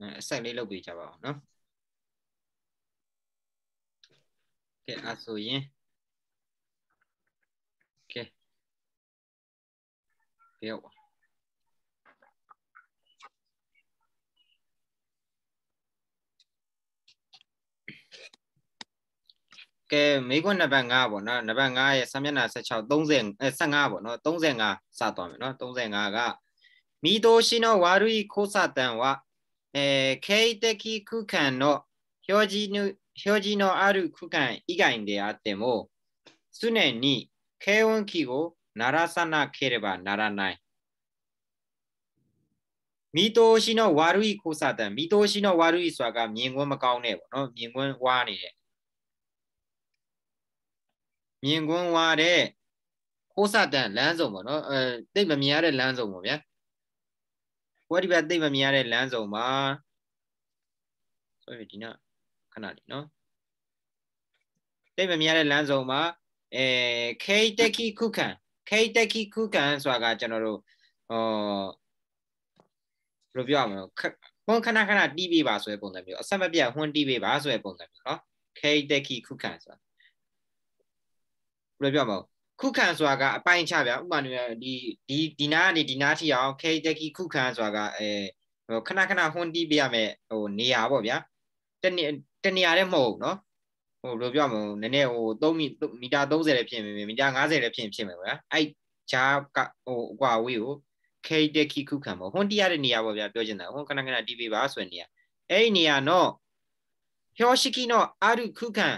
အစိုက်လေးလုပ်ပေးကြပါအောင်နော်ကဲအဆိုရင်ကဲပြောပါကဲမိခွန်းနံပါတ်5ပေါ့နော်နံပါတ်5ရဲ့စာမျက်နှာ16 30 15ပေါ့နော်35စသွားမယ်နော်35ကမိတိုရှိနောဝါရုိခိုးစတံဝえー、形的空間の表示の表示のある空間以外であっても、常に軽音器を鳴らさなければならない。見通しの悪い交差点、見通しの悪い人が人間も顔ねえの、人間はねえ。人間はね、交差点、ランゾもの、えー、で、見やれランゾもね。ကိုယ်ဒီဘက်သိမမြင်ရတဲ့လမ်းစုံပါဆိုရင်ဒီနောက်ခဏလေးနော်သိမမြင်ရတဲ့လမ်းစုံပါအဲခေတကိခုခံခေတကိခုခံဆိုတာကကျွန်တော်တို့ဟောဘယ်လိုပြောရမလဲဘုံခဏခဏတီးပေးပါဆိုတဲ့ပုံစံမျိုးအဆက်မပြတ်ဟွန်းတီးပေးပါဆိုတဲ့ပုံစံမျိုးနော်ခေတကိခုခံဆိုတာဘယ်လိုပြောမလဲခုခံဆိုတာကအပိုင်းချဗျာဥပမာဒီဒီဒီနားကနေဒီနားထိအောင်ခဲတက်ခီခုခံဆိုတာကအဲဟိုခဏခဏဟွန်းတီးပြရမယ်ဟိုနေရာပေါ့ဗျာတနေတနေရာလည်းမဟုတ်နော်ဟိုဘယ်လိုပြောမလဲနည်းနည်းဟို3မီမီတာ30လည်းဖြစ်မယ်မီတာ50လည်းဖြစ်ဖြစ်မယ်ဗျာအဲ့ဂျာကဟိုအကွာဝေးကိုခဲတက်ခီခုခံပေါ့ဟွန်းတီးရတဲ့နေရာပေါ့ဗျာပြောချင်တာဟွန်းခဏခဏတီးပေးပါဆိုတဲ့နေရာအဲ့နေရာတော့ဟျောရှိကီနော်အာရုခုခံ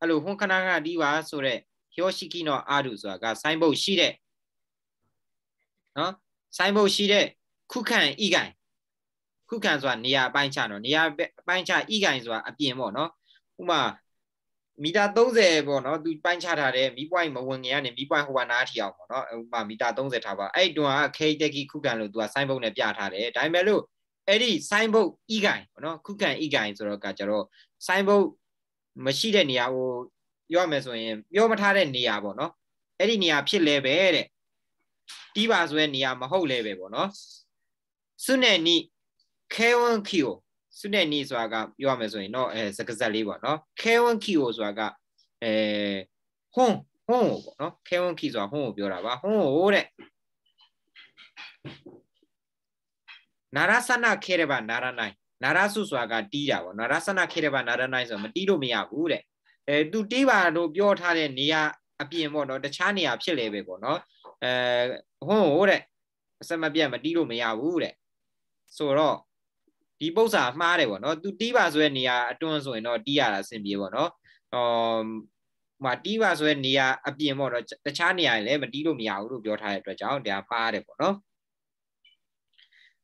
အဲ့လိုဟွန်းခဏခဏတီးပါဆိုတဲ့ဟီယိုရှိကီနောအာရုဆိုတာကဆိုင်းဘုတ်ရှိတဲ့နော်ဆိုင်းဘုတ်ရှိတဲ့ခုခံဤကန်ခုခံဆိုတာနေရာအပိုင်းခြားနော်နေရာအပိုင်းခြားဤကန်ဆိုတာအပြင်ပေါ့နော်ဥမာမီတာ30ပေါ့နော်သူပိုင်းခြားထားတယ်မီးပွိုင်းမဝင်ခင်ကနေမီးပွိုင်းဟိုကနားထီအောင်ပေါ့နော်ဥမာမီတာ30ထားပါအဲ့တွန်းကခေတက်ကီခုခံလို့သူကဆိုင်းဘုတ်နဲ့ပြထားတယ်ဒါပေမဲ့လို့အဲ့ဒီဆိုင်းဘုတ်ဤကန်ပေါ့နော်ခုခံဤကန်ဆိုတော့ကကြတော့ဆိုင်းဘုတ်မရှိတဲ့နေရာဟိုပြောရမယ်ဆိုရင်ပြောမထားတဲ့နေရာပေါ့နော်အဲ့ဒီနေရာဖြစ်လဲပဲတဲ့တီးပါဆိုတဲ့နေရာမဟုတ်လဲပဲပေါ့နော်စွနဲ့နိခဲဝန်ခီယိုစွနဲ့နိဆိုတာကပြောရမယ်ဆိုရင်တော့အဲစကစက်လေးပေါ့နော်ခဲဝန်ခီယိုဆိုတာကအဲဟွန်းဟွန်းပေါ့နော်ခဲဝန်ခီဆိုတာဟွန်းကိုပြောတာပါဟွန်းကိုတဲ့နာရသနာခဲရပါနာရနိုင်နာရစုဆိုတာကတီးတာပေါ့နာရသနာခဲရပါနာရနိုင်ဆိုတော့မတီးလို့မရဘူးတဲ့အဲသူတေးပါလို့ပြောထားတဲ့နေရာအပြင်ပေါ့နော်တခြားနေရာဖြစ်လဲပဲပေါ့နော်အဲဟွန်းဟိုတဲ့အဆက်မပြတ်မတီးလို့မရဘူးတဲ့ဆိုတော့ဒီပု္ပ္ပာမှားတယ်ပေါ့နော်သူတီးပါဆိုတဲ့နေရာအတွန်းဆိုရင်တော့တီးရတာအဆင်ပြေပေါ့နော်ဟောမတီးပါဆိုတဲ့နေရာအပြင်ပေါ့နော်တခြားနေရာလည်းမတီးလို့မရဘူးလို့ပြောထားတဲ့အတွက်ကြောင့်ဒါပါတယ်ပေါ့နော်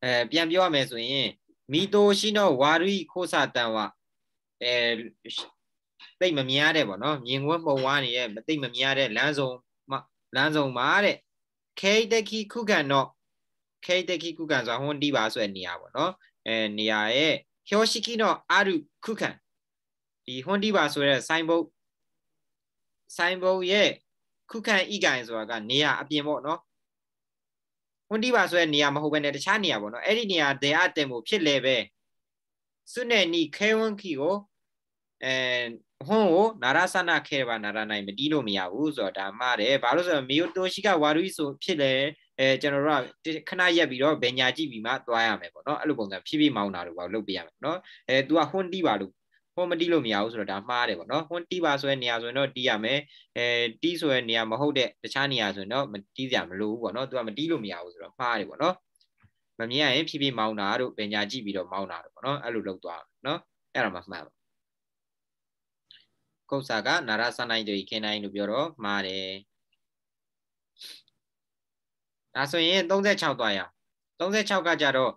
အဲပြန်ပြောရမယ်ဆိုရင်မီတိုရှိနောဝါရီခိုဆာတန်ဝအဲတိတ်မမြင်တဲ့ပေါ့နော်မြင်ကွင်းပုံွားနေတဲ့မတိတ်မမြင်တဲ့လမ်းဆောင်မလမ်းဆောင်မှာတဲ့ခေတခိခုခံတော့ခေတခိခုခံဆိုတာဟွန်းတီးပါဆိုတဲ့နေရာပေါ့နော်အဲနေရာရဲ့ဟျောရှိကိတော့အာရုခုခံဒီဟွန်းတီးပါဆိုတဲ့ဆိုင်းဘုတ်ဆိုင်းဘုတ်ရဲ့ခုခံဤကံဆိုတာကနေရာအပြင်ပေါ့နော်ဟွန်းတီးပါဆိုတဲ့နေရာမဟုတ်ဘဲနဲ့တခြားနေရာပေါ့နော်အဲ့ဒီနေရာဒေအတင်ဖို့ဖြစ်လေပဲစွနဲ့နီခဲဝန်းခီကိုအဲဟွန်းကိုနာရသနာခဲပါနာရနိုင်မတီးလို့မရဘူးဆိုတော့ဒါမှတယ်ဘာလို့ဆိုတော့မီယိုတိုရှိကဝါရီဆိုဖြစ်လေအဲကျွန်တော်တို့ကခဏရက်ပြီးတော့ဗညာကြည့်ပြီးမှသွားရမယ်ပေါ့နော်အဲ့လိုပုံစံဖြည်းဖြည်းမောင်းတာလို့ပေါ့လုပ်ပြရမယ်နော်အဲ तू ကဟွန်းတီးပါလို့ဟွန်းမတီးလို့မရဘူးဆိုတော့ဒါမှားတယ်ပေါ့နော်ဟွန်းတီးပါဆိုတဲ့နေရာဆိုရင်တော့တီးရမယ်အဲတီးဆိုတဲ့နေရာမဟုတ်တဲ့တခြားနေရာဆိုရင်တော့မတီးစရာမလိုဘူးပေါ့နော် तू ကမတီးလို့မရဘူးဆိုတော့မှားတယ်ပေါ့နော်မမြင်ရရင်ဖြည်းဖြည်းမောင်းတာတို့ဗညာကြည့်ပြီးတော့မောင်းတာတို့ပေါ့နော်အဲ့လိုလုပ်သွားတာနော်အဲ့ဒါမှမှန်ပါကုတ်စာကနာရစနိုင်တို့ခင်းနိုင်လို့ပြောတော့မှားတယ်ဒါဆိုရင်36သွားရအောင်36ကကြတော့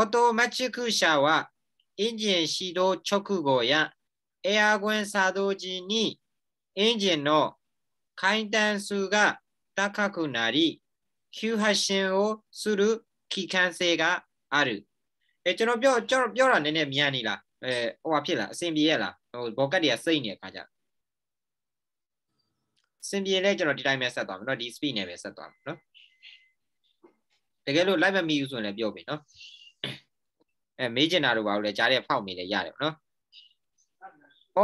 automatic shower အင်ဂျင်ရှိသောချုပ်ခုကိုရအဲယာကွင်းစာတို့ကြီးနိအင်ဂျင်တော့ခိုင်တန်စုကတခခုနာရီဟျူဟရှင်ကိုစုရုခိခန်းစေကအရုအဲကျွန်တော်ပြောကျွန်တော်ပြောတာနည်းနည်းမြန်နေလားအဲဟိုဟာဖြစ်လားအဆင်ပြေရလားဟိုဘောကတ်တွေကစိတ်နေတဲ့ခါကျစင်ပြေလဲကျွန်တော်ဒီတိုင်းပဲဆက်သွားမယ်เนาะဒီ speed နဲ့ပဲဆက်သွားမယ်เนาะတကယ်လို့ live မမီဘူးဆိုရင်လည်းပြောပြီเนาะအဲမေးချင်တာတော့ဘာလို့လဲကြားထဲဖောက်နေလဲရတယ်เนาะ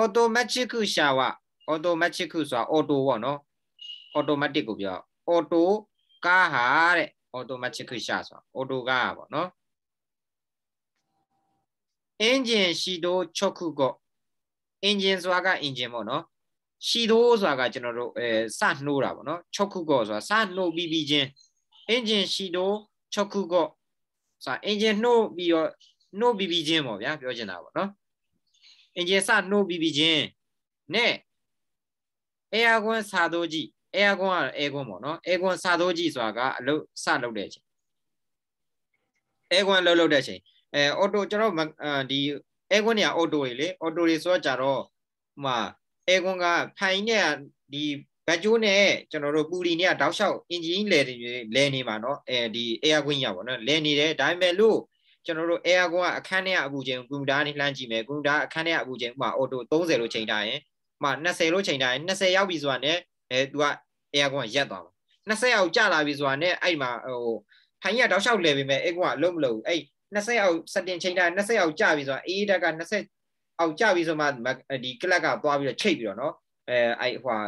automatic shower automatic ဆိုတာ auto ပေါ့เนาะ automatic ကိုပြော auto ကားဟာတဲ့ automatic ရှာဆိုတာ auto ကားပေါ့เนาะ engine ရှိတော့ choku ကို engine ဆိုတာက engine ပေါ့နော်ရှီတိုးဆိုတာကကျွန်တော်တို့အဲစနှိုးတာပေါ့နော်6ခုကောဆိုတာစနှိုးပြီးပြီးချင်း engine ရှီတိုး6ခုကောဆိုတာ engine နှိုးပြီးတော့နှိုးပြီးပြီးချင်းပေါ့ဗျာပြောချင်တာပေါ့နော် engine စနှိုးပြီးပြီးချင်းနဲ့ air gun စာသိုးကြည့် air gun က air gun ပေါ့နော် air gun စာသိုးကြည့်ဆိုတာကအလုပ်စလုပ်တဲ့အချိန် air gun လုပ်လုပ်တဲ့အချိန်အဲ auto ကျွန်တော်ဒီအဲကွန်းเนี่ยအော်တိုတွေလေအော်တိုတွေဆိုတော့ကြတော့ဟိုမှာအဲကွန်းကဖိုင်နဲ့ဒီဘက်ကျိုးနဲ့ကျွန်တော်တို့ပူလီเนี่ยတောက်လျှောက်အင်ဂျင်လဲတွေလဲနေပါเนาะအဲဒီအဲကွန်းရပါเนาะလဲနေတယ်ဒါပေမဲ့လို့ကျွန်တော်တို့အဲကွန်းကအခန်းထဲကအပူချိန်ကွန်ပျူတာနဲ့လှမ်းကြည့်မယ်ကွန်ပျူတာအခန်းထဲကအပူချိန်ဟိုမှာအော်တို30လို့ချိန်ထားရင်ဟိုမှာ20လို့ချိန်ထားရင်20ရောက်ပြီဆိုတာ ਨੇ အဲသူကအဲကွန်းကရက်သွားမှာ20ရောက်ကြာလာပြီဆိုတာ ਨੇ အဲ့မှာဟိုဖိုင်ရတောက်လျှောက်လဲပေးမယ်အဲကွန်းကအလုံးမလုံးအဲ့20အောက်စတင်ချိန်တာ20အောက်ကျပြီဆိုတော့ AA ဓာတ်က20အောက်ကျပြီဆိုမှဒီကလပ်ကသွားပြီးတော့ချိတ်ပြီးတော့เนาะအဲအဲ့ဟို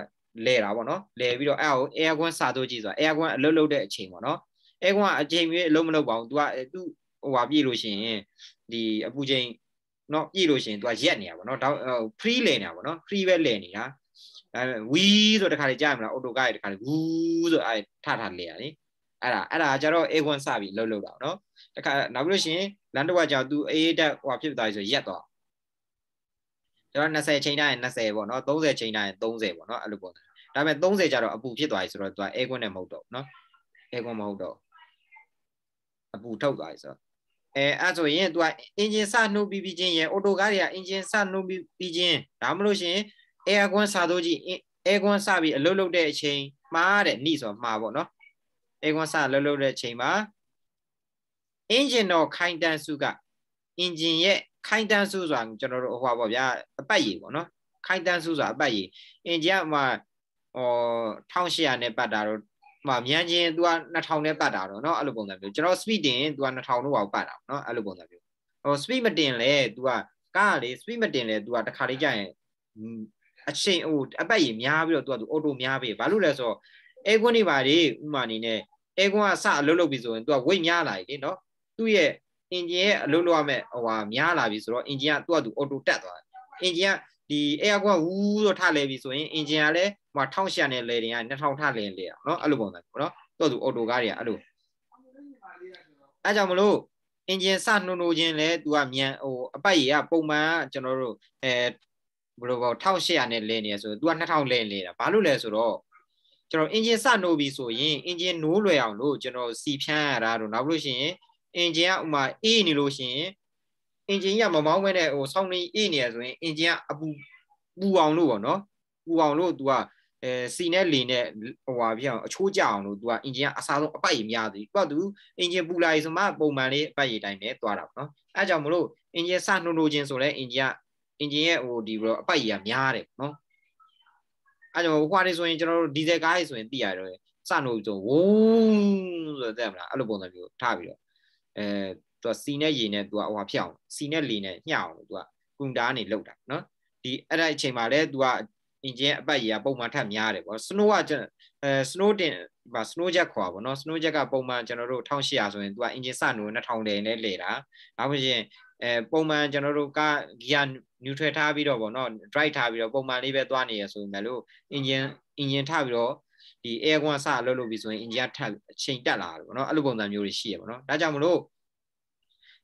လဲတာပေါ့နော်လဲပြီးတော့အဲ့ဟို air gun စာတို့ကြည့်ဆိုတာ air gun အလုတ်လုတ်တဲ့အချိန်ပေါ့နော် air gun ကအချိန်မျိုးအလုတ်မလုတ်ပါဘူး तू က तू ဟိုဟာပြည့်လို့ရှိရင်ဒီအပူချိန်เนาะပြည့်လို့ရှိရင် तू ကရက်နေတာပေါ့နော်ဒါ free လဲနေတာပေါ့နော် free ပဲလဲနေတာအဲဝီးဆိုတခါလေကြားရမလားအော်တိုကားရတခါလေဝူးဆိုအဲထထလဲရလေအဲ့ဒါအဲ့ဒါကြတော့ A1 စပြီးလှုပ်လှုပ်တာเนาะတခါနောက်ပြီးလို့ရှိရင်လမ်းတစ်ဝက်ကြောင့် तू A တက်ဟိုဖြစ်သွားပြီဆိုရက်သွားကျွန်တော်20ချိန်တိုင်း20ပေါ့เนาะ30ချိန်တိုင်း30ပေါ့เนาะအဲ့လိုပေါ့ဒါပေမဲ့30ကြတော့အပူဖြစ်သွားပြီဆိုတော့ तू A1 နဲ့မဟုတ်တော့เนาะ A1 မဟုတ်တော့အပူထုတ်သွားပြီဆိုတော့အဲအဲ့ဆိုရင် तू အင်ဂျင်စနှုတ်ပြီးပြီးချင်းရယ်အော်တိုကားတွေကအင်ဂျင်စနှုတ်ပြီးပြီးချင်းဒါမှမဟုတ်ရှင် air con စာတို့ကြီး air con စပြီးအလုပ်လုပ်တဲ့အချိန်မှားတဲ့ညဆိုတော့မှားပေါ့เนาะအေကွန်စလှုပ်လှုပ်တဲ့ချိန်မှာအင်ဂျင်တော်ခိုင်တန်စုကအင်ဂျင်ရဲ့ခိုင်တန်စုဆိုတာကျွန်တော်တို့ဟိုပါဗျာအပတ်ရည်ပေါ့နော်ခိုင်တန်စုဆိုတာအပတ်ရည်အင်ဂျင်ကဟို1800နဲ့ပတ်တာတော့ဟိုမြန်ချင်း तू က2000နဲ့ပတ်တာတော့เนาะအဲ့လိုပုံစံမျိုးကျွန်တော် speed တင် तू က2000လို့ပါပတ်တာเนาะအဲ့လိုပုံစံမျိုးဟို speed မတင်လဲ तू ကကားလေ speed မတင်လဲ तू ကတခါလေးကြာရင်အချိန်ဟိုအပတ်ရည်များပြီးတော့ तू က तू အော်တိုများပြီးဘာလို့လဲဆိုတော့အဲကွန်းနေပါလေဥမာအနေနဲ့အဲကွန်းကစအလုပ်လုပ်ပြီဆိုရင် तू ကဝိတ်များလာပြီလေနော်သူ့ရဲ့အင်ဂျင်ရဲ့အလုပ်လုပ်ရမဲ့ဟိုဟာများလာပြီဆိုတော့အင်ဂျင်က तू က तू အော်တိုတက်သွားတယ်အင်ဂျင်ကဒီအဲကွန်းကဝူးတော့ထလဲပြီဆိုရင်အင်ဂျင်ကလည်းဟိုထောင်းရှန်နဲ့လဲတင်က2000ထလဲလဲနော်အဲ့လိုပုံစံပေါ့နော် तू က तू အော်တိုကားတွေကအဲ့လိုအဲကြောင့်မလို့အင်ဂျင်စနှုံနှုံချင်းလဲ तू ကမြန်ဟိုအပိုက်ရပုံမှန်ကျွန်တော်တို့အဲဘယ်လိုပေါ့1800နဲ့လဲနေရဆို तू က2000လဲနေတာဘာလို့လဲဆိုတော့ကျွန်တော် engine စနိုးပြီဆိုရင် engine နိုးလွယ်အောင်လို့ကျွန်တော်စီဖြန်းရတာတော့နောက်လို့ရှိရင် engine ကဥမာ A နေလို့ရှိရင် engine ကမမောင်းမဲတဲ့ဟိုဆောင်းနေ A နေရဆိုရင် engine ကအပူပူအောင်လို့ပေါ့နော်ပူအောင်လို့ तू ကအဲစီနဲ့လီနဲ့ဟိုဟာပြအောင်အချိုးကြအောင်လို့ तू က engine ကအစားဆုံးအပိုက်ရများသည် तू က तू engine ပူလာရေးဆိုမှပုံမှန်လေးအပိုက်ရတိုင်းပဲသွားတာပေါ့နော်အဲကြောင့်မလို့ engine စနှုတ်လို့ခြင်းဆိုလဲ engine က engine ရဲ့ဟိုဒီဘယ်လိုအပိုက်ရများတယ်ပေါ့နော်အဲ့ကြောင့်ဟွာတွေဆိုရင်ကျွန်တော်တို့ဒီဇယ်ကားတွေဆိုရင်သိရတယ်စနိုးဆိုဝုန်းဆိုတော့တဲ့မလားအဲ့လိုပုံစံမျိုးထားပြီးတော့အဲသူကစီနဲ့ရေနဲ့သူကဟွာဖြောင်းစီနဲ့လေနဲ့ညှောင်းသူကကွန်တာကနေလောက်တာနော်ဒီအဲ့ဒါအချိန်မှာလဲသူကအင်ဂျင်အပတ်ကြီးကပုံမှန်ထပ်များတယ်ပေါ့စနိုးကကျွန်အဲစနိုးတင်ပါ snow jet ခေါ်ပါဘောနော် snow jet ကပုံမှန်ကျွန်တော်တို့1800ဆိုရင် तू อ่ะ engine စနိုး2000လဲလဲလဲတာနောက်ပြီးရင်အဲပုံမှန်ကျွန်တော်တို့က gear neutral ထားပြီးတော့ဗောနော် drive ထားပြီးတော့ပုံမှန်လေးပဲသွားနေရဆိုပေမဲ့လို့ engine engine ထားပြီးတော့ဒီ air con စအလုပ်လုပ်ပြီးဆိုရင် engine ထပ်အချိန်တက်လာတယ်ဗောနော်အဲ့လိုပုံစံမျိုးတွေရှိရဗောနော်ဒါကြောင့်မလို့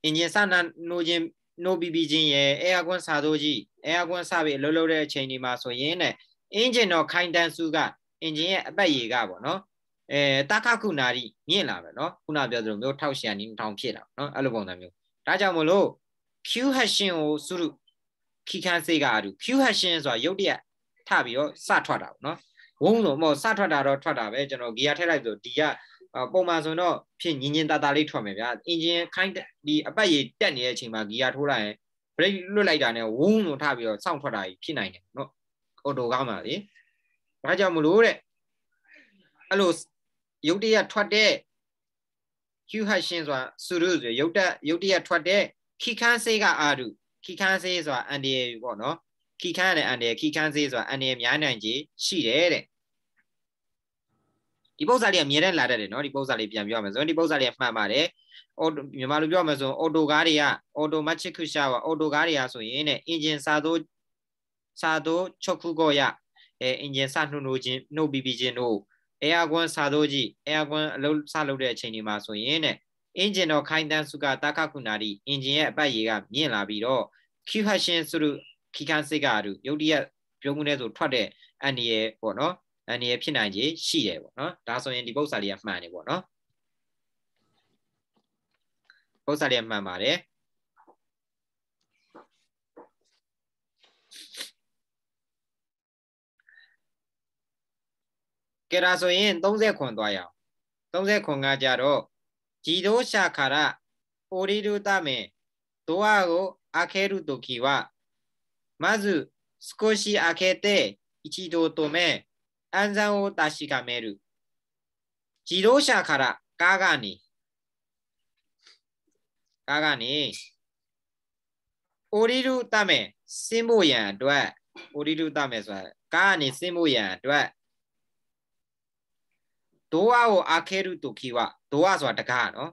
engine စနာနိုးခြင်းနိုးပြီးပြီးချင်းရယ် air con စသိုးကြီး air con စပြီးအလုပ်လုပ်တဲ့အချိန်ဒီမှာဆိုရင်နဲ့ engine တော့ခိုင်တန်းစုက engine ရဲ့အပတ်ရည်ကဗောနော်အဲတခခုနာရီမြင့်လာပဲเนาะခုနပြောသလိုမျိုးထောက်ရှန်နီထောင်ဖြစ်လာเนาะအဲ့လိုပုံစံမျိုးဒါကြောင့်မလို့ Q hashin ကိုစုရုခီခန်းစေးကအတူ Q hashin ဆိုတာရုပ်တရက်ထပြီးတော့စထွက်တာပေါ့နော်ဝုန်းလို့မဟုတ်စထွက်တာတော့ထွက်တာပဲကျွန်တော်ဂီယာထည့်လိုက်ဆိုဒီကပုံမှန်ဆိုတော့ဖြစ်ညင်ညင်တာတာလေးထွက်မယ်ဗျာအင်ဂျင်ခိုင်းဒီအပတ်ရည်တက်နေတဲ့အချိန်မှာဂီယာထိုးလိုက်ရင် brake လွတ်လိုက်တာနဲ့ဝုန်းလို့ထပြီးတော့စောင့်ထွက်တာကြီးဖြစ်နိုင်တယ်နော်အော်တိုကားမှာလေဒါကြောင့်မလို့တဲ့အဲ့လိုရုပ်တရက်ထွက်တဲ့ Q hashin ဆိုတာစုရုဆိုရုပ်တက်ရုပ်တရက်ထွက်တဲ့ခိခန်းဆေးကအာရုခိခန်းဆေးဆိုတာအန်ဒီယေပေါ့နော်ခိခန်းနဲ့အန်ဒီယေခိခန်းဆေးဆိုတာအန်ဒီယေများနိုင်ကြီးရှိတယ်တဲ့ဒီပု္ပ္ပာလေးကမြဲတဲ့လာတတ်တယ်နော်ဒီပု္ပ္ပာလေးပြန်ပြောရမယ်ဆိုရင်ဒီပု္ပ္ပာလေးကမှန်ပါတယ်အော်မြန်မာလိုပြောမယ်ဆိုရင်အော်တိုကားတွေကအော်တိုမက်ချစ်ခုရှာပါအော်တိုကားတွေကဆိုရင်တဲ့အင်ဂျင်စာသိုးစာသိုးချုပ်ခုကောရအဲအင်ဂျင်စနှုတ်နှိုးခြင်းနှုတ်ပြီးပြီးခြင်းတို့အဲယာကွန်စာသိုးကြီးအဲယာကွန်အလုံးစလုပ်တဲ့အချိန်ဒီမှာဆိုရင်တဲ့အင်ဂျင်တော်ခိုင်တန်းစုကတာခခုနာရီအင်ဂျင်ရဲ့အပတ်ရည်ကမြင့်လာပြီးတော့ Q ဟရှင်စုလူခိခန်းစိတ်ကအတူယုတ်တရက်ပြုံးမှုနဲ့ဆိုထွက်တဲ့အန်ဒီရဲ့ပေါ့နော်အန်ဒီရဲ့ဖြစ်နိုင်ခြေရှိတယ်ပေါ့နော်ဒါဆိုရင်ဒီပု္ပ္ပစာလေးကမှန်တယ်ပေါ့နော်ပု္ပ္ပစာလေးကမှန်ပါတယ်ကဲဒါဆိုရင်30ခွန်သွားရအောင်30ခွန်ကကြတော့自動車から降りるため、ドアを開けるときは、まず少し開けて一度止め、安全を確かめる。自動車からガガに、ガガに、降りるため、新聞や、ア、降りるため、ガガに新聞や、ア。ဒိုဝါကိုအာခဲရုတုခိဝဒိုဝါဆိုတာတကားနော်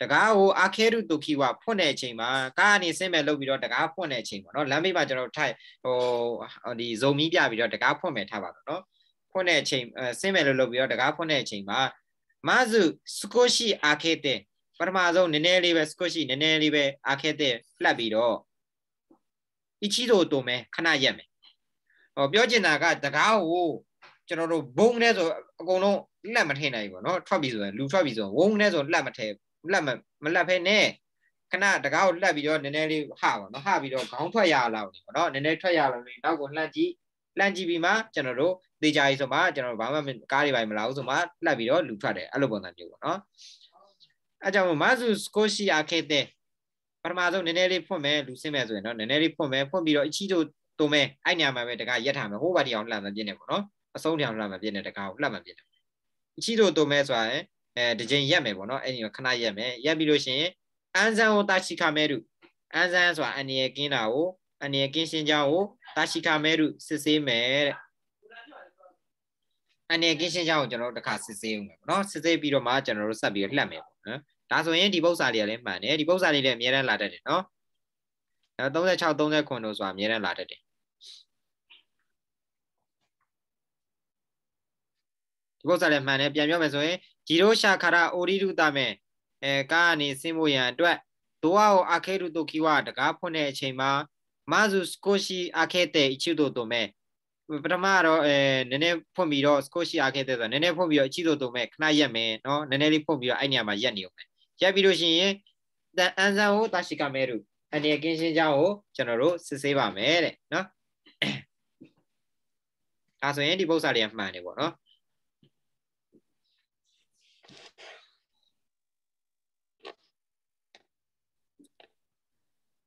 တကားကိုအာခဲရုတုခိဝဖွင့်တဲ့အချိန်မှာကားကနေဆင်းမဲ့လုပ်ပြီးတော့တကားဖွင့်တဲ့အချိန်ပေါ့နော်လမ်းမေးမှာကျွန်တော်ထိုက်ဟိုဒီဇုံမီးပြပြီးတော့တကားဖွင့်မယ်ထားပါတော့နော်ဖွင့်တဲ့အချိန်ဆင်းမဲ့လို့လုပ်ပြီးတော့တကားဖွင့်တဲ့အချိန်မှာမဆုစကိုရှိအာခဲတဲ့ပထမဆုံးနည်းနည်းလေးပဲစကိုရှိနည်းနည်းလေးပဲအာခဲတဲ့ဖလက်ပြီးတော့အချီတို့တုံးမယ်ခဏရက်မယ်ဟောပြောချင်တာကတကားကိုကျွန်တော်တို့ဘုံနဲ့ဆိုအကုန်လုံးလက်မထည့်နိုင်ဘူးပေါ့နော်ထွက်ပြီဆိုရင်လူထွက်ပြီဆိုဝုံနဲ့ဆိုလက်မထည့်လက်မမလက်ဖဲနဲ့ခဏတကားကိုလက်ပြီးတော့နည်းနည်းလေးဟပါနော်ဟပြီးတော့ခေါင်းထွက်ရအောင်လေပေါ့နော်နည်းနည်းထွက်ရအောင်လေနောက်ကိုလှန့်ကြည့်လှန့်ကြည့်ပြီးမှကျွန်တော်တို့သေချာကြီးဆိုမှကျွန်တော်ဘာမှကားတွေပိုင်းမလာဘူးဆိုမှလှက်ပြီးတော့လူထွက်တယ်အဲ့လိုပုံစံမျိုးပေါ့နော်အဲကြောင့်မဆုစကိုရှိအခဲတဲ့ပထမဆုံးနည်းနည်းလေးဖွင့်မယ်လူဆင်းမယ်ဆိုရင်နော်နည်းနည်းလေးဖွင့်မယ်ဖွင့်ပြီးတော့အချီတို့တုံးမယ်အဲ့ညမှာပဲတကားရက်ထားမယ်ဟိုးဘာတီအောင်လှန်သပြင်းနေပေါ့နော်အဆုံးထောင်လှမ်းမှပြည့်နဲ့တကားကိုလှမ်းမှပြည့်တယ်အချီတို့တုံးမဲ့ဆိုရင်အဲတစ်ချိန်ရက်မယ်ပေါ့နော်အဲ့ဒီခဏရက်မယ်ရက်ပြီးလို့ရှိရင်အန်ဇန်ကိုတာချီခမဲတုအန်ဇန်ဆိုတာအန်ရယ်ကင်းတာကိုအန်ရယ်ကင်းရှင်းကြောင်းကိုတာချီခမဲတုစစ်ဆေးမယ်တဲ့အန်ရယ်ကင်းရှင်းကြောင်းကိုကျွန်တော်တို့တစ်ခါစစ်ဆေးအောင်မယ်ပေါ့နော်စစ်ဆေးပြီးတော့မှကျွန်တော်တို့ဆက်ပြီးလှက်မယ်ပေါ့နော်ဒါဆိုရင်ဒီပု္ပ္ပစာတွေကလည်းမှန်တယ်ဒီပု္ပ္ပစာတွေလည်းအများတန်းလာတတ်တယ်နော်အဲ36 39တို့ဆိုတာအများတန်းလာတတ်တယ်ဒီပုဒ်စာလည်းမှန်တယ်ပြန်ပြောမယ်ဆိုရင်ဂျီရိုရှာခါရအိုရိရုတမေအဲကာကနေဆင်းဖို့ရန်အတွက်ဒိုဝါကိုအခဲရုတိုကီဝတကားဖွင့်တဲ့အချိန်မှာမာဇုစကိုရှိအခဲတဲ့အချို့တို့တို့မဲ့ပထမတော့အဲနည်းနည်းဖွင့်ပြီးတော့စကိုရှိအခဲတဲ့ဆိုနည်းနည်းဖွင့်ပြီးတော့အချို့တို့တို့မဲ့ခဏရက်မယ်နော်နည်းနည်းလေးဖွင့်ပြီးတော့အဲ့နေရာမှာရက်နေအောင်မယ်ရက်ပြီးလို့ရှိရင်တန်အန်ဇန်ဟိုတရှိကမဲရုအနေကင်းရှင်းကြောင်းကိုကျွန်တော်တို့စစ်ဆေးပါမယ်တဲ့နော်ဒါဆိုရင်ဒီပု္ပ္ပစာတွေကမှန်တယ်ပေါ့နော်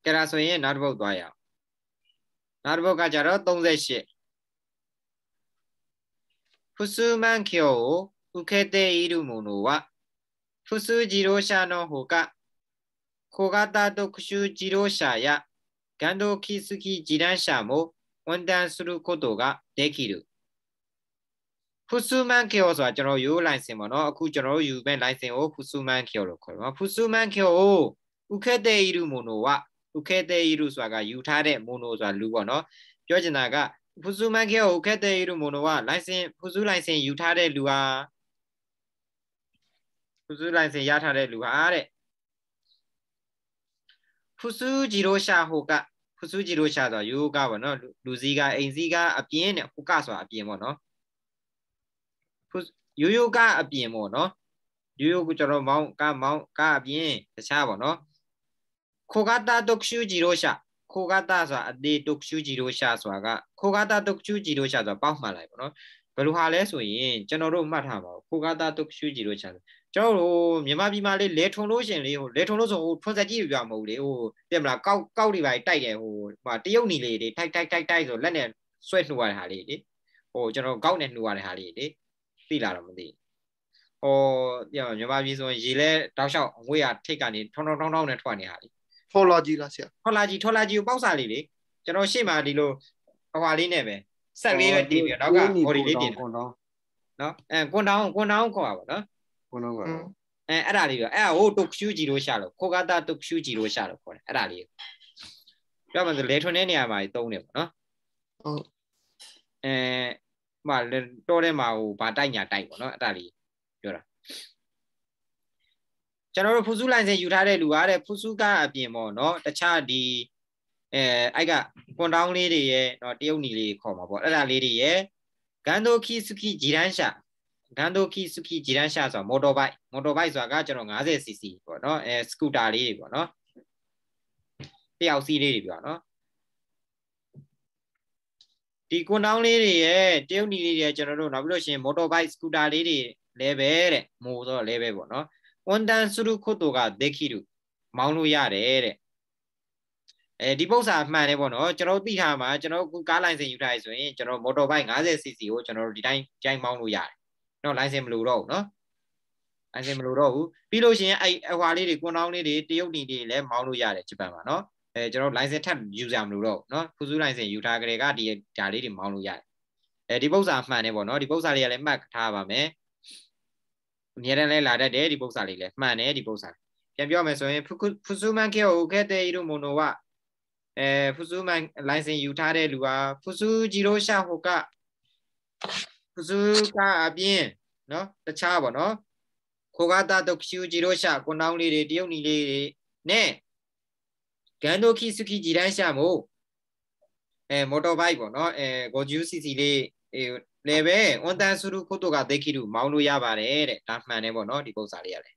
အဲ့ဒါဆိုရင်နောက်တစ်ပုတ်သွားရအောင်နောက်တစ်ပုတ်ကကြတော့38満教を受けているものは複数自動車のほか小型特殊自動車や原動機付き自動車も運転することができる。複数満強ဆိုတာကျွန်တော်ရိလိုင်စင်ပါနော်အခုကျွန်တော်ယူမဲ့လိုင်စင်ကိုလို့ခေါ်တယ်။を受けているものはဥခဲတဲ့ဤရုဆိုတာကယူထားတဲ့မိုနိုဆိုတာလူပေါ့နော်ပြောချင်တာကဖူဇူမန်ကေဥခဲတဲ့ဤရုမိုနိုက license ဖူဇူ license ယူထားတဲ့လူဟာဖူဇူ license ရထားတဲ့လူဟာတဲ့ဖူဇူဂျီရိုရှာဟိုကဖူဇူဂျီရိုရှာဆိုတာယူကပေါ့နော်လူစည်းကအိမ်စည်းကအပြင်းတဲ့ဟိုကဆိုတာအပြင်းပေါ့နော်ဖူယူယူကအပြင်းပေါ့နော်ယူယူကကျွန်တော်မောင်းကမောင်းကအပြင်းတခြားပေါ့နော်小型特殊自動車小型ဆိုတာအသေး特殊自動車ဆိုတာက小型特殊自動車ဆိုတာပေါက်မှတ်လိုက်ပေါ့နော်ဘယ်လိုဟာလဲဆိုရင်ကျွန်တော်တို့မှတ်ထားပါဘူးခိုကတာတုတ်ရှူကြည့်လို့ချာကျွန်တော်တို့မြန်မာပြည်မှာလေလေထုံလို့ရှင်လေဟိုလေထုံလို့ဆိုဟိုထွန်ဆက်ကြည့်ပြမဟုတ်လေဟိုပြင်မလားကောက်ကောက်တွေပါတိုက်တယ်ဟိုဟာတရုတ်နီလေးတွေတိုက်တိုက်တိုက်တိုက်ဆိုလက်နဲ့ဆွဲနှူရတဲ့ဟာလေးလေဟိုကျွန်တော်ကောက်နဲ့နှူရတဲ့ဟာလေးလေသိလားတော့မသိဟိုပြမြန်မာပြည်ဆိုရင်ရေလဲတောက်လျှောက်အငွေ့ရထိတ်ကနေထုံထုံထုံထုံနဲ့ထွက်နေတာလေထော်လာကြီးလားဆရာထော်လာကြီးထော်လာကြီးကိုပေါက်စာလေးလေကျွန်တော်ရှေ့မှာဒီလိုဟွာလေးနဲ့ပဲဆက်လေးပဲတင်ပြီးတော့ကဘော်ဒီလေးတင်တာနော်အဲကွန်တောင်းကွန်တောင်းခေါ်ပါဗောနော်ကွန်တောင်းခေါ်အဲအဲ့ဒါလေးတော့အဲ့ဟိုတုတ်ဖြူကြီးလို့ရှာလို့ခိုကာတာတုတ်ဖြူကြီးလို့ရှာလို့ခေါ်တယ်အဲ့ဒါလေးပြောမှဆိုလဲထွန်းတဲ့နေရာမှာသုံးတယ်ဗောနော်ဟုတ်အဲဟိုမှာတော့တဲ့မှာဟိုဗာတိုက်ညာတိုက်ဗောနော်အဲ့ဒါလေးပြောတာကျွန်တော်တို့ဖူစုလိုင်စင်ယူထားတဲ့လူကတဲ့ဖူစုကအပြင်ပေါ့နော်တခြားဒီအဲအိုက်ကကွန်တောင်းလေးတွေရဲ့တော့တရုတ်နီလေးခေါ်မှာပေါ့အဲ့ဒါလေးတွေရဲ့ဂန်ဒိုခီစုခီဂျီရန်ရှာဂန်ဒိုခီစုခီဂျီရန်ရှာဆိုတာမော်တော်ဘိုက်မော်တော်ဘိုက်ဆိုတာကကျွန်တော် 50cc ပေါ့နော်အဲစကူတာလေးတွေပေါ့နော်တယောက်စီးလေးတွေပြောနော်ဒီကွန်တောင်းလေးတွေရဲ့တရုတ်နီလေးတွေကျွန်တော်တို့နောက်ပြီးလို့ရှင်မော်တော်ဘိုက်စကူတာလေးတွေလဲပဲတဲ့မိုးတော့လဲပဲပေါ့နော်ဝန်တန်စရုခုတုကဒိခိတုမောင်းလို့ရတယ်တဲ့အဲဒီပု္ပ္ပာအမှန်တယ်ပေါ့နော်ကျွန်တော်သိထားမှာကျွန်တော်အခုကားလိုင်စင်ယူထားရဆိုရင်ကျွန်တော်မော်တော်ဘိုက် 50cc ကိုကျွန်တော်ဒီတိုင်းကြိုင်မောင်းလို့ရတယ်နော်လိုင်စင်မလိုတော့ဘူးနော်လိုင်စင်မလိုတော့ဘူးပြီးလို့ရှိရင်အဲ့အဟွာလေးတွေကွန်တောင်းလေးတွေတရုတ်နီတွေလည်းမောင်းလို့ရတယ်ဂျပန်မှာနော်အဲကျွန်တော်လိုင်စင်ထပ်ယူစရာမလိုတော့ဘူးနော်ဖူးဆူးလိုင်စင်ယူထားကြတဲ့ကဒီဓာလေးတွေမောင်းလို့ရတယ်အဲဒီပု္ပ္ပာအမှန်တယ်ပေါ့နော်ဒီပု္ပ္ပာလေးကလည်းမှတ်ထားပါမယ်အများတန်းလဲလာတတ်တယ်ဒီပု္ပ္ပာလေးလဲမှန်တယ်ဒီပု္ပ္ပာပြန်ပြောမယ်ဆိုရင်ဖူဆူမန်ကေကိုခဲ့တဲ့ဤတို့မိုနိုကအဲဖူဆူမန်လိုင်စင်ယူထားတဲ့လူဟာဖူဆူဂျီရိုရှာဟိုကဖူဆူကအပြင်နော်တခြားပေါ့နော်ခိုကတာတုတ်ရှူဂျီရိုရှာကိုနောင်းလေးတွေတရုတ်နီလေးတွေနဲ့ဂန်ဒိုခီစုခီဂျီရန်ရှာမို့အဲမော်တော်ဘိုက်ပေါ့နော်အဲဂိုဂျူးစီစီလေးအဲလည်းပဲအွန်တန်ဆူရုကုတုကဒိခိတုမောင်းလို့ရပါတယ်တဲ့ဒါမှန်တယ်ပေါ့နော်ဒီပု္ပ္ပစာလေးရတယ်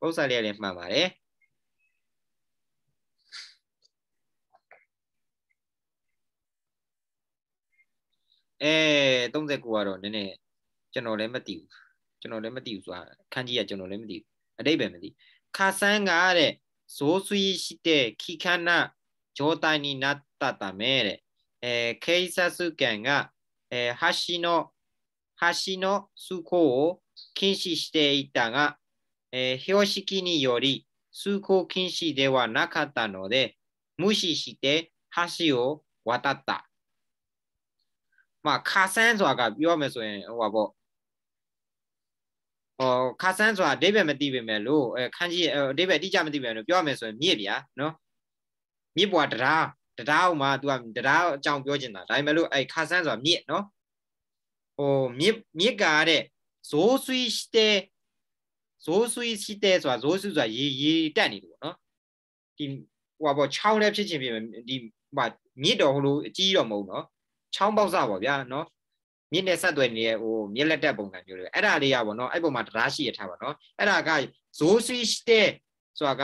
ပု္ပ္ပစာလေးရလည်းမှန်ပါတယ်အဲ39ကတော့နည်းနည်းကျွန်တော်လည်းမသိဘူးကျွန်တော်လည်းမသိဘူးဆိုတာခန်းကြီးကကျွန်တော်လည်းမသိဘူးအတိတ်ပဲမသိခါဆန်းကတဲ့ဇိုးဆွေးရှိတဲ့ခိခန္နာဂျောတိုင်နီနာတတမဲတဲ့え警察犬が、え橋の橋の通行を禁止していたが、え標識により通行禁止ではなかったので、無視して橋を渡った。まあ、河川沿いが読めそうデん、わぼ。哦，卡山庄这边ベディジャメ看ィ呃，メ边地家没地边路，表面说灭边，喏，灭不着。တရားအောင်မှာ तू ကတရားအကြောင်းပြောချင်တာဒါပေမဲ့လို့အဲခါဆန်းဆိုတာမြစ်နော်ဟိုမြစ်မြစ်ကတဲ့ဇိုးဆွီးしてဇိုးဆွီးしてဆိုတာဇိုးဆွီးဆိုတာရေရေတက်နေတယ်ပေါ့နော်ဒီဟိုဘောချောင်းလည်းဖြစ်ချင်းပြင်ဒီဟိုမြစ်တော်ဟိုလိုအကြီးတော့မဟုတ်နော်ချောင်းပေါက်စပါဗျာနော်မြစ်နဲ့ဆက်သွယ်နေတဲ့ဟိုမြစ်လက်တက်ပုံစံမျိုးတွေအဲ့ဒါလေးရပါတော့အဲ့ပုံမှာတရားရှိရထားပါနော်အဲ့ဒါကဇိုးဆွီးしてဆိုတာက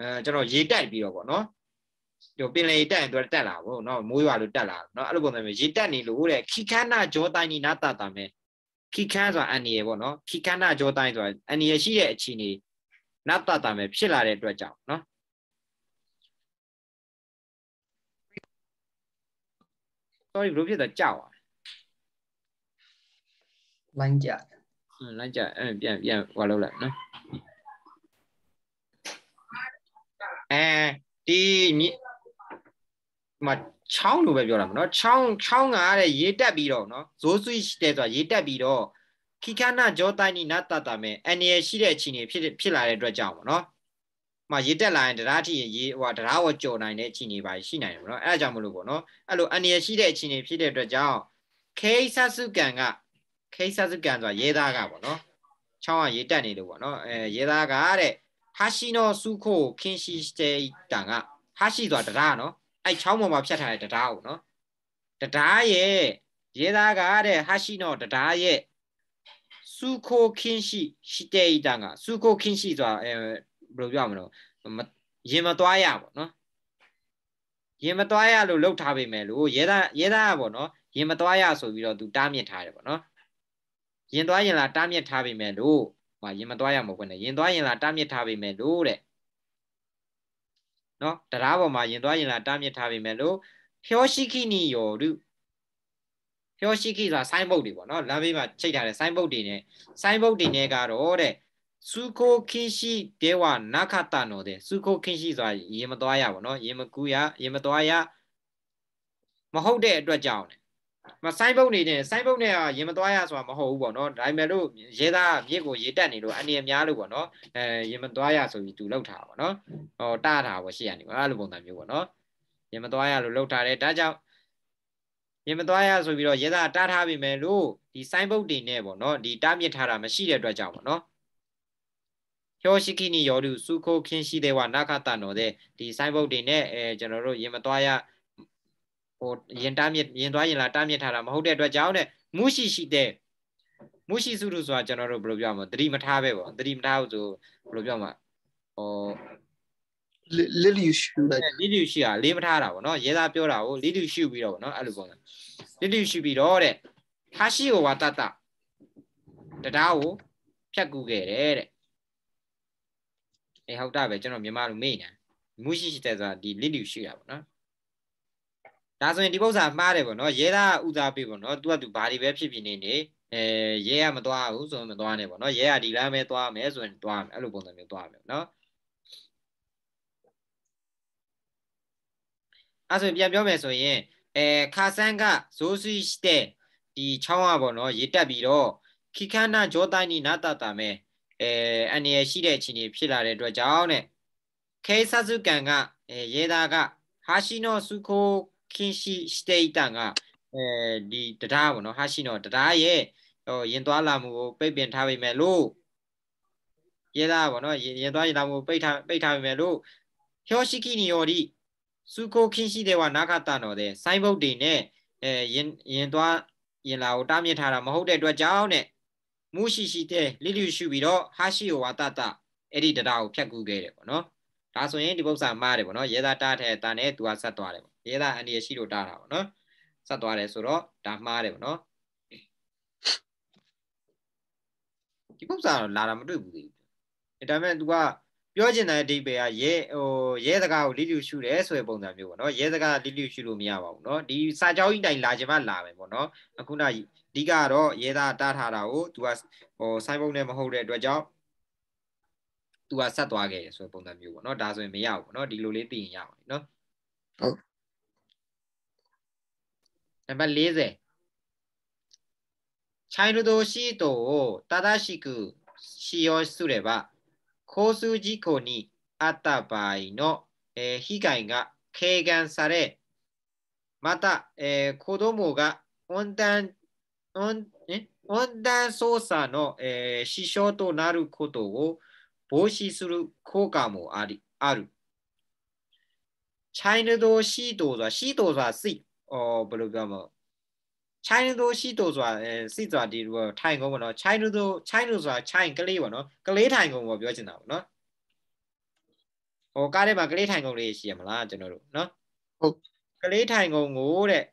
အဲကျွန်တော်ရေတိုက်ပြီးတော့ပေါ့နော်တို့ပင်လေတက်ရင်သူတက်လာပေါ့နော်မိုးရွာလို့တက်လာနော်အဲ့လိုပုံစံမျိုးရေတက်နေလို့တဲ့ခိခန္ဓာကြောတိုင်းနိနာတတာမယ်ခိခန်းဆိုတာအန္တရာယ်ပေါ့နော်ခိခန္ဓာကြောတိုင်းဆိုတာအန္တရာယ်ရှိတဲ့အခြေအနေနာတတာမယ်ဖြစ်လာတဲ့အတွက်ကြောင့်နော်တော်ရီဘလို့ဖြစ်တာကြောက်ပါလိုင်းကြဟွန်းလိုင်းကြအဲပြန်ပြန်ဟွာလောက်လိုက်နော်အဲဒီမှာချောင်းလိုပဲပြောတာမနော်ချောင်းချောင်းကတဲ့ရေတက်ပြီးတော့နော်ဇိုးဆွိတဲ့ဆိုတာရေတက်ပြီးတော့ခိခနာကြောတိုင်းနိနတတမယ်အန်ရရှိတဲ့အခြေအနေဖြစ်ဖြစ်လာတဲ့အတွက်ကြောင့်ပေါ့နော်။မှာရေတက်လာရင်တရားထီရင်ရေဟိုတရားဝကြော်နိုင်တဲ့အခြေအနေပါရှိနိုင်တယ်ပေါ့နော်။အဲဒါကြောင့်မလို့ပေါ့နော်။အဲ့လိုအန်ရရှိတဲ့အခြေအနေဖြစ်တဲ့အတွက်ကြောင့်ခေဆစုကံကခေဆစုကံဆိုတာရေသားကပေါ့နော်။ချောင်းကရေတက်နေလို့ပေါ့နော်။အဲရေသားကတဲ့ဟာရှိနောစုခိုခင်ရှိတဲ့တန်ကဟာရှိဆိုတာတရားနော်။အဲ့ချောင်းပေါ်မှာဖြတ်ထားတဲ့တံတားကိုနော်တံတားရဲ့ရေသားကတဲ့ဟာရှိနောတံတားရဲ့စုခိုခင်းရှိရှိတဲ့ဤတန်ကစုခိုခင်းရှိဆိုတာအဲဘယ်လိုပြောမလို့ရင်မသွားရပေါ့နော်ရင်မသွားရလို့လှုပ်ထားပေမဲ့လို့ရဲသားရဲသားကပေါ့နော်ရင်မသွားရဆိုပြီးတော့သူတားမြစ်ထားတယ်ပေါ့နော်ရင်သွားရင်လားတားမြစ်ထားပေမဲ့လို့ဟာရင်မသွားရမဟုတ်ဘူးနဲ့ရင်သွားရင်လားတားမြစ်ထားပေမဲ့လို့တဲ့နော်တရားပေါ်မှာယင်သွားယင်လာတားမြစ်ထားပြီမဲ့လို့ဟျောရှိခိနိယောတုဟျောရှိခိဆိုတာဆိုင်းဘုတ်တွေပေါ့နော်လမ်းဘေးမှာချိတ်ထားတဲ့ဆိုင်းဘုတ်တွေနဲ့ဆိုင်းဘုတ်တွေနဲ့ကတော့တဲ့စုခိုခင်းရှိဒေဝနာခတနောတဲ့စုခိုခင်းရှိဆိုတာယင်မသွားရပေါ့နော်ယင်မကူရယင်မသွားရမဟုတ်တဲ့အတွက်ကြောင့်မဆိုင်ဘုတ်နေတယ်ဆိုင်ဘုတ်နဲ့ရင်မသွားရဆိုတာမဟုတ်ဘူးပေါ့နော်ဒါပေမဲ့လို့ရဲသားမြစ်ကိုရေတက်နေလို့အနေအများလို့ပေါ့နော်အဲရင်မသွားရဆိုပြီးသူလောက်ထားပါပေါ့နော်ဟောတထားပေါ့ရှေ့ကနေအဲ့လိုပုံစံမျိုးပေါ့နော်ရင်မသွားရလို့လောက်ထားတယ်ဒါကြောင့်ရင်မသွားရဆိုပြီးတော့ရဲသားတားထားပြီမယ်လို့ဒီဆိုင်ဘုတ်တွေနဲ့ပေါ့နော်ဒီတားမြစ်ထားတာမရှိတဲ့အတွက်ကြောင့်ပေါ့နော်ပြောရှိခိနီယောတုစုခိုခင်းရှိတဲ့ဝနာခတနောတဲ့ဒီဆိုင်ဘုတ်တွေနဲ့အဲကျွန်တော်တို့ရင်မသွားရဟိုရင်တားမြစ်ရင်သွားရင်လာတားမြစ်ထားတာမဟုတ်တဲ့အတွက်ကြောင့်တဲ့မုရှိရှိတဲ့မုရှိစုလို့ဆိုတာကျွန်တော်တို့ဘယ်လိုပြောမလဲသတိမထားပဲပေါ့သတိမထားဘူးဆိုဘယ်လိုပြောမလဲဟောလီလီရှူလိုက်လီလီရှူကလေးမထားတာပေါ့နော်ရဲသားပြောတာကိုလီလီရှူပြီးတော့ပေါ့နော်အဲ့လိုပုံစံလီလီရှူပြီးတော့တဲ့ဟာရှိဟောဝါတတတရားကိုဖြတ်ကူခဲ့တယ်တဲ့အဲဟုတ်တာပဲကျွန်တော်မြန်မာလိုမေ့နေမူရှိရှိတဲ့ဆိုတာဒီလီလီရှူရပါပေါ့နော်ဒါဆိုရင်ဒီပု္ပ္ပာမှားတယ်ပေါ့နော်ရဲသားဥစားပေးပေါ့နော်သူကသူဘာတွေပဲဖြစ်ဖြစ်နေနေအဲရဲကမသွားဘူးဆိုရင်မသွားနဲ့ပေါ့နော်ရဲကဒီလမ်းပဲသွားမယ်ဆိုရင်သွားမယ်အဲ့လိုပုံစံမျိုးသွားမယ်နော်အဲ့ဆိုပြန်ပြောမယ်ဆိုရင်အဲခါဆန်းကဇိုးဆွီတဲ့ဒီချောင်းကပေါ့နော်ရေတက်ပြီးတော့ခိခန္ဓာဂျောတိုင်းနီနာတတာမယ်အဲအနေရရှိတဲ့အခြေအနေဖြစ်လာတဲ့အတွက်ကြောင့်တဲ့ခဲဆဆုကံကအဲရဲသားကဟာရှိနောစုခို禁止していたがအဲဒီတရားပေါ့နော်ဟာရှိနော်တရားရဲ့ဟိုရင်သွားလာမှုကိုပိတ်ပင်ထားပေမဲ့လို့ရေးသားပေါ့နော်ရင်သွားရင်လာမှုကိုပိတ်ထားပိတ်ထားပေမဲ့လို့ဟျောရှိကိနီယောဒီစုခိုခင်းရှိတဲ့ဝနာခတာတော်တဲ့ဆိုင်းဘုတ်တွေနဲ့အဲရင်ရင်သွားရင်လာကိုတားမြစ်ထားတာမဟုတ်တဲ့အတွက်ကြောင့်တဲ့မူရှိရှိတဲ့လိလိရှုပြီးတော့ဟာရှိယောဝါတတအဲ့ဒီတရားကိုဖြတ်ကူးခဲ့တယ်ပေါ့နော်ဒါဆိုရင်ဒီပု္ပ္ပစာမှားတယ်ပေါ့နော်ရေးသားတားထဲတာနဲ့သူကဆက်သွားတယ်ရဲသားအနေရရှိလို့တားတာပေါ့နော်ဆက်သွားတယ်ဆိုတော့ဒါမှားတယ်ပေါ့နော်ဒီပု္ပ္ပာတော့လာတာမတွေ့ဘူးသေးဘူးဒါပေမဲ့ तू ကပြောချင်တဲ့အဓိပ္ပာယ်ကရဲဟိုရဲစကားကိုလိလူရှုတယ်ဆိုတဲ့ပုံစံမျိုးပေါ့နော်ရဲစကားလိလူရှုလို့မရပါဘူးနော်ဒီစာကြောင်းကြီးတိုင်းလာချင်မှလာမယ်ပေါ့နော်အခုနအဓိကတော့ရဲသားတားထားတာကို तू ကဟိုစိုင်းပုံနဲ့မဟုတ်တဲ့အတွက်ကြောင့် तू ကဆက်သွားခဲ့ရဆိုတဲ့ပုံစံမျိုးပေါ့နော်ဒါဆိုရင်မရဘူးပေါ့နော်ဒီလိုလေးသိရင်ရပါတယ်နော်ဟုတ်ナンバーチャイルドシートを正しく使用すれば、交通事故にあった場合の、えー、被害が軽減され、また、えー、子供が温暖温温暖操作の、えー、支障となることを防止する効果もありある。チャイルドシートはシートはい。အော်ဘယ်လိုပြောမလဲချိုင်းတို့ရှိတို့ဆိုတာအဲစိစွာဒီတော့ထိုင်ကုန်ပေါ့နော်ချိုင်းတို့ချိုင်းတို့ဆိုတာချိုင်းကလေးပေါ့နော်ကလေးထိုင်ကုန်ပေါ့ပြောချင်တာပေါ့နော်ဟိုကားထဲမှာကလေးထိုင်ကုန်လေးရှိရမလားကျွန်တော်တို့နော်ဟုတ်ကလေးထိုင်ကုန်ကိုတဲ့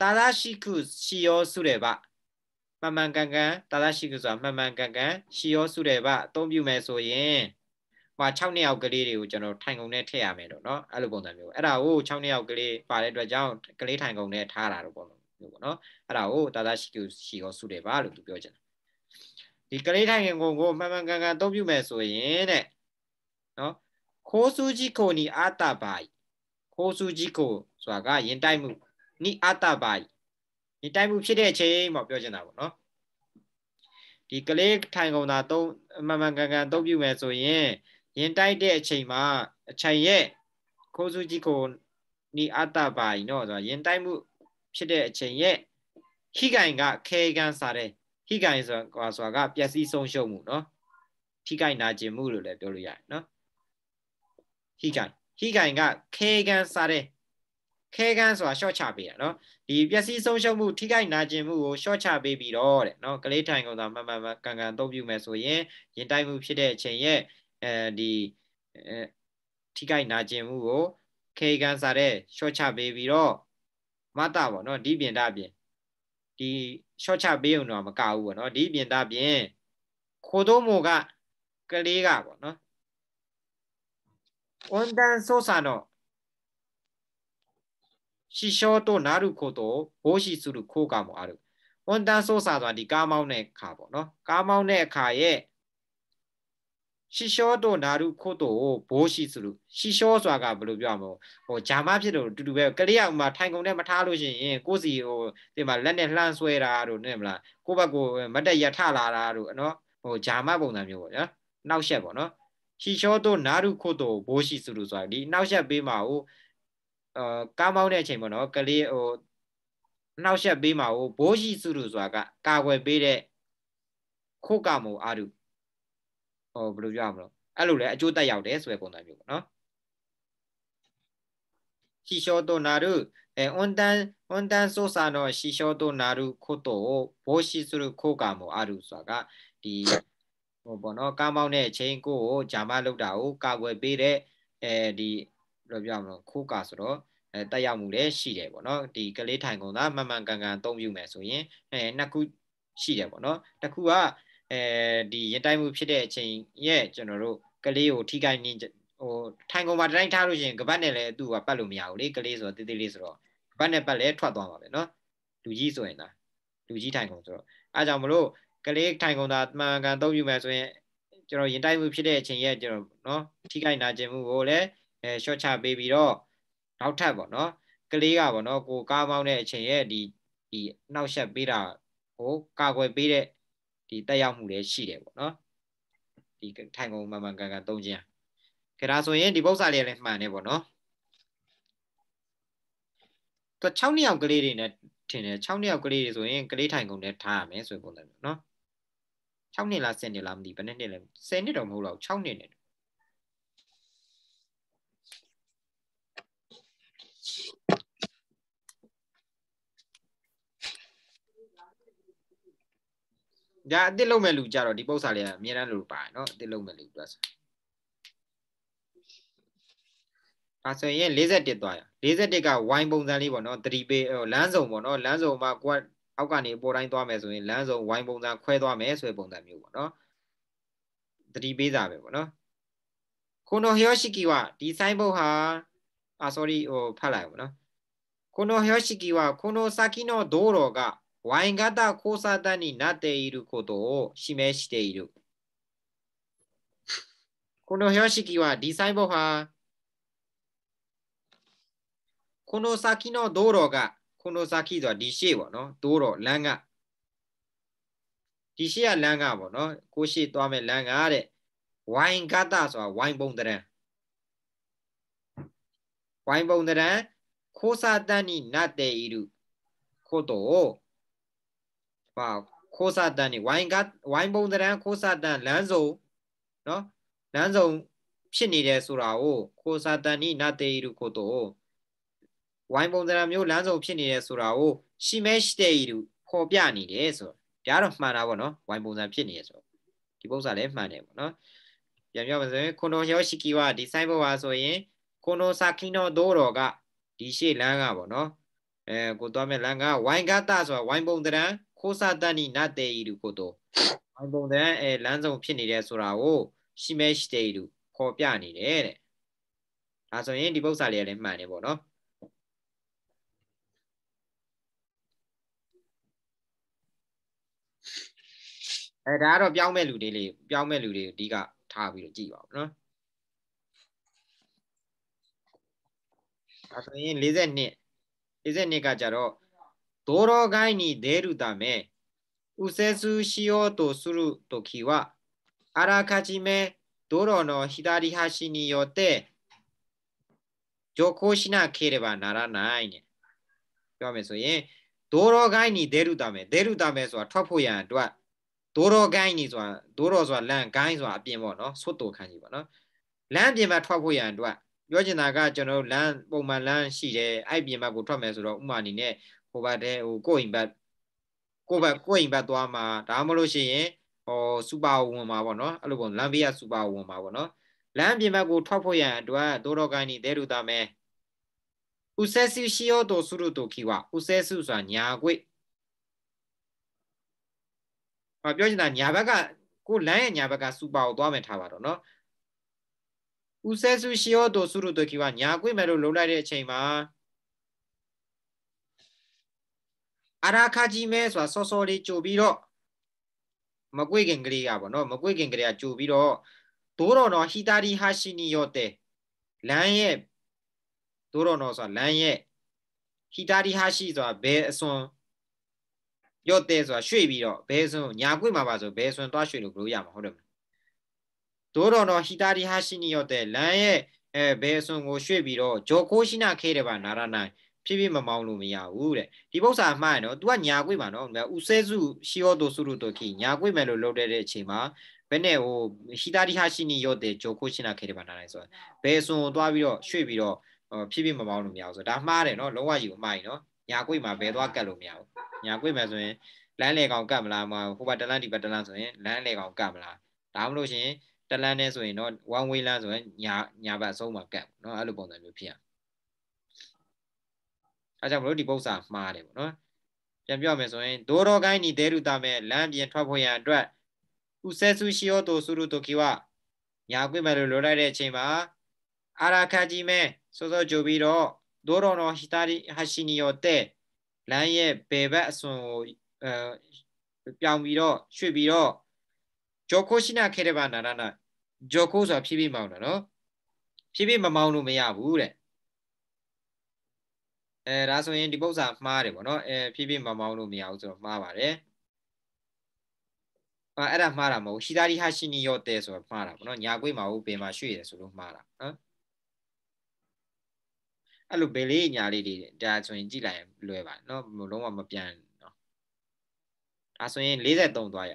တာသာရှိခုရှိရောစုတယ်ဗျမှန်မှန်ကန်ကန်တာသာရှိခုဆိုတာမှန်မှန်ကန်ကန်ရှိရောစုတယ်ဗျအသုံးပြုမယ်ဆိုရင်ဟို6နှစ်ယောက်ကလေးတွေကိုကျွန်တော်ထိုင်ကုန်နဲ့ထည့်ရမယ်တော့เนาะအဲ့လိုပုံစံမျိုးအဲ့ဒါကို6နှစ်ယောက်ကလေးပါတဲ့အတွက်ကြောင့်ကလေးထိုင်ကုန်နဲ့ထားတာတော့ပုံစံမျိုးပေါ့เนาะအဲ့ဒါကိုတာတာရှိကူရှိရောစုတယ်ပါလို့သူပြောချင်တယ်ဒီကလေးထိုင်ကုန်ကိုမှန်မှန်ကန်ကန်အသုံးပြုမယ်ဆိုရင်တဲ့เนาะခိုးစုကြီးကိုနီအာတပါယခိုးစုကြီးကိုဆိုတာကယင်တိုက်မှုနိအာတပါယယင်တိုက်မှုဖြစ်တဲ့အချိန်မှာပြောချင်တာပေါ့เนาะဒီကလေးထိုင်ကုန်တာသုံးမှန်မှန်ကန်ကန်အသုံးပြုမယ်ဆိုရင်ရင်တိုက်တဲ့အချိန်မှာအချိန်ရဲ့ခိုးစုကြီးကိုနီအတ္တပါရင်တော့ဆိုရင်တိုက်မှုဖြစ်တဲ့အချိန်ရဲ့ခိကင်ကခေကန်စားတဲ့ခိကင်ဆိုတာဆိုတာကပျက်စီးဆုံးရှုံးမှုနော်ခိကင်နာကျင်မှုလို့လည်းပြောလို့ရတယ်နော်ခိကင်ခိကင်ကခေကန်စားတဲ့ခဲကန်းဆိုတာရှော့ချပေးတာเนาะဒီပျက်စီးဆုံးရှုံးမှုထိခိုက်နာကျင်မှုကိုရှော့ချပေးပြီးတော့တဲ့เนาะကလေးထိုင်ကောင်သာမှန်မှန်ကန်ကန်အသုံးပြုမယ်ဆိုရင်ရင်တိုက်မှုဖြစ်တဲ့အချိန်ရဲ့အဲဒီထိကိုက်နာကျင်မှုကိုခေကန်စားတဲ့ရှော့ချပေးပြီးတော့မတပေါ့နော်ဒီပြင်တာပြင်ဒီရှော့ချပေးုံတော့မကဘူးပေါ့နော်ဒီပြင်တာပြင်ခိုးသုံးမိုကကလေးကပေါ့နော်ဝန်တန်ဆိုဆာနောရှိရှောတော့နာရုခိုတော့ဘိုးရှိစုလူခိုးကမအားလို့ဝန်တန်ဆိုဆာဆိုတာဒီကားမောင်းတဲ့အခါပေါ့နော်ကားမောင်းတဲ့အခါရဲ့ရှီရှောတို့နာရုခို့တို့ဘိုးရှိစလူရှီရှောစွာကဘယ်လိုပြောမလဲဟိုဂျာမဖြစ်လို့တူတူပဲကလေးကဥမာထိုင်ကုန်နဲ့မထားလို့ရှိရင်ကိုစီဟိုဒီမှာလက်နဲ့လှမ်းဆွဲတာတို့နဲ့မလားကိုဘက်ကိုမတက်ရထလာတာတို့နော်ဟိုဂျာမပုံစံမျိုးပေါ့နော်နောက်ဆက်ပေါ့နော်ရှီရှောတို့နာရုခို့တို့ဘိုးရှိစလူဆိုတာဒီနောက်ဆက်ပေးမှာဟိုအာကားမောင်းတဲ့အချိန်ပေါ့နော်ကလေးဟိုနောက်ဆက်ပေးမှာဟိုဘိုးရှိစလူဆိုတာကကာကွယ်ပေးတဲ့ခို့ကမောအာရုဟိုဘယ်လိုပြောရမလဲအဲ့လိုလဲအကျိုးတက်ရောက်တယ်ဆိုတဲ့ပုံစံမျိုးပေါ့နော်ရှိရှောတောနာရုအဲအွန်တန်အွန်တန်ဆိုဆာနောရှိရှောတောနာရုခိုတောဘောရှိစုရုခိုကာမောအရုဆိုတာကဒီဟိုပေါ့နော်ကားမောင်းတဲ့အချိန်ကိုကိုဂျာမလောက်တာကိုကာကွယ်ပေးတဲ့အဲဒီဘယ်လိုပြောမလဲခိုကာဆိုတော့အဲတက်ရောက်မှုလည်းရှိတယ်ပေါ့နော်ဒီကလေးထိုင်ကုန်သာမှန်မှန်ကန်ကန်အသုံးပြုမယ်ဆိုရင်အဲနှစ်ခုရှိတယ်ပေါ့နော်တစ်ခုကအဲဒီရတိုက်မှုဖြစ်တဲ့အချိန်ရဲ့ကျွန်တော်တို့ကလေးကိုထိခိုက်နေဟိုထိုင်ကုန်မှာတိုင်းထားလို့ရှိရင်ကပတ်နဲ့လည်းသူ့ကပတ်လို့မရဘူးလေကလေးဆိုတော့တေးသေးလေးဆိုတော့ကပတ်နဲ့ပတ်လည်းထွက်သွားမှာပဲเนาะလူကြီးဆိုရင်ဒါလူကြီးထိုင်ကုန်ဆိုတော့အားကြောင့်မလို့ကလေးထိုင်ကုန်တာမှန်ကန်သုံးယူမယ်ဆိုရင်ကျွန်တော်ရင်တိုက်မှုဖြစ်တဲ့အချိန်ရဲ့ကျွန်တော်เนาะထိခိုက်နာကျင်မှုကိုလည်းအဲ short ချပေးပြီးတော့နောက်ထပ်ပေါ့เนาะကလေးကပေါ့เนาะကိုကားမောင်းတဲ့အချိန်ရဲ့ဒီဒီနှောက်ယှက်ပေးတာကိုကာကွယ်ပေးတဲ့ဒီတက်ရောက်မှုလည်းရှိတယ်ပေါ့နော်ဒီထိုင်ကုန်မှန်မှန်ကန်ကန်သုံးခြင်းခင်ဗျာဆိုရင်ဒီပု္ပ္ပစာလေးလည်းမှန်တယ်ပေါ့နော်သူ6နှစ်ယောက်ကလေးတွေနဲ့ထင်တယ်6နှစ်ယောက်ကလေးတွေဆိုရင်ကလေးထိုင်ကုန်နဲ့ထားရမယ်ဆိုပုံစံမျိုးနော်6နှစ်လား10နှစ်လားမသိဘယ်နှစ်နှစ်လဲ10နှစ်တော့မဟုတ်တော့6နှစ်နဲ့ဒါအစ်စ်လုံးမဲ့လူကြတော့ဒီပု္ပ္ပစာလေးကအများအားလို့ပါတယ်နော်အစ်စ်လုံးမဲ့လူပြောဆိုဒါဆိုရင်41သွားရ41ကဝိုင်းပုံစံလေးပေါ့နော်3ပေလမ်းစုံပေါ့နော်လမ်းစုံမှာကိုကအောက်ကနေအပေါ်တိုင်းသွားမယ်ဆိုရင်လမ်းစုံဝိုင်းပုံစံခွဲသွားမယ်ဆိုတဲ့ပုံစံမျိုးပေါ့နော်3ပေစာပဲပေါ့နော်ကိုနိုဟီယိုရှိကီဝဒီဆိုင်ဘုတ်ဟာအာ sorry ဟိုဖတ်လိုက်ပေါ့နော်ကိုနိုဟီယိုရှိကီဝကိုနိုဆာကီနိုဒိုရိုကワイン型交差点になっていることを示している。この標識はリサイボファー。この先の道路が、この先はリシーの道路、ランガ。リシーはランガーの、こシーとアメランガーで、ワイン型はワインボンデレン。ワインボンデレン、交差点になっていることをဟာခိုးစတန်နေဝိုင်းကဝိုင်းပုံသဏ္ဍာန်ခိုးစတန်လမ်းစုံနော်လမ်းစုံဖြစ်နေတယ်ဆိုတာကိုခိုးစတန်နိနတေယိရုကိုတိုဝိုင်းပုံသဏ္ဍာန်မျိုးလမ်းစုံဖြစ်နေတယ်ဆိုတာကိုရှိမဲရှိတေယိရုဖော်ပြနေတယ်ဆိုတာဒါတော့မှန်တာပေါ့နော်ဝိုင်းပုံစံဖြစ်နေရဆိုဒီပုံစံလည်းမှန်တယ်ပေါ့နော်ပြန်ပြောပါစို့ခွန်တော်ယောရှိကီဝဒီဆိုင်ဘောဟာဆိုရင်ခွန်တော်စာခိနောဒိုတော်ကဒီရှေ့လမ်းကပေါ့နော်အဲကိုသွားမဲ့လမ်းကဝိုင်းကတဆိုတာဝိုင်းပုံသဏ္ဍာန်ခိုးစတန်နိနတေဤလူကိုတော့အပုံတန်အဲလမ်းဆုံးဖြစ်နေတယ်ဆိုတာကိုရှိမဲရှိတေဤလူခေါ်ပြနေတယ်တဲ့ဒါဆိုရင်ဒီပု္ပ္ပစာလေးလည်းမှန်တယ်ပေါ့နော်အဲဒါကတော့ပြောင်းမဲ့လူတွေလေးပြောင်းမဲ့လူတွေအဓိကထားပြီးတော့ကြည့်ပါဦးနော်ဒါဆိုရင်42 42ကကြတော့道路外に出るため、右折しようとするときは、あらかじめ道路の左端によって徐行しなければならないね。ပြောမယ်ဆိုရင်道路外に出るため出るためဆိုတာထွက်ဖို့ရန်အတွက်道路外にဆိုတာ道路ဆိုတာလမ်း gain ဆိုတာအပြင်ပေါ့နော်ဆွတ်တူခန်းကြီးပေါ့နော်လမ်းပြင်မှာထွက်ဖို့ရန်အတွက်ပြောချင်တာကကျွန်တော်တို့လမ်းပုံမှန်လမ်းရှိတယ်အဲ့ပြင်မှာကိုထွက်မယ်ဆိုတော့ဥမာအနေနဲ့ဟိုဘက်တဲ့ဟိုကိုယ့်အိမ်ဘက်ကိုယ့်ဘက်ကိုယ့်အိမ်ဘက်သွားမှာဒါမှမဟုတ်ရှိရင်ဟောစူပါဝင်မှာပေါ့နော်အဲ့လိုပုံလမ်းဘေးကစူပါဝင်မှာပေါ့နော်လမ်းပြင်ဘက်ကိုထောက်ဖို့ရန်အတွက်သိုးတော်ကိုင်းနေတဲ့လူသားမဲဥဆက်စုရှိရောတော်စုရတော်ခီဝဥဆက်စုဆိုတာညာကွေ့ဟောပြောချင်တာညာဘက်ကကိုလမ်းရဲ့ညာဘက်ကစူပါကိုသွားမယ်ထားပါတော့နော်ဥဆက်စုရှိရောတော်စုရတော်ခီဝညာကွေ့မယ်လို့လုံလိုက်တဲ့အချိန်မှာအရာခကြီးမဲဆိုတာစောစောလေးကြိုပြီးတော့မကွေခင်ကလေးကပေါ့နော်မကွေခင်ကလေးကကြိုပြီးတော့ဒိုးတော်တော်ဟီတာရီဟာရှိနီယောတဲ့လမ်းရဲ့ဒိုးတော်တော်ဆိုတာလမ်းရဲ့ဟီတာရီဟာရှိဆိုတာဘဲအစွန်ရော့တဲ့ဆိုတာရွှေ့ပြီးတော့ဘဲစွန်ညာကွေမှာပါဆိုဘဲစွန်သွားရွှေ့လို့ဘလို့ရမှာဟုတ်တယ်မလားဒိုးတော်တော်ဟီတာရီဟာရှိနီယောတဲ့လမ်းရဲ့အဲဘဲစွန်ကိုရွှေ့ပြီးတော့ဂျောကိုရှိနာခဲတယ်ပါနာရနိုင်ဖြည်းဖြည်းမမောင်းလို့မရဘူးတဲ့ဒီပု္ပ္ပာမှားရနော် तू ကညာကွေ့ပါနော်ဥစေစုရှိရောတုစုရုတုခိညာကွေ့မယ်လို့လုပ်တဲ့အချိန်မှာဘယ်နဲ့ဟိုဟိတာတိဟရှိနီရောတဲ့ဂျိုကိုရှင်းတာခဲတယ်ပါနာလိုက်ဆိုတော့ဘယ်စွန်ကိုသွားပြီးတော့ရွှေ့ပြီးတော့ဖြည်းဖြည်းမမောင်းလို့မရဘူးဆိုတော့ဒါမှားတယ်နော်လောကကြီးကိုမှားရင်နော်ညာကွေ့မှာဘယ်သွားကတ်လို့မရဘူးညာကွေ့မယ်ဆိုရင်လမ်းလေကောင်ကတ်မလားဟိုဘက်တလန်းဒီဘက်တလန်းဆိုရင်လမ်းလေကောင်ကတ်မလားဒါမှမဟုတ်ရှင်တလန်းနဲ့ဆိုရင်တော့ one way လမ်းဆိုရင်ညာညာဘက်အဆုံးမှာကတ်နော်အဲ့လိုပုံစံမျိုးဖြစ်ရအဲကြောင့်မလို့ဒီပု္ပ္ပာမှားတယ်ပေါ့နော်ပြန်ပြောမယ်ဆိုရင်ဒိုရောကိုင်းနီဒဲရုတာမဲ့လမ်းပြင်ထွက်ဖို့ရန်အတွက်ဥဆဲဆူရှိယောတိုဆူရုတိုကီဝညာကွေမဲ့လို့လိုလိုက်တဲ့အချိန်မှာအာရာခါကြီးမဲစောစောကြိုပြီးတော့ဒိုရောနော်ဟီတာရီဟာရှိနီယောတဲ့လမ်းရဲ့ဘယ်ဘက်အစွန်ကိုအဲပြောင်းပြီးတော့ရွှေ့ပြီးတော့ဂျိုကိုရှိနာခေရဘာနာနာဂျိုကိုဆိုတာဖြည်းဖြည်းမောင်းတာနော်ဖြည်းဖြည်းမမောင်းလို့မရဘူးတဲ့အဲဒါဆိုရင်ဒီပု္ပ္ပာမှားတယ်ပေါ့နော်အဲဖြည်းဖြည်းမမောင်းလို့မရဘူးဆိုတော့မှားပါတယ်အဲအဲ့ဒါမှားတာမဟုတ်ရှိသားဒီဟာရှိနီရောတဲဆိုတော့မှားတာပေါ့နော်ညာကွေးမှာဟုတ်ပင်မှာရွှေ့ရဆိုလို့မှားတာနော်အဲ့လိုဘယ်လေးညာလေးတွေဒါဆိုရင်ကြည့်လိုက်ရင်လွယ်ပါနော်လုံးဝမပြန်နော်ဒါဆိုရင်43သွားရ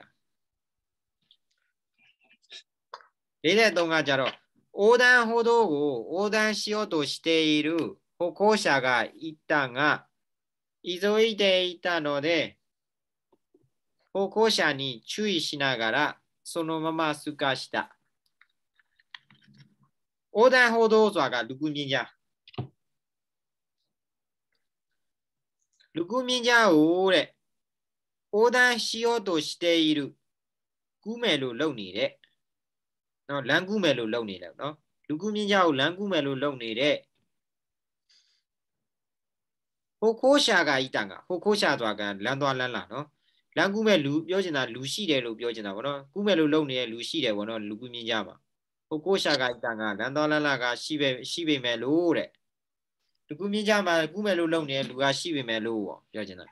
43ကကြတော့အိုဒန်ဟိုဒိုကိုအိုဒန်ရှိယောတိုရှိတေရူ歩行者がいたが、急いでいたので、歩行者に注意しながら、そのまま通過した。横断歩道座がルグミジャ。ルグミジャを折れ、横断しようとしている。グメルロニレ。ラングメルロニレ。ルグミジャをラングメルロニレ。ဟိုခိုးရှာကကြီးတန်ကဟိုခိုးရှာသွားကလမ်းသွားလမ်းလာနော်လမ်းကူးမဲ့လူပြောချင်တာလူရှိတယ်လို့ပြောချင်တာဗောနော်ကူးမဲ့လို့လုံနေတဲ့လူရှိတယ်ဗောနော်လူကူးမြင်ကြပါဟိုကိုရှာကတန်ကလမ်းသွားလမ်းလာကရှိပဲရှိပေမဲ့လို့တဲ့လူကူးမြင်ကြမှာကူးမဲ့လို့လုံနေတဲ့လူကရှိပေမဲ့လို့ဗောပြောချင်တာ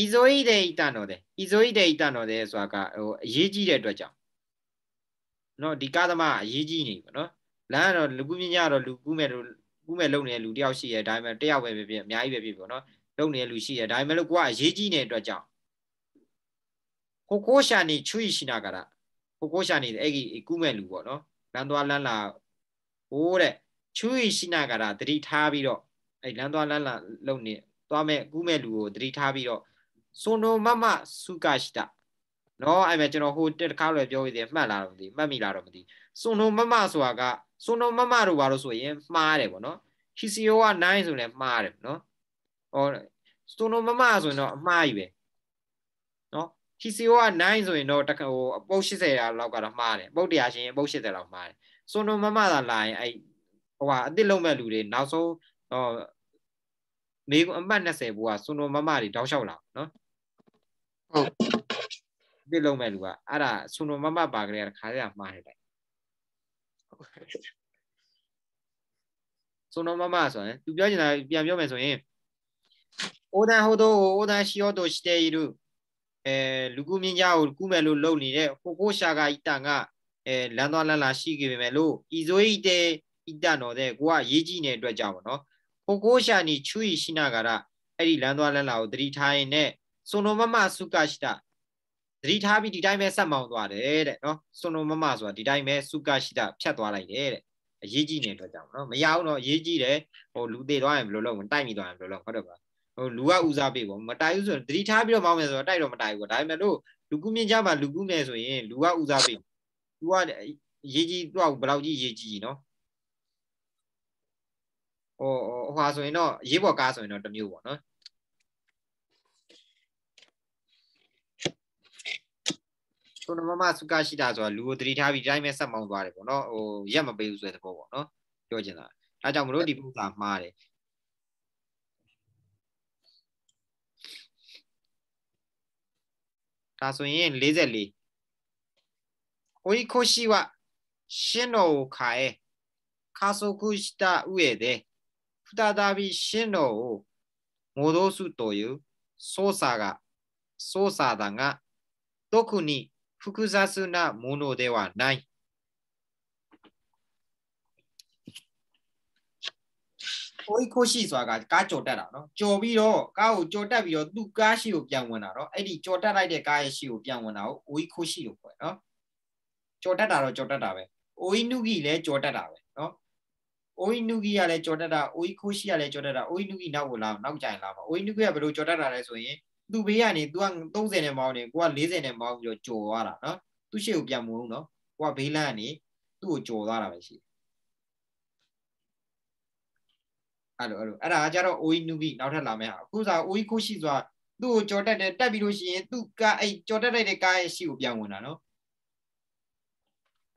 ဤဇိုဣဒေဣတနောတဲ့ဤဇိုဣဒေဣတနောတဲ့ဆိုတာကဟိုအရေးကြီးတဲ့အတွက်ကြောင့်နော်ဒီကသမအရေးကြီးနေဗောနော်လမ်းကတော့လူကူးမြင်ကြတော့လူကူးမဲ့လို့ကူးမဲ့လုံနေတဲ့လူတယောက်ရှိရဲဒါပေမဲ့တယောက်ပဲဖြစ်ဖြစ်အများကြီးပဲဖြစ်ပေါ့နော်လုံနေတဲ့လူရှိရဲဒါပေမဲ့လို့ကိုကအရေးကြီးနေတဲ့အတွက်ကြောင့်ကိုကိုရှာနေချွေရှိနာကရကိုကိုရှာနေအဲ့ဒီကူးမဲ့လူပေါ့နော်လမ်းသွားလမ်းလာဟိုးတဲ့ချွေရှိနာကရတတိထားပြီးတော့အဲ့လမ်းသွားလမ်းလာလုံနေသွားမဲ့ကူးမဲ့လူကိုတတိထားပြီးတော့စွန်တော်မမစုကရှိတာနော်အဲ့မဲ့ကျွန်တော်ဟိုတက်တစ်ခါလည်းပြောရသေးတယ်မှတ်လားတော့မသိမှတ်မိလားတော့မသိစွန်တော်မမဆိုတာကစွန်တော်မမတို့ဘာလို့ဆိုရင်မှားတယ်ပေါ့နော်ဟီစီယိုက9ဆိုလည်းမှားတယ်နော်ဟောစွန်တော်မမဆိုရင်တော့အမှားကြီးပဲနော်ဟီစီယိုက9ဆိုရင်တော့တခါဟိုအပုတ်80လောက်ကတော့မှားတယ်ပုတ်100ရှင်အပုတ်80လောက်မှားတယ်စွန်တော်မမသာလာရင်အဲ့ဟိုဟာအစ်စ်လုံးမဲ့လူတွေနောက်ဆုံးဟောမေအမှတ်20ဘူးကစွန်တော်မမတွေတောက်လျှောက်လာနော်ဟုတ်အစ်စ်လုံးမဲ့လူကအဲ့ဒါစွန်တော်မမပါကြတဲ့ခါကျမှမှားလိုက် そのまま、そうね、表現ないビアန်表面そね、横断歩道を横断しようとしている、えー、ルクミンジャーをメめる論理で歩行者がいたが、えー、ランドランラーきめろ、急いでいたので、ここは家路ね、どうジャもの。歩行者に注意しながら、အဲラီလラ်ランွားလမねそのままဆုしたတိထားပြီးဒီတိုင်းပဲဆက်မောင်းသွားတယ်တဲ့နော်စွန်တော်မမဆိုတာဒီတိုင်းပဲစုကရှိတာဖြတ်သွားလိုက်တယ်တဲ့အရေးကြီးနေတဲ့အတွက်ကြောင့်နော်မရအောင်တော့အရေးကြီးတယ်ဟိုလူသေးသွားရင်ဘယ်လိုလုပ်မလဲတိုက်မိသွားရင်ဘယ်လိုလုပ်ဟုတ်တယ်ပါဟိုလူကဦးစားပေးပေါ့မတိုက်ဘူးဆိုရင်တတိထားပြီးတော့မောင်းမယ်ဆိုတော့တိုက်တော့မတိုက်ဘူးပေါ့ဒါပေမဲ့လို့လူကူးမြင့်ကြမှာလူကူးမယ်ဆိုရင်လူကဦးစားပေးသူကရေးကြီးသူ့ဘယ်လောက်ကြီးရေးကြီးကြီးနော်ဟိုဟိုဟာဆိုရင်တော့ရေးပေါ်ကားဆိုရင်တော့တစ်မျိုးပေါ့နော်ချိုနမမစုကရှိတာဆိုတာလူကိုတတိထားပြီးတိုင်းမဲ့ဆက်မောင်းသွားတယ်ပေါ့နော်ဟိုရက်မပေးဘူးဆိုတဲ့ဘောပေါ့နော်ပြောချင်တာဒါကြောင့်မလို့ဒီပုံစံမှားတယ်ဒါဆိုရင်44おいこしは死のを変え加速した上で再び死のを戻すという操作が操作だが特にフクザスなものではない。ကိုကြီးကိုရှိစွာကကားကြော်တက်တာနော်ကြော်ပြီးတော့ကားကိုကြော်တက်ပြီးတော့သူ့ကားရှိကိုပြန်ဝင်တာနော်အဲ့ဒီကြော်တက်လိုက်တဲ့ကားရဲ့ရှိကိုပြန်ဝင်တာကိုအိုကြီးကိုရှိလို့ခေါ်နော်ကြော်တက်တာတော့ကြော်တက်တာပဲအိုကြီးနုကြီးလည်းကြော်တက်တာပဲနော်အိုကြီးနုကြီးကလည်းကြော်တက်တာအိုကြီးကိုရှိကလည်းကြော်တက်တာအိုကြီးနုကြီးနောက်ကိုလာနောက်ကြိုင်လာပါအိုကြီးနုကြီးကဘယ်လိုကြော်တက်တာလဲဆိုရင်သူ့ဘေးကနေ तू က30နဲ့မောင်းနေကိုက40နဲ့မောင်းပြီးတော့ကြော်သွားတာနော်သူ့ရှေ့ကိုပြန်မဝင်ဘူးနော်ကိုကဘေးလမ်းကနေသူ့ကိုကြော်သွားတာပဲရှိအဲ့လိုအဲ့လိုအဲ့ဒါကကြတော့ OE နူဘီနောက်ထပ်လာမယ့်ဟာအခုစား OE ခိုးရှိသွားသူ့ကိုကြော်တက်တယ်တက်ပြီးလို့ရှိရင်သူ့ကအဲ့ကြော်တက်လိုက်တဲ့ကားရဲ့ရှေ့ကိုပြန်ဝင်တာနော်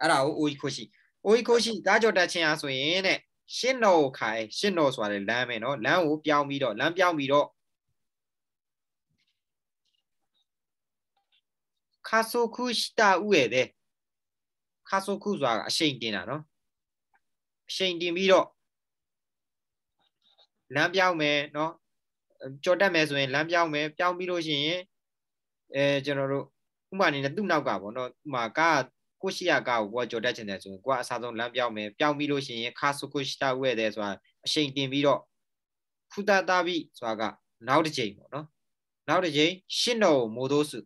အဲ့ဒါကို OE ခိုးရှိ OE ခိုးရှိကားကြော်တက်ခြင်းအားဆိုရင်တဲ့ရှင်းတော်ခိုင်ရှင်းတော်ဆိုရယ်လမ်းပဲနော်လမ်းကိုပြောင်းပြီးတော့လမ်းပြောင်းပြီးတော့ခါဆိုခုしたဥရဲ့တဲ့ခါဆိုခုဆိုတာအရှိန်တင်တာနော်အရှိန်တင်ပြီးတော့လမ်းပြောင်းမယ်နော်ကြော်တက်မယ်ဆိုရင်လမ်းပြောင်းမယ်ပြောင်းပြီးလို့ရှိရင်အဲကျွန်တော်တို့ဥမာအနေနဲ့သူ့နောက်ကပေါ့နော်ဥမာကားကိုရှိရကားကိုကိုကကြော်တက်ချင်တယ်ဆိုရင်ကိုကအစားဆုံးလမ်းပြောင်းမယ်ပြောင်းပြီးလို့ရှိရင်ခါဆိုကိုရှိတာဝဲတယ်ဆိုတာအရှိန်တင်ပြီးတော့ခုတတာပြီဆိုတာကနောက်တစ်ချိန်ပေါ့နော်နောက်တစ်ချိန်ရှင်းတော်မိုးသိုးစု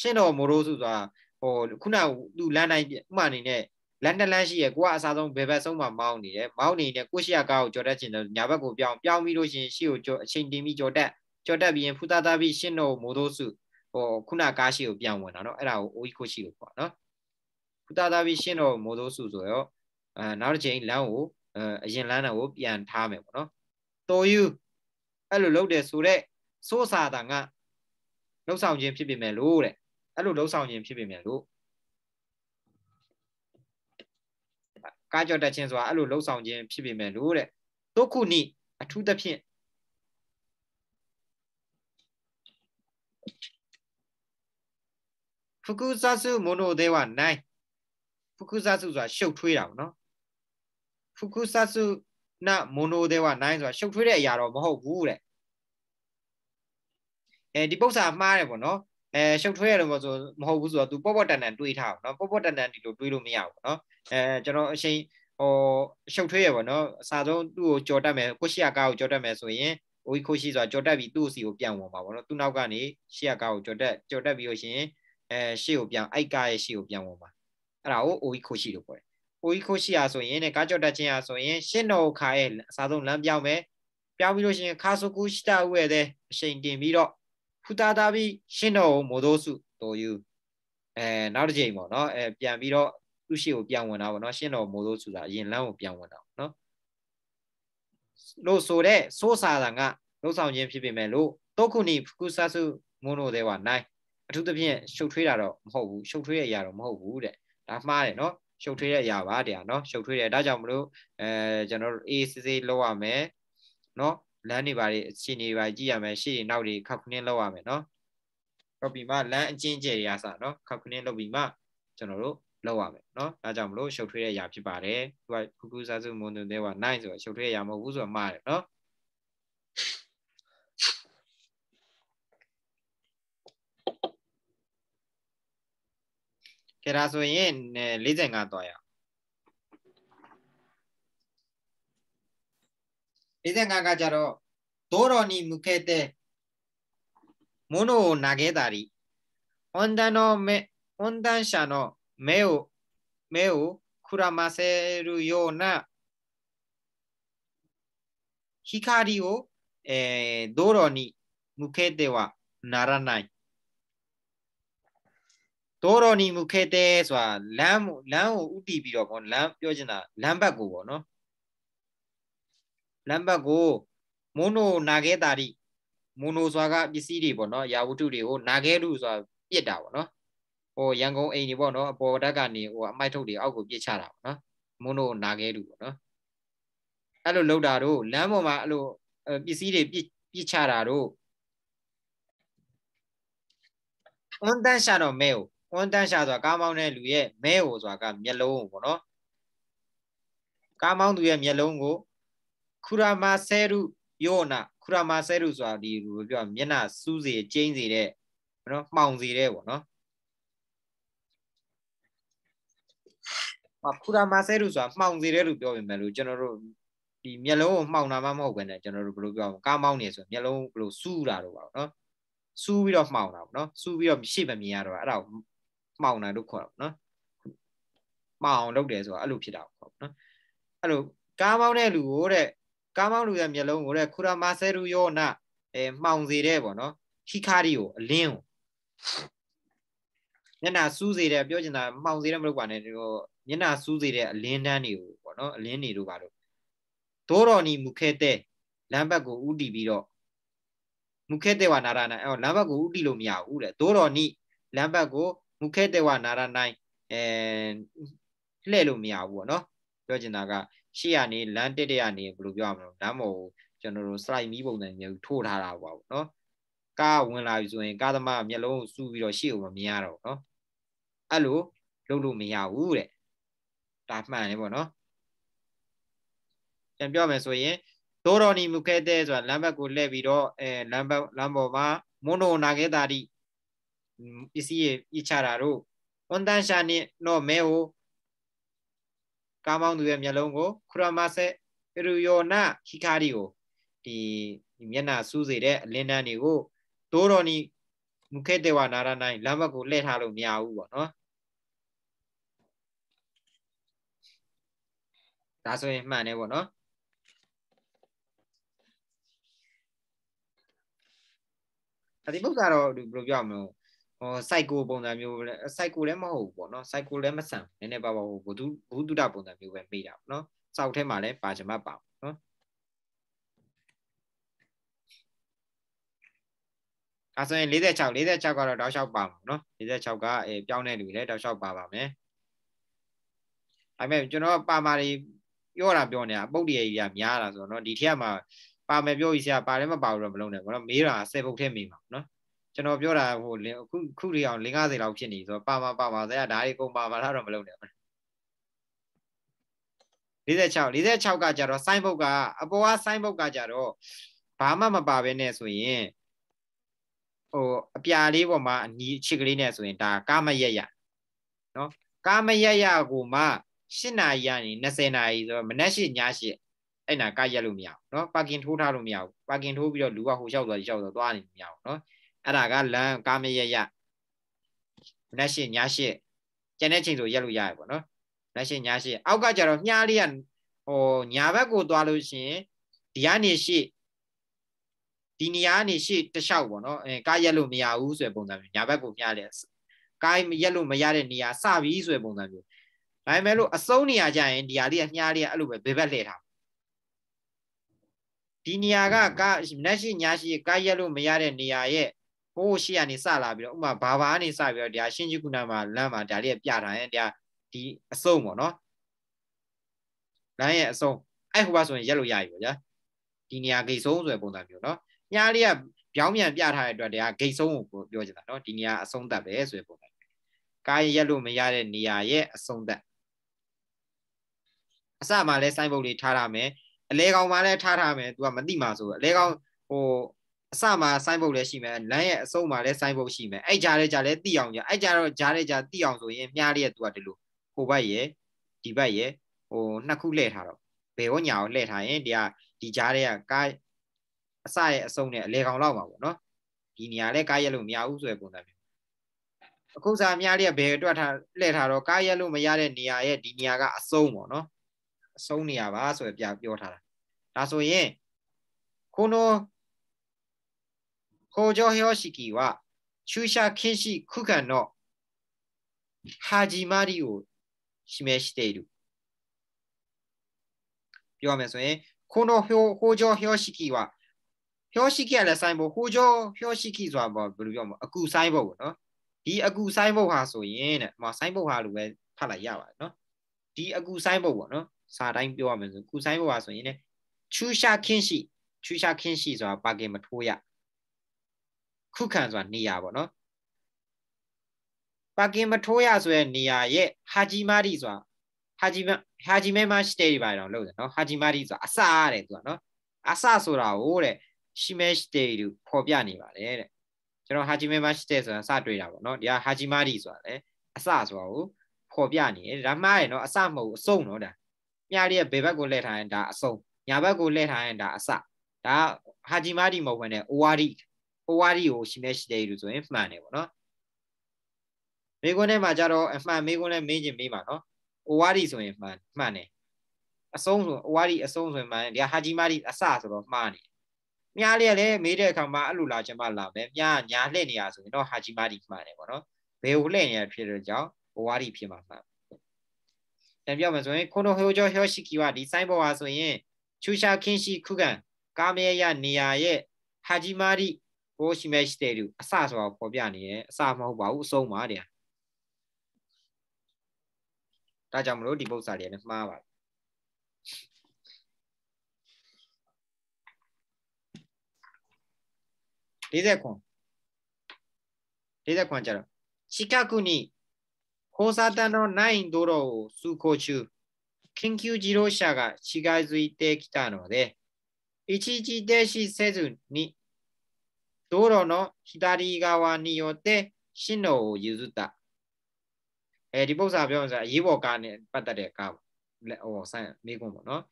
ရှင်းတော်မိုးရိုးစုဆိုတာဟိုခုနကသူလမ်းတိုင်းဥမာအနေနဲ့လန်တလန်ရှိရကိုကအစားဆုံးဘယ်ဘက်ဆုံးမှမောင်းနေတယ်မောင်းနေတယ်ကိုရှိရကားကိုကြော်တက်ချင်တယ်ညာဘက်ကိုပြောင်းပြောင်းပြီးလို့ရှိရင်ရှေ့ကိုကြော်အချိန်တင်ပြီးကြော်တက်ကြော်တက်ပြီးရင်ဖူတာတာပြီးရှင်းတော့မိုးတို့စုဟိုခုနကားရှိကိုပြန်ဝင်တာနော်အဲ့ဒါကိုအိုးကြီးကိုရှိကိုပေါ့နော်ဖူတာတာပြီးရှင်းတော့မိုးတို့စုဆိုရောအဲနောက်တစ်ချိန်လမ်းကိုအရင်လမ်းတော့ကိုပြန်ထားမယ်ပေါ့နော်တော်ယူအဲ့လိုလုပ်တယ်ဆိုတော့စိုးစာတာကလှုပ်ဆောင်ခြင်းဖြစ်ပေမဲ့လို့တဲ့အဲ့လိုလှုပ်ဆောင်ခြင်းဖြစ်ပေမဲ့လို့ကာကြောတက်ခြင်းဆိုတာအဲ့လိုလှုပ်ဆောင်ခြင်းဖြစ်ပေမဲ့လို့တဲ့ဒုက္ခုနိအထူးသဖြင့်ဖကုသစုမနောဒေဝနိုင်ဖကုသစုဆိုတာရှုပ်ထွေးတာပေါ့နော်ဖကုသစုနမနောဒေဝနိုင်ဆိုတာရှုပ်ထွေးတဲ့အရာတော့မဟုတ်ဘူးတဲ့အဲဒီပု္ပ္ပာမှားတယ်ပေါ့နော်အဲရှုပ်ထွေးရတယ်ပေါ့ဆိုမဟုတ်ဘူးဆိုတော့ तू ပေါ့ပေါ့တန်တန်တွေးထားအောင်နော်ပေါ့ပေါ့တန်တန်ဒီလိုတွေးလို့မရဘူးနော်အဲကျွန်တော်အချိန်ဟိုရှုပ်ထွေးရပေါ့နော်အစားဆုံးသူ့ကိုကြော်တတ်မယ်ကိုရှိရကားကိုကြော်တတ်မယ်ဆိုရင်အိုကြီးခိုးရှိဆိုတာကြော်တက်ပြီးသူ့စီကိုပြန်ဝင်ပါပေါ့နော်သူ့နောက်ကနေရှေ့ကားကိုကြော်တက်ကြော်တက်ပြီးလို့ရှင်အဲရှေ့ကိုပြန်အိုက်ကားရဲ့ရှေ့ကိုပြန်ဝင်ပါအဲ့ဒါကိုအိုကြီးခိုးရှိလို့ခေါ်တယ်အိုကြီးခိုးရှိရဆိုရင်တဲ့ကားကြော်တက်ခြင်းရဆိုရင်ရှင်းတော်ခါရဲ့အစားဆုံးလမ်းပြောင်းမယ်ပြောင်းပြီးလို့ရှင်ခါဆုကူရှိတာဦးရဲ့တဲ့အချိန်တင်ပြီးတော့再び死のを戻すというအဲနောက်တစ်ချိန်ပေါ့နော်အဲပြန်ပြီးတော့သူ့ရှေ့ကိုပြန်ဝင်တာပေါ့နော်ရှင်းတော်မိုးစိုးဆိုတာအရင်လမ်းကိုပြန်ဝင်တာပေါ့နော်လို့ဆိုတဲ့ဆိုးစာတာကလှုပ်ဆောင်ခြင်းဖြစ်ပေမဲ့လို့တောခုနိဖကုဆဆုမုန်းလို့တဲ့ဟာနိုင်အထူးသဖြင့်ရှုပ်ထွေးတာတော့မဟုတ်ဘူးရှုပ်ထွေးတဲ့အရာတော့မဟုတ်ဘူးတဲ့ဒါမှားတယ်နော်ရှုပ်ထွေးတဲ့အရာပါတရားနော်ရှုပ်ထွေးတယ်ဒါကြောင့်မလို့အဲကျွန်တော်တို့အေးစေးစေးလောက်ရမယ်နော်လမ်းတွေပါတွေအခြေအနေပါကြည့်ရမယ်ရှေ့တွေနောက်တွေခောက်ခွင်းလောက်ရမယ်နော်ဟုတ်ပြီမလမ်းအချင်းကျယ်တွေအစားနော်ခောက်ခွင်းလောက်ပြီမကျွန်တော်တို့လောက်ရမယ်နော်ဒါကြောင့်မလို့ရှုပ်ထွေးတဲ့အရာဖြစ်ပါတယ်သူကကုကုစားစုမွန်သူတွေကနိုင်ဆိုတော့ရှုပ်ထွေးတဲ့အရာမဟုတ်ဘူးဆိုတော့မှားတယ်နော်ကဲဒါဆိုရင်45သွားရအောင်リゼンガガジャロ、道路に向けて物を投げたり、温暖の目温暖者の目を目をくらませるような光を、えー、道路に向けてはならない。道路に向けては、ランを打ってみよう。ラン、よじな、ランをနံပါတ်9မုန်းနိုနာခဲတာရီမုန်းနိုစွာကပစ္စည်းတွေပေါ့နော်ယာဝတ္ထုတွေကိုနာခဲလူစွာပြစ်တာပေါ့နော်ဟိုရန်ကုန်အိမ်တွေပေါ့နော်အပေါ်ဓာတ်ကနေဟိုအမိုက်ထုတ်တွေအောက်ကိုပြစ်ချတာပေါ့နော်မုန်းနိုနာခဲလူပေါ့နော်အဲ့လိုလောက်တာတို့လမ်းပေါ်မှာအဲ့လိုပစ္စည်းတွေပြစ်ပြစ်ချတာတို့အွန်တန်ရှာတော့မဲကိုအွန်တန်ရှာဆိုတာကားမောင်းတဲ့လူရဲ့မဲကိုဆိုတာကမျက်လုံးကိုပေါ့နော်ကားမောင်းသူရဲ့မျက်လုံးကိုခူရာမာဆဲရုယောနာခူရာမာဆဲရုဆိုတာဒီလိုပြောမျက်နှာစူးစေကျိန်းစေတဲ့နော်မှောင်စေတဲ့ပေါ့နော်အခုဒါမဆဲလို့ဆိုတာမှောင်စေတယ်လို့ပြောပေမဲ့လို့ကျွန်တော်တို့ဒီမျက်လုံးကိုမှောင်တာမှမဟုတ်ဘဲနဲ့ကျွန်တော်တို့ဘယ်လိုပြောမလဲကားမောင်းနေဆိုမျက်လုံးဘယ်လိုစူးတာတော့ပါတော့နော်စူးပြီးတော့မှောင်တာပေါ့နော်စူးပြီးတော့ရှေ့မမြင်ရတော့အဲ့ဒါကိုမှောင်တာလို့ခေါ်တာပေါ့နော်မှောင်လုပ်တယ်ဆိုတာအဲ့လိုဖြစ်တာပေါ့နော်အဲ့လိုကားမောင်းတဲ့လူကိုတဲ့ကားမောင်းလူရဲ့မျက်လုံးကိုတဲ့ခူရာမာဆယ်ရူယောနာအဲမှောင်စေတဲ့ပေါ့နော်ဟီခါရီကိုအလင်းကိုမျက်နှာစူးစေတဲ့ပြောချင်တာမှောင်စေတဲ့မလို့ပါနဲ့ဒီလိုမျက်နှာစူးစေတဲ့အလင်းတန်းတွေကိုပေါ့နော်အလင်းတွေတို့ပါတော့သိုးတော်နီမူခဲတဲ့လမ်းဘက်ကိုဥတီပြီးတော့မူခဲတဲ့ဝနာရနိုင်အော်လမ်းဘက်ကိုဥတီလို့မရဘူးတဲ့သိုးတော်နီလမ်းဘက်ကိုမူခဲတဲ့ဝနာရနိုင်အဲလှဲ့လို့မရဘူးပေါ့နော်ပြောချင်တာကရှေ့ရနေလမ်းတက်တက်ရနေဘယ်လိုပြောရမလဲလမ်းပေါ်ကျွန်တော်တို့ slide မီးပုံစံမျိုးထိုးထားတာပေါ့နော်ကားဝင်လာပြီဆိုရင်ကားသမားမျက်လုံးစူးပြီးတော့ရှေ့ကိုမမြင်ရတော့နော်အဲ့လိုလုပ်လို့မရဘူးတဲ့ဒါမှန်တယ်ပေါ့နော်ပြန်ပြောမယ်ဆိုရင်ဒိုတော်နီမူခဲတဲ့ဆိုတာလမ်းဘက်ကိုလှည့်ပြီးတော့အဲလမ်းဘက်လမ်းပေါ်မှာမွန်းတော်နာခဲတာတိပစ္စည်းရေးပြချတာတို့ဝန်တန်ရှာနေတော့မဲဟိုကားမောင်းသူရဲ့မျက်လုံးကိုခရမဆက်အရူယောနာဟီကာရီကိုဒီမျက်နှာစူးစေတဲ့အလင်းတန်းတွေကိုသိုးတော်နီမုခေတေဝနာရနိုင်လမ်းဘက်ကိုလှည့်ထားလို့မရဘူးပေါ့နော်ဒါဆိုရင်မှန်တယ်ပေါ့နော်အဒီဘုတ်ကတော့ဘယ်လိုပြောမလို့ဟော psycho ပုံစံမျိုးလဲ psycho လည်းမဟုတ်ဘူးပေါ့နော် psycho လည်းမဆန်နည်းနည်းပါပါဟိုဘုဒ္ဓဘုဒ္ဓပုံစံမျိုးပဲမေးတာပေါ့နော်စောက်ထဲမှာလည်းပါချင်မှပါနော်အဲဆိုရင်46 46ကတော့တောက်လျှောက်ပါမှာနော်46ကအဲပြောင်းတဲ့လူတွေလည်းတောက်လျှောက်ပါပါမယ်ဒါပေမဲ့ကျွန်တော်ပါမာတွေပြောတာပြောနေတာပုတ်တရကြီးကများတာဆိုတော့เนาะဒီထက်မှာပါမယ်ပြောပြီးဆရာပါလည်းမပါဘူးတော့မလုံးနဲ့ဘောနော်မေးတာစေဖုတ်ထဲမေးမှာနော်ကျွန်တော်ပြောတာဟိုအခုခုရီအောင်50လောက်ဖြစ်နေဆိုတော့ပါပါပါပါဆရာဒါတွေကုန်ပါပါလားတော့မလုပ်နဲ့46 46ကကြတော့စိုင်းဘုတ်ကအပေါ်ကစိုင်းဘုတ်ကကြတော့ဘာမှမပါဘဲနဲ့ဆိုရင်ဟိုအပြာလေးပေါ်မှာအနီးအချစ်ကလေးနဲ့ဆိုရင်ဒါကာမရက်ရနော်ကာမရက်ရကိုမှ7နာရီကနေ20နာရီဆိုတော့မနက်8ည8အဲ့နာကရက်လို့မရဘူးနော်ပါကင်ထိုးထားလို့မရဘူးပါကင်ထိုးပြီးတော့လူကဟိုလျှောက်သွားလျှောက်သွားသွားနေမရဘူးနော်အဲ့ဒါကလမ်းကားမရရမနက်ရှင်းညရှင်းကျန်တဲ့ချိန်ဆိုရက်လို့ရရပေါ့နော်မနက်ရှင်းညရှင်းအောက်ကကျတော့ညလေးကဟိုညာဘက်ကိုသွားလို့ရှင်ဒီကနေရှေ့ဒီနေရာကနေရှေ့တလျှောက်ပေါ့နော်အဲကားရက်လို့မရဘူးဆိုတဲ့ပုံစံမျိုးညာဘက်ကိုမျှတယ်ကားရက်လို့မရတဲ့နေရာစပြီးဆိုတဲ့ပုံစံမျိုးဒါပေမဲ့လို့အစုံနေရာကျရင်ဒီဟာလေးကညှားလေးကအဲ့လိုပဲဘေဘက်လှည့်ထားဒီနေရာကကားနက်ရှိညာရှိကားရက်လို့မရတဲ့နေရာရဲ့ကိုကိုရှိရနေစလာပြီးတော့ဥမာဘာဘာကနေစပြီးတော့တရားရှင်ဂျီကုနာမှာလမ်းမှာဒါလေးပြတာဟဲ့တရားဒီအစုံပေါ့နော်လမ်းရဲ့အစုံအဲ့ဟိုဘဆိုရင်ရက်လို့ရပြီပေါ့ဗျာဒီနေရာဂိတ်ဆုံးဆိုတဲ့ပုံစံမျိုးနော်ညားလေးကပြောင်းပြန်ပြထားတဲ့အတွက်တရားဂိတ်ဆုံးကိုပြောချင်တာနော်ဒီနေရာအဆုံးသက်ပဲဆိုတဲ့ပုံစံမျိုးကားရက်လို့မရတဲ့နေရာရဲ့အဆုံးသက်အစမှာလဲစိုင်းပုတ်လေးထားရမယ်အလဲကောင်မှာလဲထားထားမယ် तू ကမသိမှာဆိုအလဲကောင်ဟိုအစမှာဆိုင်းဘုတ်လည်းရှိမယ်လမ်းရဲ့အဆုံးမှာလည်းဆိုင်းဘုတ်ရှိမယ်အဲ့ကြားလဲကြားလဲတိအောင်ကြအဲ့ကြားတော့ကြားလဲကြားတိအောင်ဆိုရင်မြားလေးကသူကဒီလိုဟိုဘက်ရဲ့ဒီဘက်ရဲ့ဟိုနှစ်ခုလှည့်ထားတော့ဘယ်ဟောညာကိုလှည့်ထားရင်ဒီကဒီကြားထဲကကားအစရဲ့အဆုံးနဲ့အလေကောင်လောက်ပါပေါ့နော်ဒီနေရာလဲကားရက်လို့မရဘူးဆိုတဲ့ပုံစံမျိုးအခုစားမြားလေးကဘယ်အတွက်ထားလှည့်ထားတော့ကားရက်လို့မရတဲ့နေရာရဲ့ဒီနေရာကအဆုံးပေါ့နော်အဆုံးနေရာပါဆိုပြပြောထားတာဒါဆိုရင်ခုန工場標識は駐車禁止区間の始まりを示している。要はね、この表情標識は、標識やらサイボー、工場標識はもう、ブルーも、アクサイボーの。ディアクサイボーはそういえな、まあサイボーはルウェイ、パラヤワの。ディアクサイボーサーダインビオアメンズ、クサインボーはそういえね。駐車禁止、駐車禁止はバゲマトウヤ。ခုခံဆိုတာနေရာပေါ့နော်ပါကင်မထိုးရဆိုတဲ့နေရာရဲ့ဟာဂျီမာရီဆိုတာဟာဂျီမဟာဂျီမဲမရှိတဲ့ဒီပါတော့လို့တယ်နော်ဟာဂျီမာရီဆိုတာအစရတယ်သူကနော်အစဆိုတာကိုတဲ့ရှိမဲရှိတဲ့လူပေါ်ပြနေပါတယ်တဲ့ကျွန်တော်ဟာဂျီမဲမရှိတဲ့ဆိုတာစတွေ့တာပေါ့နော်ဒီကဟာဂျီမာရီဆိုတာလေအစဆိုတာကိုပေါ်ပြနေတယ်ဒါမှားတယ်နော်အစမဟုတ်အဆုံးနော်ဒါမြားလေးရဲ့ဘယ်ဘက်ကိုလှည့်ထားရင်ဒါအဆုံးညာဘက်ကိုလှည့်ထားရင်ဒါအစဒါဟာဂျီမာရီမဟုတ်ဘဲနဲ့အိုဝါရီဟိုဝါရီကို示しているဆိုရင်မှန်တယ်ပေါ့နော်မိကွန်းထဲမှာကြတော့အမှန်မိကွန်းလည်းမေးခြင်းမေးပါနော်ဟိုဝါရီဆိုရင်မှန်မှန်တယ်အဆုံးဆိုဟိုဝါရီအဆုံးဆိုရင်မှန်တယ်ဒီဟာဂျီမာရီအစဆိုတော့မှားနေမြားလေးကလည်းမေးတဲ့အခါမှာအဲ့လိုလာချင်မှလာမယ်မြားညာလှည့်နေရဆိုရင်တော့ဟာဂျီမာရီမှားတယ်ပေါ့နော်ဘယ်ကိုလှည့်နေရဖြစ်တဲ့ကြောင့်ဟိုဝါရီဖြစ်မှာမှန်ပြန်ပြောမယ်ဆိုရင်ခွန်တိုဟိုဂျိုဟျောရှိကီဝါဒီဆိုင်းဘောဟာဆိုရင်ချူရှာခင်းရှိခုခံကာမရရနေရာရဲ့ဟာဂျီမာရီကိုရှိမဲ့ရှိတဲ့လူအစဆိုတာပေါ်ပြနေတယ်အစမဟုတ်ပါဘူးအဆုံးပါတဲ့ဒါကြောင့်မလို့ဒီပု္ပ္ပာတွေလည်းမှားပါ40ခွန်40ခွန်じゃろ近くに交差点のない道路を通行中緊急自動車が近づいてきたので一時停止せずに道路の左側によって進路を譲った。အဲဒီပု္ပ္ပာပြောမှာဆိုအရေးပေါ်ကားနဲ့ပတ်သက်တဲ့ကားပေါ့ဟိုဆန်မိကုံပေါ့နော်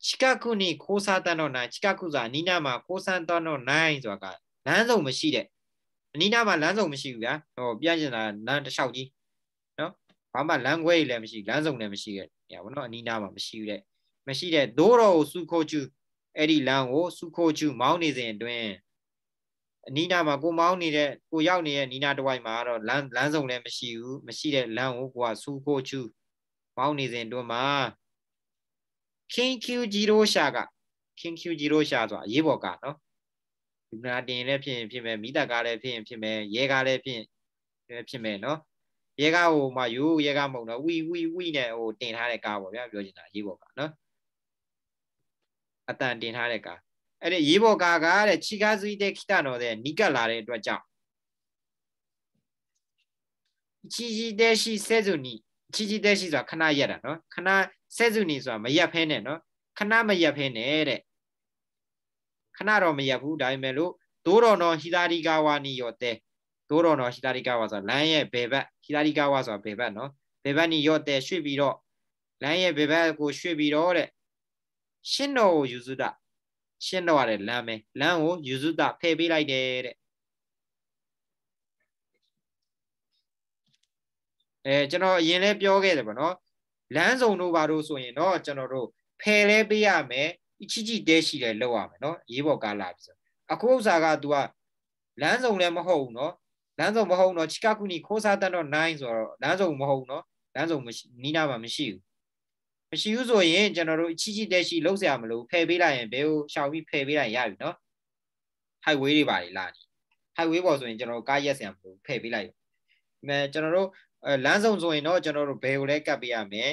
近くに交差点のない近くဆိုတာအနီးနားမှာ交差点のないဆိုတာကလမ်းစုံမရှိတဲ့အနီးနားမှာလမ်းစုံမရှိဘူးဗျာဟိုပြန်ကျင်တာလမ်းတစ်လျှောက်ကြီးနော်ဘာမှလမ်းခွဲကြီးလည်းမရှိလမ်းစုံလည်းမရှိခဲ့ညပေါ့နော်အနီးနားမှာမရှိဘူးတဲ့မရှိတဲ့သို့တော်ကိုစုခိုးကျူအဲ့ဒီလမ်းကိုစုခိုးကျူမောင်းနေစဉ်အတွင်းအနီးနားမှာကိုမောင်းနေတဲ့ကိုရောက်နေတဲ့နီးနားတစ်ဝိုက်မှာတော့လမ်းလမ်းစုံလည်းမရှိဘူးမရှိတဲ့လမ်းကိုကိုကစူးကိုချူမောင်းနေစဉ်တွင်မှာ King Q0 ရှာက King Q0 ရှာဆိုတာအရေးပေါ်ကနော်ဒီနာတင်လည်းဖြစ်ရင်ဖြစ်မယ်မိသားကားလည်းဖြစ်ရင်ဖြစ်မယ်ရဲကားလည်းဖြစ်ရင်ဖြစ်မယ်နော်ရဲကားဟိုမှာယူရဲကားမဟုတ်တော့ဝီဝီဝီနဲ့ဟိုတင်ထားတဲ့ကားပေါ့ဗျာပြောချင်တာအရေးပေါ်ကနော်အတန်တင်ထားတဲ့ကားအဲ့ဒီရေဘောကာကတဲ့ခြိကားစည်းတဲ့ခိတတော်တဲ့နိကလာတဲ့အတွက်ကြောင့်ခြိကြီးတဲ့ရှိဆဲစုနီခြိကြီးတဲ့ရှိဆိုတာခဏရက်တာနော်ခဏဆဲစုနီဆိုတာမရက်ဖဲနဲ့နော်ခဏမရက်ဖဲနဲ့တဲ့ခဏတော့မရက်ဘူးဒါပေမဲ့လို့ဒိုးတော်တော်ဟီတာရီကာဝါနီရောတဲ့ဒိုးတော်တော်ဟီတာရီကာဝါဆိုတာလမ်းရဲ့ဘယ်ဘက်ဟီတာရီကာဝါဆိုတာဘယ်ဘက်နော်ဘယ်ဘက်နီရောတဲ့ရွှေ့ပြီးတော့လမ်းရဲ့ဘယ်ဘက်ကိုရွှေ့ပြီးတော့တဲ့ရှင်းတော်ကိုယူစုတာရှင်းတော့ရတဲ့လမ်းပဲလမ်းကိုယူစုတဖယ်ပေးလိုက်တယ်တဲ့အဲကျွန်တော်အရင်လဲပြောခဲ့တယ်ပေါ့နော်လမ်းစုံတို့ဘာလို့ဆိုရင်တော့ကျွန်တော်တို့ဖယ်လဲပေးရမယ်အချစ်ချစ်တဲရှိတယ်လောက်ရမယ်နော်ရေးပေါ်ကာလာပြီဆိုအခုဥစားက तू ကလမ်းစုံလည်းမဟုတ်ဘူးနော်လမ်းစုံမဟုတ်တော့ချီကာကူနီခိုးစားတတ်တော့9ဆိုတော့လမ်းစုံမဟုတ်ဘူးနော်လမ်းစုံမရှိနီးနာမှာမရှိဘူးမရှိဘူးဆိုရင်ကျွန်တော်တို့အချီချီတက်ရှိလောက်เสียမလို့ဖယ်ပေးလိုက်ရင်ဘယ်ကိုရှောင်ပြီးဖယ်ပေးလိုက်ရပြီနော် highway တွေပါလေလာနေ highway ပေါ်ဆိုရင်ကျွန်တော်တို့ကားရက်เสียမလို့ဖယ်ပေးလိုက်မဲကျွန်တော်တို့လမ်းဆောင်ဆိုရင်တော့ကျွန်တော်တို့ဘယ်ကိုလဲကတ်ပေးရမယ်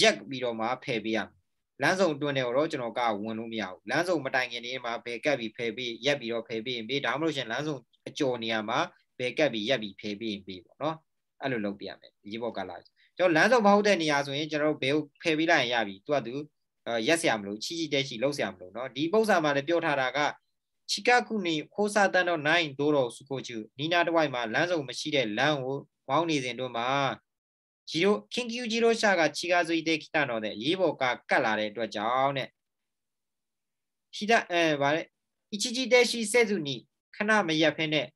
ရက်ပြီးတော့မှဖယ်ပေးရမယ်လမ်းဆောင်အတွင်းတွေကိုတော့ကျွန်တော်ကဝင်လို့မရဘူးလမ်းဆောင်မတိုင်ခင်နေမှာဘယ်ကတ်ပြီးဖယ်ပေးရက်ပြီးတော့ဖယ်ပေးရင်ပေးဒါမှမဟုတ်ရှင်လမ်းဆောင်အကျော်နေရာမှာဘယ်ကတ်ပြီးရက်ပြီးဖယ်ပေးရင်ပေးပေါ့နော်အဲ့လိုလုပ်ပြရမယ်ရေပေါ်ကလာကျွန်တော်လမ်းစုံမဟုတ်တဲ့နေရာဆိုရင်ကျွန်တော်တို့ဘယ်ကိုဖယ်ပေးလိုက်ရင်ရပြီသူကသူရက်ဆရာမလို့ချီချီတဲချီလှုပ်ဆရာမလို့เนาะဒီပုံစံမှာလည်းပြောထားတာကချီကာကူနီခိုးစာတန်တော့နိုင်သို့တော်စုကိုချူနီနာတဝိုက်မှာလမ်းစုံမရှိတဲ့လမ်းကိုဝေါင်းနေစဉ်တို့မှာဂျီရိုခင်ကယူဂျီရိုရှာကချီကာဇွီတဲ့ခိတနော်တဲ့ရေးပေါ်ကကတ်လာတဲ့အတွက်ကြောင့်တဲ့ခိတအဲဗါလေအချီချီတဲရှိဆဲစုနီခဏမရက်ဖင်းနဲ့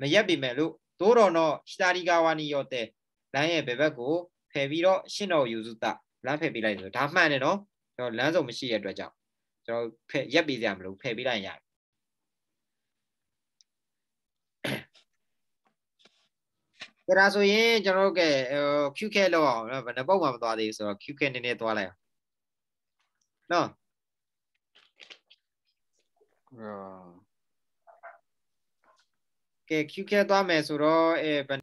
မရက်ပေမဲ့လို့သို့တော်တော့ဟီတာရီကာဝါနီရောတဲ့လမ်းရဲ့ဘယ်ဘက်ကိုဖယ်ပြီးတော့ရှင်းတော်ယူစုတလမ်းဖယ်ပေးလိုက်ဆိုဒါမှန်တယ်နော်ကျွန်တော်လမ်းစုံမရှိတဲ့အတွက်ကြောင့်ကျွန်တော်ဖယ်ရက်ပေးစရာမလိုဖယ်ပေးလိုက်ရတယ်ကြဒါဆိုရင်ကျွန်တော်တို့ကဟို QK လောက်အောင်နော်ဘယ်နှပုတ်မှမသွားသေးဘူးဆိုတော့ QK နည်းနည်းသွားလိုက်အောင်နော်ကဲ QK သွားမယ်ဆိုတော့အဲ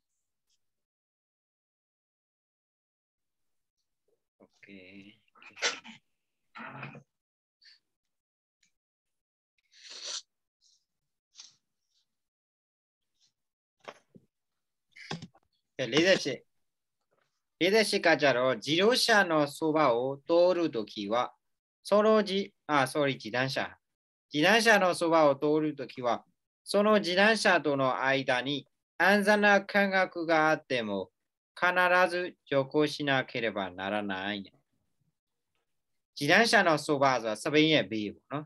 レデシカかじゃろ、自動車のそばを通るときは、そのじ、あ、それ自転車。自転車のそばを通るときは、その自転車との間に安全な感覚があっても、必ず徐行しなければならない。ဂျီဒန်ရှာတော့ဆိုပါဆိုတာစပိန်ရဲ့ဘေးပေါ့နော်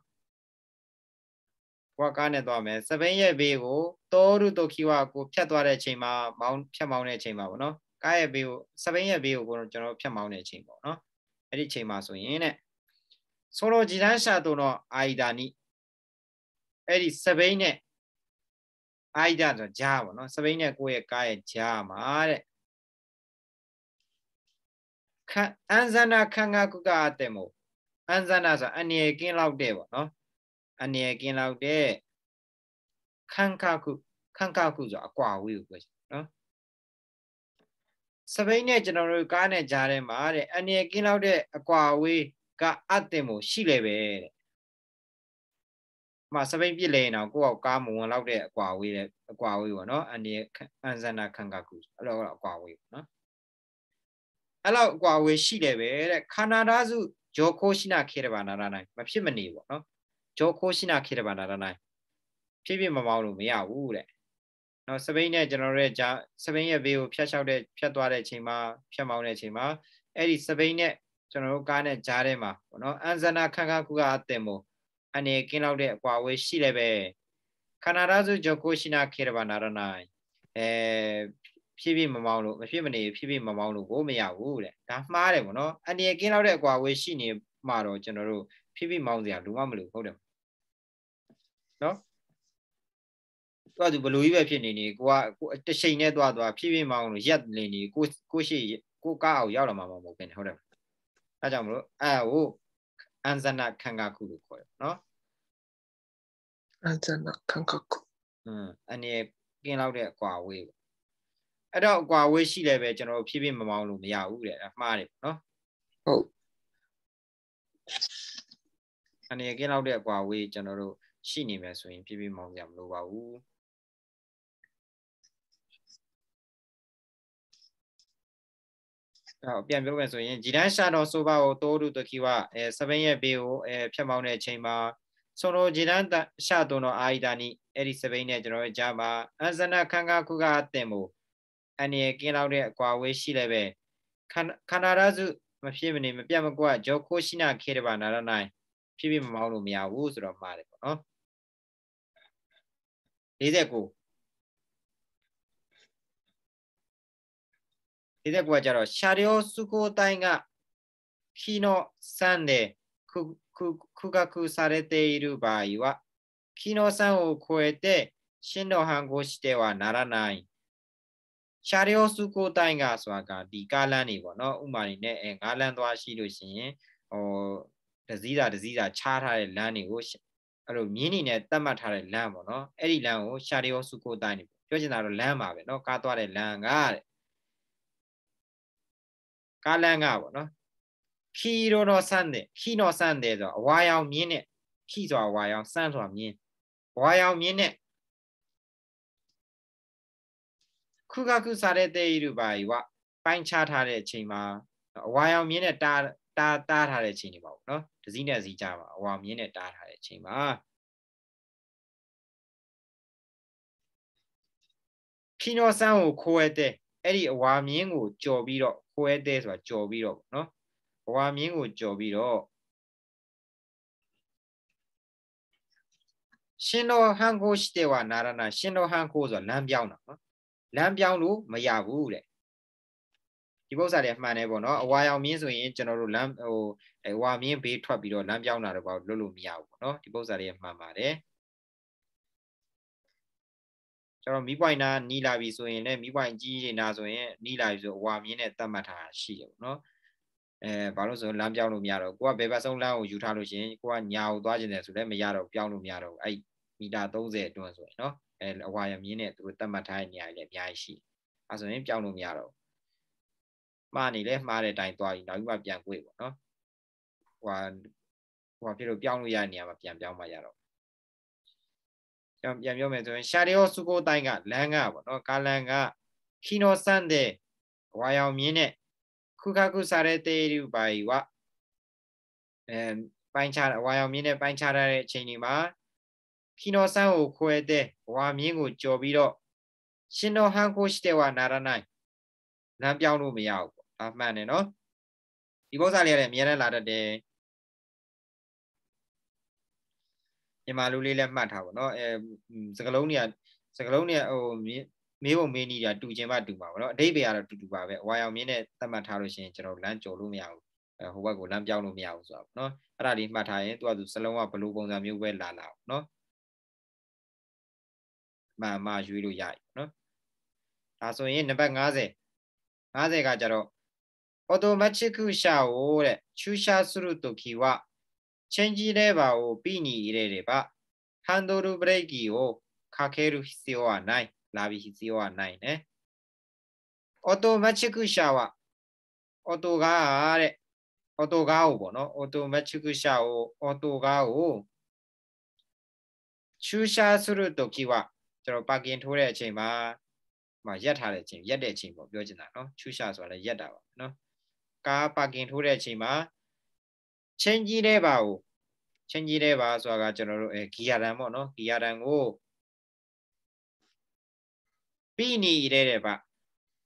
ကွာကားနဲ့သွားမယ်စပိန်ရဲ့ဘေးကိုတောရုတိုခီဝါကိုဖြတ်သွားတဲ့အချိန်မှာမောင်းဖြတ်မောင်းတဲ့အချိန်မှာပေါ့နော်ကားရဲ့ဘေးကိုစပိန်ရဲ့ဘေးကိုကျွန်တော်ဖြတ်မောင်းတဲ့အချိန်ပေါ့နော်အဲ့ဒီအချိန်မှာဆိုရင်တဲ့ဆိုတော့ဂျီဒန်ရှာတို့တော့အာရီဒါနီအဲ့ဒီစပိန်နဲ့အာရီဒါဆိုဂျာပေါ့နော်စပိန်နဲ့ကိုယ့်ရဲ့ကားရဲ့ဂျာမှာတဲ့ခန်အန်ဇနာခန်ငါကုကအတဲမို့အန္ဇနာဆိုအန္တရာယ်ကင်းလောက်တဲ့ပေါ့နော်အန္တရာယ်ကင်းလောက်တဲ့ခန့်ခခုခန့်ခခုဆိုအကွာဝေးကိုပြောချင်နော်စပိန်နဲ့ကျွန်တော်တို့ကားနဲ့ကြားထဲမှာတဲ့အန္တရာယ်ကင်းလောက်တဲ့အကွာဝေးကအတင်မှုရှိလေပဲတဲ့မှာစပိန်ပြစ်လဲရင်တော့ကိုယ့်အောက်ကားမဝင်လောက်တဲ့အကွာဝေးတဲ့အကွာဝေးပေါ့နော်အန်ဒီအန်ဇန်နာခန်ကကူအဲ့လိုအကွာဝေးပေါ့နော်အဲ့လောက်အကွာဝေးရှိတယ်ပဲတဲ့ခန္ဓာဓာစုဂျောခိုရှိနာခေရဘာနာရနိုင်မဖြစ်မနေပေါ့နော်ဂျောခိုရှိနာခေရဘာနာရနိုင်ဖြစ်ဖြစ်မမောင်းလို့မရဘူးတဲ့နော်စပိန်နဲ့ကျွန်တော်တို့ရဲ့စပိန်ရဲ့ဘေးကိုဖြတ်လျှောက်တဲ့ဖြတ်သွားတဲ့အချိန်မှာဖြတ်မောင်းတဲ့အချိန်မှာအဲ့ဒီစပိန်နဲ့ကျွန်တော်တို့ကားနဲ့ကြားထဲမှာပေါ့နော်အန်ဇနာခန်းခန်းကူကအတင်မို့အနေကင်းလောက်တဲ့အကွာဝေးရှိလည်းပဲခန္ဓာရစုဂျောကိုရှိနာခေရဘာနာရနိုင်အဲဖြည်းဖြည်းမမောင်းလို့မဖြစ်မနေဖြည်းဖြည်းမမောင်းလို့ကိုမရဘူးတဲ့ဒါမှားတယ်ပေါ့နော်အန္တရာယ်ကင်းလောက်တဲ့အကွာဝေးရှိနေမှတော့ကျွန်တော်တို့ဖြည်းဖြည်းမောင်းစရာလူမမလို့ဟုတ်တယ်နော်တော့သူဘလူကြီးပဲဖြစ်နေနေကိုကကိုတချိန်နဲ့သွားသွားဖြည်းဖြည်းမောင်းလို့ရက်နေနေကိုကိုရှိကိုကားအောင်ရောက်လာမှာမဟုတ်ဘူးခင်ဟုတ်တယ်အဲကြောင့်မလို့အဲဟိုအန်ဇနာခံကခုလို့ခေါ်တယ်နော်အန်ဇနာခံကခုอืมအနေကင်းလောက်တဲ့အကွာဝေးပေါ့အဲ့တော့အကွာဝေးရှိလည်းပဲကျွန်တော်ဖြည်းဖြည်းမမောင်းလို့မရဘူးတဲ့မှားတယ်ပေါ့နော်ဟုတ်အနေကင်းလောက်တဲ့အကွာဝေးကျွန်တော်တို့ရှိနေမယ်ဆိုရင်ဖြည်းဖြည်းမောင်းကြမလို့ပါဘူးအော်ပြန်ပြောမယ်ဆိုရင်ဂျီဒန်ရှာတော်ဆိုပါကိုတိုးတူတကီဝအဲဆပင်းရဲ့ဘေးကိုအဲဖြတ်မောင်းတဲ့အချိန်မှာဆိုတော့ဂျီဒန်ရှာတော်တော်အာဟီတာနီအဲ့ဒီဆပင်းနဲ့ကျွန်တော်ရဲ့ဂျာပါအန်ဇနာခန်ကာခုကအတင်မို့အန္တရာယ်ကင်းလောက်တဲ့အကွာအဝေးရှိလည်းပဲခန္ဓာရစုမဖြစ်မနေမပြတ်မကွက်ကြောခိုးရှိနာခေတဘာနာရနိုင်ဖြစ်ဖြစ်မမောင်းလို့မရဘူးဆိုတော့မှားတယ်ပေါ့နော်49 49ကကြတော့車両速行隊が木の山で区画されている場合は木の山を越えて進路を反抗してはならない。ရှားရောစုကိုတိုင်းကဆိုတာကဒီကားလန်းနေပေါ့နော်ဥမာနေနဲ့အဲငါးလန်းသွားရှိလို့ရှိရင်ဟိုဒစည်းတာဒစည်းတာခြားထားတဲ့လမ်းတွေကိုအဲ့လိုမြင်းနေနဲ့တတ်မှတ်ထားတဲ့လမ်းပေါ့နော်အဲ့ဒီလမ်းကိုရှားရောစုကိုတိုင်းနေပြောချင်တာတော့လမ်းပါပဲနော်ကားသွားတဲ့လမ်းကတဲ့ကားလမ်းကပေါ့နော်ခီရောတော့ဆန်းတယ်ခီတော့ဆန်းတယ်ဆိုတော့အဝါရောင်မြင်းနဲ့ခီဆိုတာဝါရောင်ဆန်းဆိုတာမြင်းဝါရောင်မြင်းနဲ့ခုကခုစားတဲ့တဲ့ရူပါယဝပိုင်းခြားထားတဲ့အချိန်မှာအဝါရောင်မြင်းနဲ့တာတာတားထားတဲ့အချိန်တွေပါဘူးเนาะဒစည်းနဲ့စည်းကြပါအဝါမြင်းနဲ့တားထားတဲ့အချိန်မှာခီနောဆန်းကိုခိုးရတဲ့အဲ့ဒီအဝါမြင်းကိုကြော်ပြီးတော့ခိုးရတဲ့ဆိုတာကြော်ပြီးတော့เนาะအဝါမြင်းကိုကြော်ပြီးတော့ရှင်တော်ဟန်ကိုရှိတဲ့ဝါနာရဏရှင်တော်ဟန်ကိုဆိုလမ်းပြောင်းတာเนาะလမ်းပြောင်းလို့မရဘူးတဲ့ဒီပု္ပ္ပစာတွေအမှန်တယ်ပေါ့နော်အဝါရောင်မြင်းဆိုရင်ကျွန်တော်တို့လမ်းဟိုအဝါမြင်းဘေးထွက်ပြီးတော့လမ်းပြောင်းတာတော့လွတ်လို့မရဘူးပေါ့နော်ဒီပု္ပ္ပစာတွေအမှန်ပါတယ်ကျွန်တော်မီးပွိုင်နာနီးလာပြီဆိုရင်လည်းမီးပွိုင်ကြီးနေနာဆိုရင်နီးလာပြီဆိုအဝါမြင်းနဲ့တတ်မှတ်တာရှိတယ်ပေါ့နော်အဲဘာလို့ဆိုလမ်းပြောင်းလို့မရတော့ကိုကဘယ်ဘက်ဆုံးလမ်းကိုယူထားလို့ရှင်ကိုကညာကိုသွားကျင်တယ်ဆိုလည်းမရတော့ပြောင်းလို့မရတော့အဲ့မီတာ30အတွန်းဆိုရင်နော်အဲအဝါရမြင်းနဲ့သူတို့တတ်မှတ်ထားတဲ့နေရာတွေလည်းအများကြီးရှိအဲဆိုရင်ပြောင်းလို့မရတော့ဘူးမှားနေလဲမှားတဲ့အတိုင်းသွားပြီးနောက်ပြီးမှပြန်ကိုယ်ပေါ့နော်ဟိုဟာဟိုဟာဖြစ်လို့ပြောင်းလို့ရတဲ့နေရာမှာပြန်ပြောင်းမှရတော့ပြန်ပြန်ပြောမယ်ဆိုရင်ရှာရီဟောစုကိုတိုင်းကလမ်းကပေါ့နော်ကာလန်က ခီနောဆန်တဲ့အဝါရောင်မြင်းနဲ့ခုခခုစားတဲ့တေရီပါ ਈ ဝအဲပိုင်းခြားအဝါရောင်မြင်းနဲ့ပိုင်းခြားတဲ့အချိန်ဒီမှာခီနောဆန်းကိုခွဲတဲ့ဝါမြင်းကိုကြော်ပြီးတော့ရှင်တော်ဟန်ကိုရှိတဲ့ဝါနာရနိုင်လမ်းပြောင်းလို့မရဘူးပေါ့ဒါမှန်တယ်နော်ဒီပု္ပ္ပစာလေးကလည်းအများနဲ့လာတတ်တယ်မြန်မာလူလေးလည်းမှတ်ထားပါတော့အဲစကလုံးတွေကစကလုံးတွေကဟိုမေးပုံမေးနီးတာတူခြင်းမတူပါဘူးเนาะအတိတ်ပဲကတော့တူတူပါပဲဝါရောင်မြင်းနဲ့သတ်မှတ်ထားလို့ရှိရင်ကျွန်တော်လမ်းကြော်လို့မရဘူးအဲဟိုဘက်ကိုလမ်းပြောင်းလို့မရဘူးဆိုတော့เนาะအဲ့ဒါလေးမှတ်ထားရင်သူကသူစလုံးကဘယ်လိုပုံစံမျိုးပဲလာလာเนาะまあまあယူလို့ရတယ်နော်ဒါဆိုရင်နံပါတ်90ကကြတော့ရှာုတဲ注射するときはチェンジレバーを B に入れればハンドルブレーキをかける必要はない。ラビ必要はないね。音マチック車は、音があれ、音がおぼの、音マチック車を、音がを、駐車するときは、ကျွန်တော် ပါကင်ထိုးတဲ့အချိန်မှာဟိုရက်ထားတဲ့အချိန်ရက်တဲ့အချိန်ပေါ့ပြောချင်တာเนาะချူရှာဆိုတာလည်းရက်တာပါเนาะကားပါကင်ထိုးတဲ့အချိန်မှာချင်းကြီးတဲ့ပါကိုချင်းကြီးတဲ့ပါဆိုတာကကျွန်တော်တို့အဲဂီယာတန်ပေါ့เนาะဂီယာတန်ကိုပြီးနေတဲ့တဲ့ပါ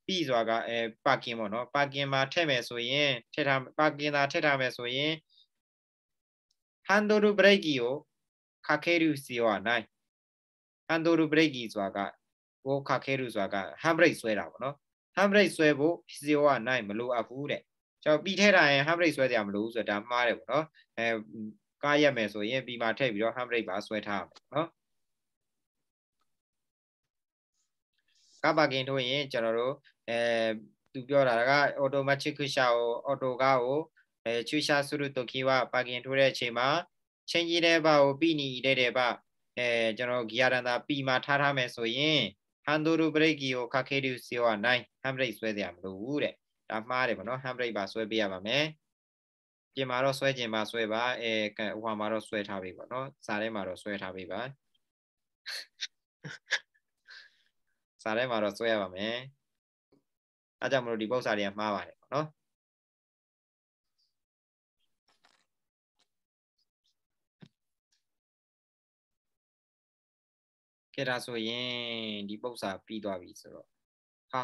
ပြီးဆိုတာကအဲပါကင်ပေါ့เนาะပါကင်မှာထည့်မယ်ဆိုရင်ထည့်ထားပါကင်သာထည့်ထားမယ်ဆိုရင်ဟန်ဒိုလူဘရိတ်ကြီးကိုခါခဲရူစီဝနိုင်အန်တိုရူဘရိတ်ကီဆိုတာကဟိုခါခဲရူဆိုတာကဟန်ဘရိတ်ဆွဲတာပေါ့နော်ဟန်ဘရိတ်ဆွဲဖို့ဖီစီယိုကနိုင်မလိုအပ်ဘူးတဲ့ကျွန်တော်ပြီးထဲတာရင်ဟန်ဘရိတ်ဆွဲစရာမလိုဘူးဆိုတာဒါမှားတယ်ပေါ့နော်အဲကားရက်မယ်ဆိုရင်ပြီးမှထည့်ပြီးတော့ဟန်ဘရိတ်ပါဆွဲထားရမယ်နော်ကားပါကင်ထိုးရင်ကျွန်တော်တို့အဲသူပြောတာက အော်တိုမက်ချစ်ခွရှာကိုအော်တိုကားကိုအဲချူရှာဆူရုတိုကီဝါပါကင်ထိုးတဲ့အချိန်မှာ ချင်းကြီးတဲ့ဘာကိုပြီးနီတဲ့တဲ့ဘာအဲကျွန်တော်ဂီယာရန်တာပီမှာထားထားမယ်ဆိုရင်ဟန်ဒူရူဘရိတ်ကီကိုခါခဲဒူစီယောနိုင်ဟန်ဘရိတ်ဆွဲစရာမလိုဘူးတဲ့ဒါမှားတယ်ဗောနော်ဟန်ဘရိတ်ပါဆွဲပေးရပါမယ်ပြင်မှာတော့ဆွဲကျင်ပါဆွဲပါအဲဟိုမှာတော့ဆွဲထားပြီဗောနော်စာထဲမှာတော့ဆွဲထားပြီပါစာထဲမှာတော့ဆွဲရပါမယ်အဲကြောင့်မလို့ဒီပု္ပ္ပစာတွေကမှားပါတယ်ဗောနော်ကဲဒါဆိုရင်ဒီပု္ပ္ပာပြီးသွားပြီဆိုတော့ဟာ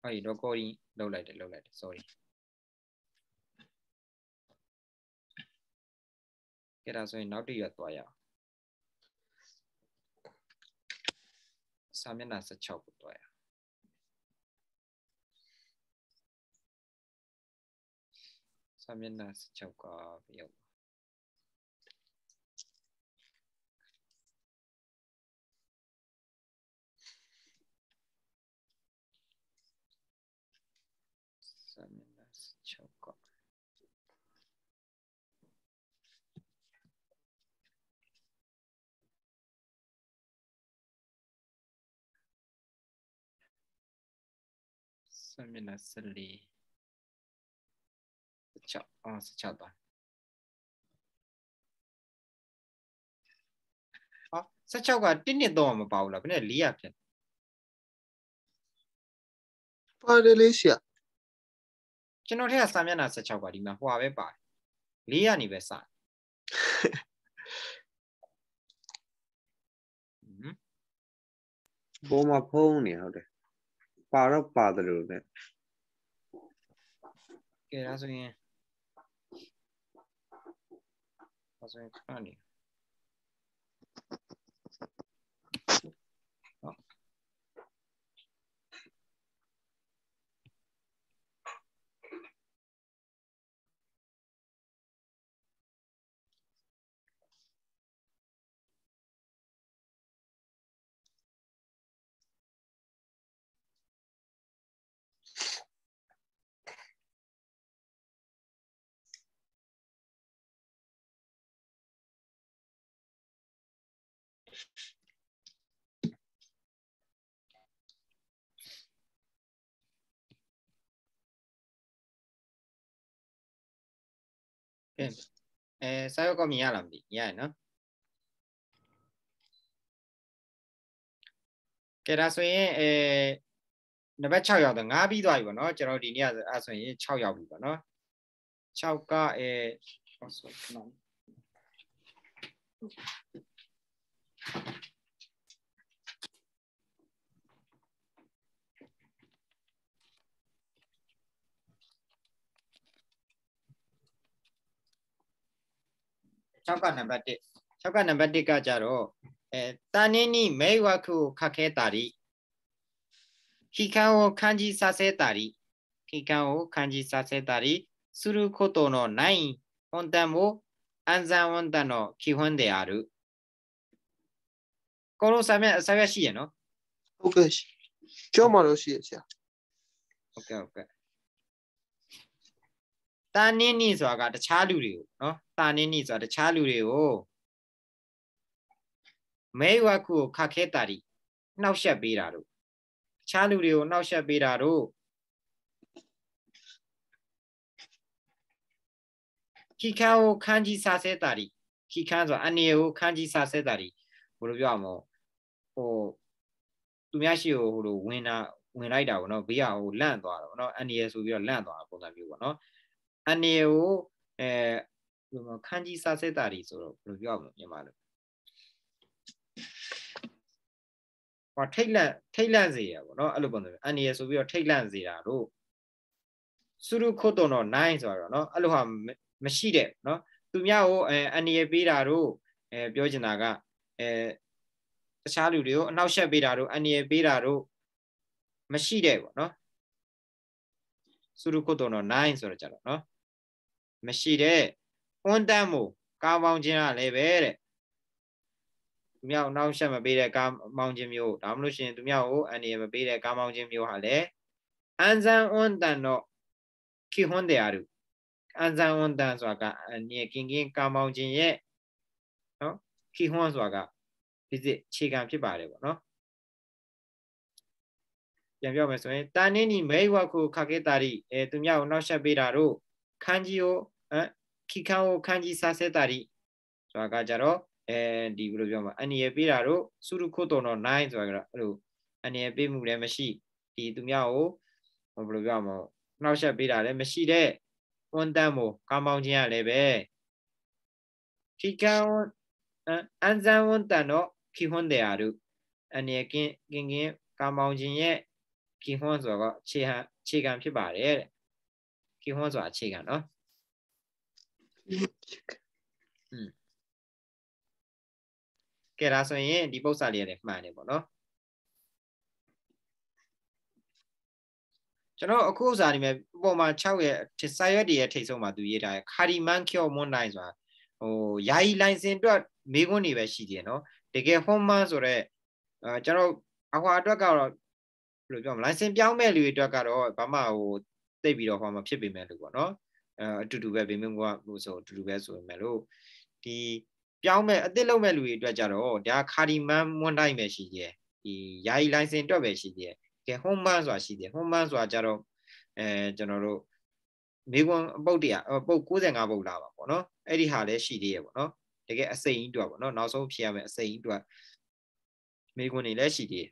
ဟောဒီ recording လုပ်လိုက်တယ်လုပ်လိုက်တယ် sorry ကဲဒါဆိုရင်နောက်တစ်ရက်သွားရအောင်စာမျက်နှာ16ကိုသွားရအောင်စာမျက်နှာ16ကပြုတ်ဆက်မျက်နှာ14 16အော်16ပါဟော16က1နှစ်တော့မပါဘူးလားဘယ်နဲ့400ဖြစ်ပါတယ်လေးရှာကျွန်တော်ထက်ကစာမျက်နှာ16ပါဒီမှာဟွာပဲပါတယ်400နေပဲစာဘောမှာဖုံးနေဟုတ်တယ်ပါတော့ပါတယ်လို့ねကဲဒါဆိုရင်ဒါဆိုရင်ခဏနေကဲအဲစာရုပ်ကမြင်ရလားမသိရရနော်ကဲဒါဆိုရင်အဲနံပါတ်6ရောက်တော့9ပြီးသွားပြီပေါ့နော်ကျွန်တော်ဒီနေ့အဲဆိုရင်6ရောက်ပြီပေါ့နော်6ကအဲဟောဆိုခဏ6ကနံပါတ်1 6ကနံပါတ်1かけたり悲観を感じさせたり悲観を感じさせたりすることのない温暖も安全温暖の基本であるကုန်လုံးစာမျက်စာမျက်ရှိရနော်ဟုတ်ကဲ့ကျောင်းမှာတော့ရှိရဆရာဟုတ်ကဲ့ဟုတ်ကဲ့တာနင်းနိဆိုတာကတခြားလူတွေကိုနော်တာနင်းနိဆိုတာတခြားလူတွေကိုမဲဝါကုကိုခခဲတာဒီနှောက်ရှက်ပေးတာတို့တခြားလူတွေကိုနှောက်ရှက်ပေးတာတို့ခိခန်းကိုခန်းကြီးစားဆဲတာဒီခိခန်းဆိုတာအနေကိုခန်းကြီးစားဆဲတာဒီဘယ်လိုပြောရမလဲဟိုသူများရှိဟိုလိုဝင်တာဝင်လိုက်တာပေါ့နော်ဘေးကဟိုလန့်သွားတာပေါ့နော်အန်ဒီရယ်ဆိုပြီးတော့လန့်သွားတာပုံစံမျိုးပေါ့နော်အန်ဒီရယ်ကိုအဲဘယ်လိုခန်းကြီးစာစစ်တာတွေဆိုတော့ဘယ်လိုပြောမလဲမြန်မာလိုဟောထိတ်လန့်ထိတ်လန့်စေရပေါ့နော်အဲ့လိုပုံစံမျိုးအန်ဒီရယ်ဆိုပြီးတော့ထိတ်လန့်စေတာတို့စုရုခုတ်တော်တော့နိုင်ဆိုတော့နော်အဲ့လိုဟာ မရှိတဲ့နော်သူများကိုအဲအန်ဒီရယ်ပေးတာတို့အဲပြောချင်တာကအဲတခြားလူတွေကိုအနှောက်ယှက်ပေးတာတို့အန္တရာယ်ပေးတာတို့မရှိတဲ့ပေါ့နော်စုရုကုတ္တနော9ဆိုတော့ကြတော့နော်မရှိတဲ့ဝန်တမ်းမှုကာမောင်းခြင်းကလည်းပဲတဲ့သူမြောက်နောက်ရှက်မပေးတဲ့ကာမောင်းခြင်းမျိုးဒါမှမဟုတ်ရှင်သူမြောက်ကိုအန္တရာယ်မပေးတဲ့ကာမောင်းခြင်းမျိုးဟာလည်းအန်ဇန်ဝန်တန်တော့ခိဟွန်တရားတို့အန်ဇန်ဝန်တန်ဆိုတာကအန္တရာယ်ကင်းကင်းကာမောင်းခြင်းရဲ့နော်ခိဟွန်ဆိုတာက visit ခြေခံဖြစ်ပါတယ်ပေါ့နော်ပြန်ပြောမယ်ဆိုရင်တာနင်းနီမဲဝါကိုခါကေတာရီအဲသူများကိုနောက်ဆက်ပေးတာတို့ခန်းကြီးကိုအခိခန်းကိုခန်းကြီးစားဆဲတာရီဆိုတာကကြတော့အဲဒီဘယ်လိုပြောမှာအန်ရပေးတာတို့စုရုခို့တော်တော့9ဆိုတာကတော့အဲ့လို အန်ရပေးမှုလည်းမရှိဒီသူများကိုဘယ်လိုပြောမှာနောက်ဆက်ပေးတာလည်းမရှိတဲ့ဝန်တန်းကိုကောင်းပေါင်းခြင်းရလည်းပဲခိခန်းဝန်အန်ဇန်ဝန်တန်တော့ခိဟွန်းတရားတို့အနေကင်းကင်းကင်းကာမောင်ခြင်းရဲ့ခိဟွန်းဆိုတော့ခြေဟန်ခြေကံဖြစ်ပါတယ်တဲ့ခိဟွန်းဆိုတာခြေကံနော်อืมကဲဒါဆိုရင်ဒီပု္ပ္ပစာလေးရတယ်မှန်တယ်ပေါ့နော်ကျွန်တော်အခုဥစားနေမယ်ပုံမှန်6ရဲ့စာရွက်တွေရဲ့ထိတ်ဆုံးမှာသူရေးထားတယ်ခါရီမန်ကျော်မွန်နိုင်ဆိုတာဟိုယာယီလိုင်စင်အတွက်မေးခွန်းတွေပဲရှိတယ်နော်တကယ်ဟောမဆိုတော့အဲကျွန်တော်အခွာအတွက်ကတော့ဘယ်လိုပြောမလဲ license ပြောင်းမဲ့လူတွေအတွက်ကတော့ဘာမှဟိုသိပ်ပြီးတော့ဟောမှာဖြစ်ပေမဲ့လို့ပေါ့နော်အဲအတူတူပဲဗိမင်းကဟိုဆိုအတူတူပဲဆိုပေမဲ့လို့ဒီပြောင်းမဲ့အသစ်လုပ်မဲ့လူတွေအတွက်ကြတော့ဒါခါဒီမန်မွန်းတိုင်းပဲရှိသေးတယ်ဒီယာယီ license အတွက်ပဲရှိသေးတယ်ကဲ home man ဆိုတာရှိသေးတယ် home man ဆိုတာကြတော့အဲကျွန်တော်တို့မေကွန်အပုတ်တရားပုတ်65ပုတ်လာပါပေါ့နော်အဲ့ဒီဟာလည်းရှိသေးရပေါ့နော်ကယ်အစိမ့်ကြီးတွေ့ပါเนาะနောက်ဆုံးဖြေရမယ်အစိမ့်ကြီးတွေ့မိကွန်းနေလည်းရှိသေးတယ်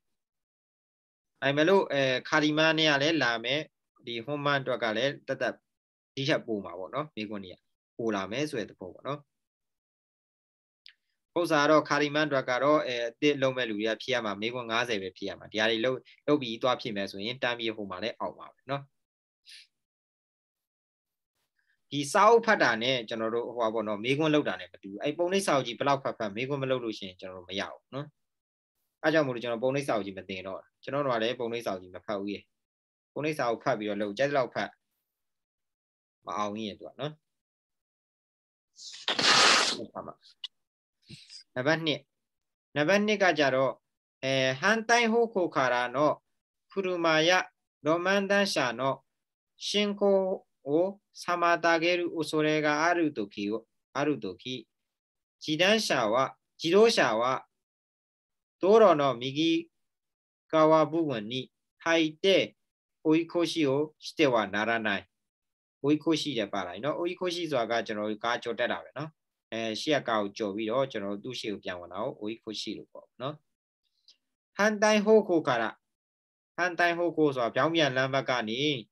အဲမဲ့လို့အဲခါဒီမန်နဲ့ကလည်းလာမယ်ဒီဟွန်မန်အတွက်ကလည်းတက်တက်ဒီချက်ပို့မှာပေါ့เนาะမိကွန်းကြီးကပို့လာမယ်ဆိုတဲ့သဘောပေါ့เนาะပု္ပ္ပာတော့ခါရီမန်ဒွတ်ကတော့အဲအစ်စ်လုံးမဲ့လူတွေကဖြည့်ရမှာမေခွန်း90ပဲဖြည့်ရမှာဒီဟာတွေလုံးလုံးပြီးသွားဖြည့်မယ်ဆိုရင်တမ်းပြီးဟိုမှာလည်းအောက်ပါပဲเนาะဒီစာအုပ်ဖတ်တာနဲ့ကျွန်တော်တို့ဟိုပါပေါ့နော်မေးခွန်းလောက်တာနဲ့မတူဘူးအဲ့ပုံနှိပ်စာအုပ်ကြီးဘယ်လောက်ဖတ်ဖတ်မေးခွန်းမလုပ်လို့ရှိရင်ကျွန်တော်တို့မရဘူးနော်အဲ့ကြောင့်မို့လို့ကျွန်တော်ပုံနှိပ်စာအုပ်ကြီးမတင်တော့ကျွန်တော်တို့ကလည်းပုံနှိပ်စာအုပ်ကြီးမဖတ်ဘူးရေပုံနှိပ်စာအုပ်ဖတ်ပြီးတော့လောက်ကြိုက်လောက်ဖတ်မအောင်ရင်တူကနော်ဟုတ်ပါမှာနံပါတ်1နံပါတ်2ကကြတော့အဲဟန်တိုင်ဟိုခိုခါရာနော်ခူရူမာယရောမန်တန်ရှာနော်ရှင်ကိုを妨げる恐れがある時をある時自転車は、自動車は、道路の右側部分に入って追い越しをしてはならない。追い越しでばらいの。追い越しはガုတာကကျွန်တော်ကားကカော်တက်တシပဲနော်။အဲရ追い越し反対方向から反対方向はピုンာアンေンバカးပ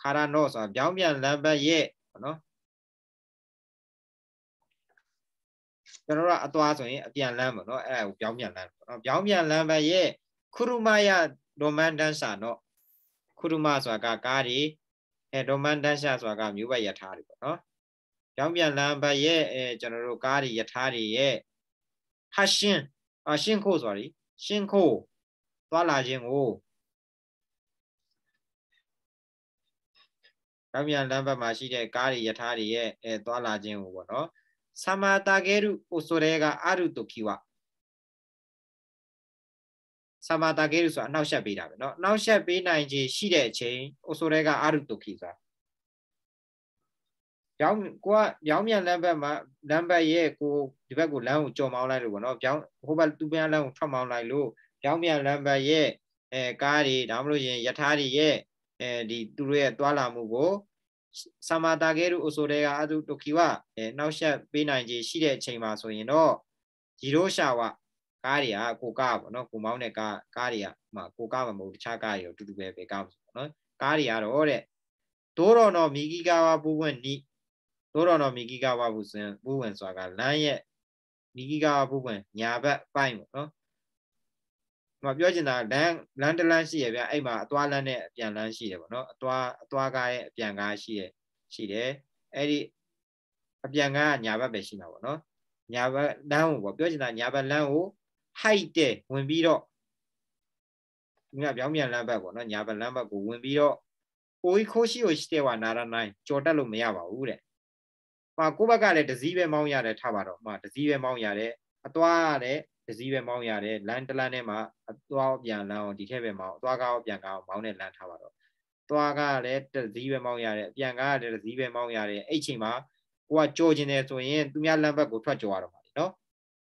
ခါရနော့ဆိုတာပြောင်းပြန်လမ်းပတ်ရဲ့နော်ကျွန်တော်တို့အသွားဆိုရင်အပြန်လမ်းပေါ့နော်အဲ့ဒါကိုပြောင်းပြန်လမ်းပေါ့နော်ပြောင်းပြန်လမ်းပတ်ရဲ့ခုရုမယဒေါမန်ဒန်ရှာနော်ခုရုမဆိုတာကကားတွေအဲဒေါမန်ဒန်ရှာဆိုတာကမျိုးပဲယထာတွေပေါ့နော်ပြောင်းပြန်လမ်းပတ်ရဲ့အဲကျွန်တော်တို့ကားတွေယထာတွေရဲ့ဟာရှင် အရှင်ခိုး sorry ရှင်ခိုးသွားလာခြင်းကိုကောင်းမြန်လမ်းဘက်မှာရှိတဲ့ကားတွေယထာတွေရဲ့အဲသွာလာခြင်းကိုပေါ့နော်သမာတာကေရုကိုဆိုရဲကအရုတုခိဝသမာတာကေရုဆိုတာအနောက်ရှက်ပေးတာပဲเนาะအနောက်ရှက်ပေးနိုင်ခြင်းရှိတဲ့အချိန်ကိုဆိုရဲကအရုတုခိဆိုတာရောင်းကိုကရောင်းမြန်လမ်းဘက်မှာလမ်းဘက်ရဲ့ကိုဒီဘက်ကိုလမ်းကိုကြော်မောင်းလိုက်လို့ပေါ့နော်ပြောင်းဟိုဘက်သူ့ဘက်လမ်းကိုထွက်မောင်းလိုက်လို့ရောင်းမြန်လမ်းဘက်ရဲ့အဲကားတွေဒါမှမဟုတ်ရင်ယထာတွေရဲ့အဲဒီသူတို့ရဲ့သွာလာမှုကိုဆမာတာကဲရုအဆိုတဲ့ကအတုတိုကီဝအဲနောက်ဆက်ပေးနိုင်ခြင်းရှိတဲ့အချိန်မှာဆိုရင်တော့ဂျီရိုရှာဝကားတွေကကိုကားပေါ့နော်ကိုမောင်းတဲ့ကားကားတွေကမှကိုကားမှမဟုတ်တခြားကားတွေတော့တူတူပဲပဲကားပေါ့နော်ကားတွေကတော့တဲ့သိုးတော်တော်မိဂီကာဝပူးဝင်နိသိုးတော်တော်မိဂီကာဝပူးစင်ပူးဝင်စွာကလမ်းရဲ့မိဂီကာဝပူးဝင်ညာဘက်ပိုင်းပေါ့နော်ဟိုပြောချင်တာလမ်းလမ်းတလမ်းရှိရဗျအဲ့မှာအသွားလမ်းနဲ့အပြန်လမ်းရှိတယ်ပေါ့နော်အသွားအသွားကားရဲ့အပြန်ကားရှိရရှိတယ်အဲ့ဒီအပြန်ကားကညာဘက်ပဲရှိမှာပေါ့နော်ညာဘက်လမ်းကိုပေါ့ပြောချင်တာညာဘက်လမ်းကိုဟိုက်တဲ့ဝင်ပြီးတော့ဒီကပြောင်းပြန်လမ်းဘက်ပေါ့နော်ညာဘက်လမ်းဘက်ကိုဝင်ပြီးတော့ကိုကြီးခိုးရှိကိုရှိတဲ့ဝါနာရနိုင်ကြော်တက်လို့မရပါဘူးတဲ့။ဟာကိုဘက်ကလည်းတစည်းပဲမောင်းရတယ်ထားပါတော့။ဟာတစည်းပဲမောင်းရတယ်။အသွားရတယ်တစ်စီးပဲမောင်းရတယ်လမ်းတစ်လမ်းထဲမှာအသွားအပြန်လမ်းအောင်ဒီထက်ပဲမောင်းအသွားကားအပြန်ကားအောင်မောင်းတဲ့လမ်းထားပါတော့သွားကားလည်းတစ်စီးပဲမောင်းရတယ်အပြန်ကားလည်းတစ်စီးပဲမောင်းရတယ်အဲ့ချိန်မှာကိုကကြော်ကျင်တယ်ဆိုရင်သူများလမ်းဘက်ကိုထွက်ကြော်ရတော့မှာလीနော်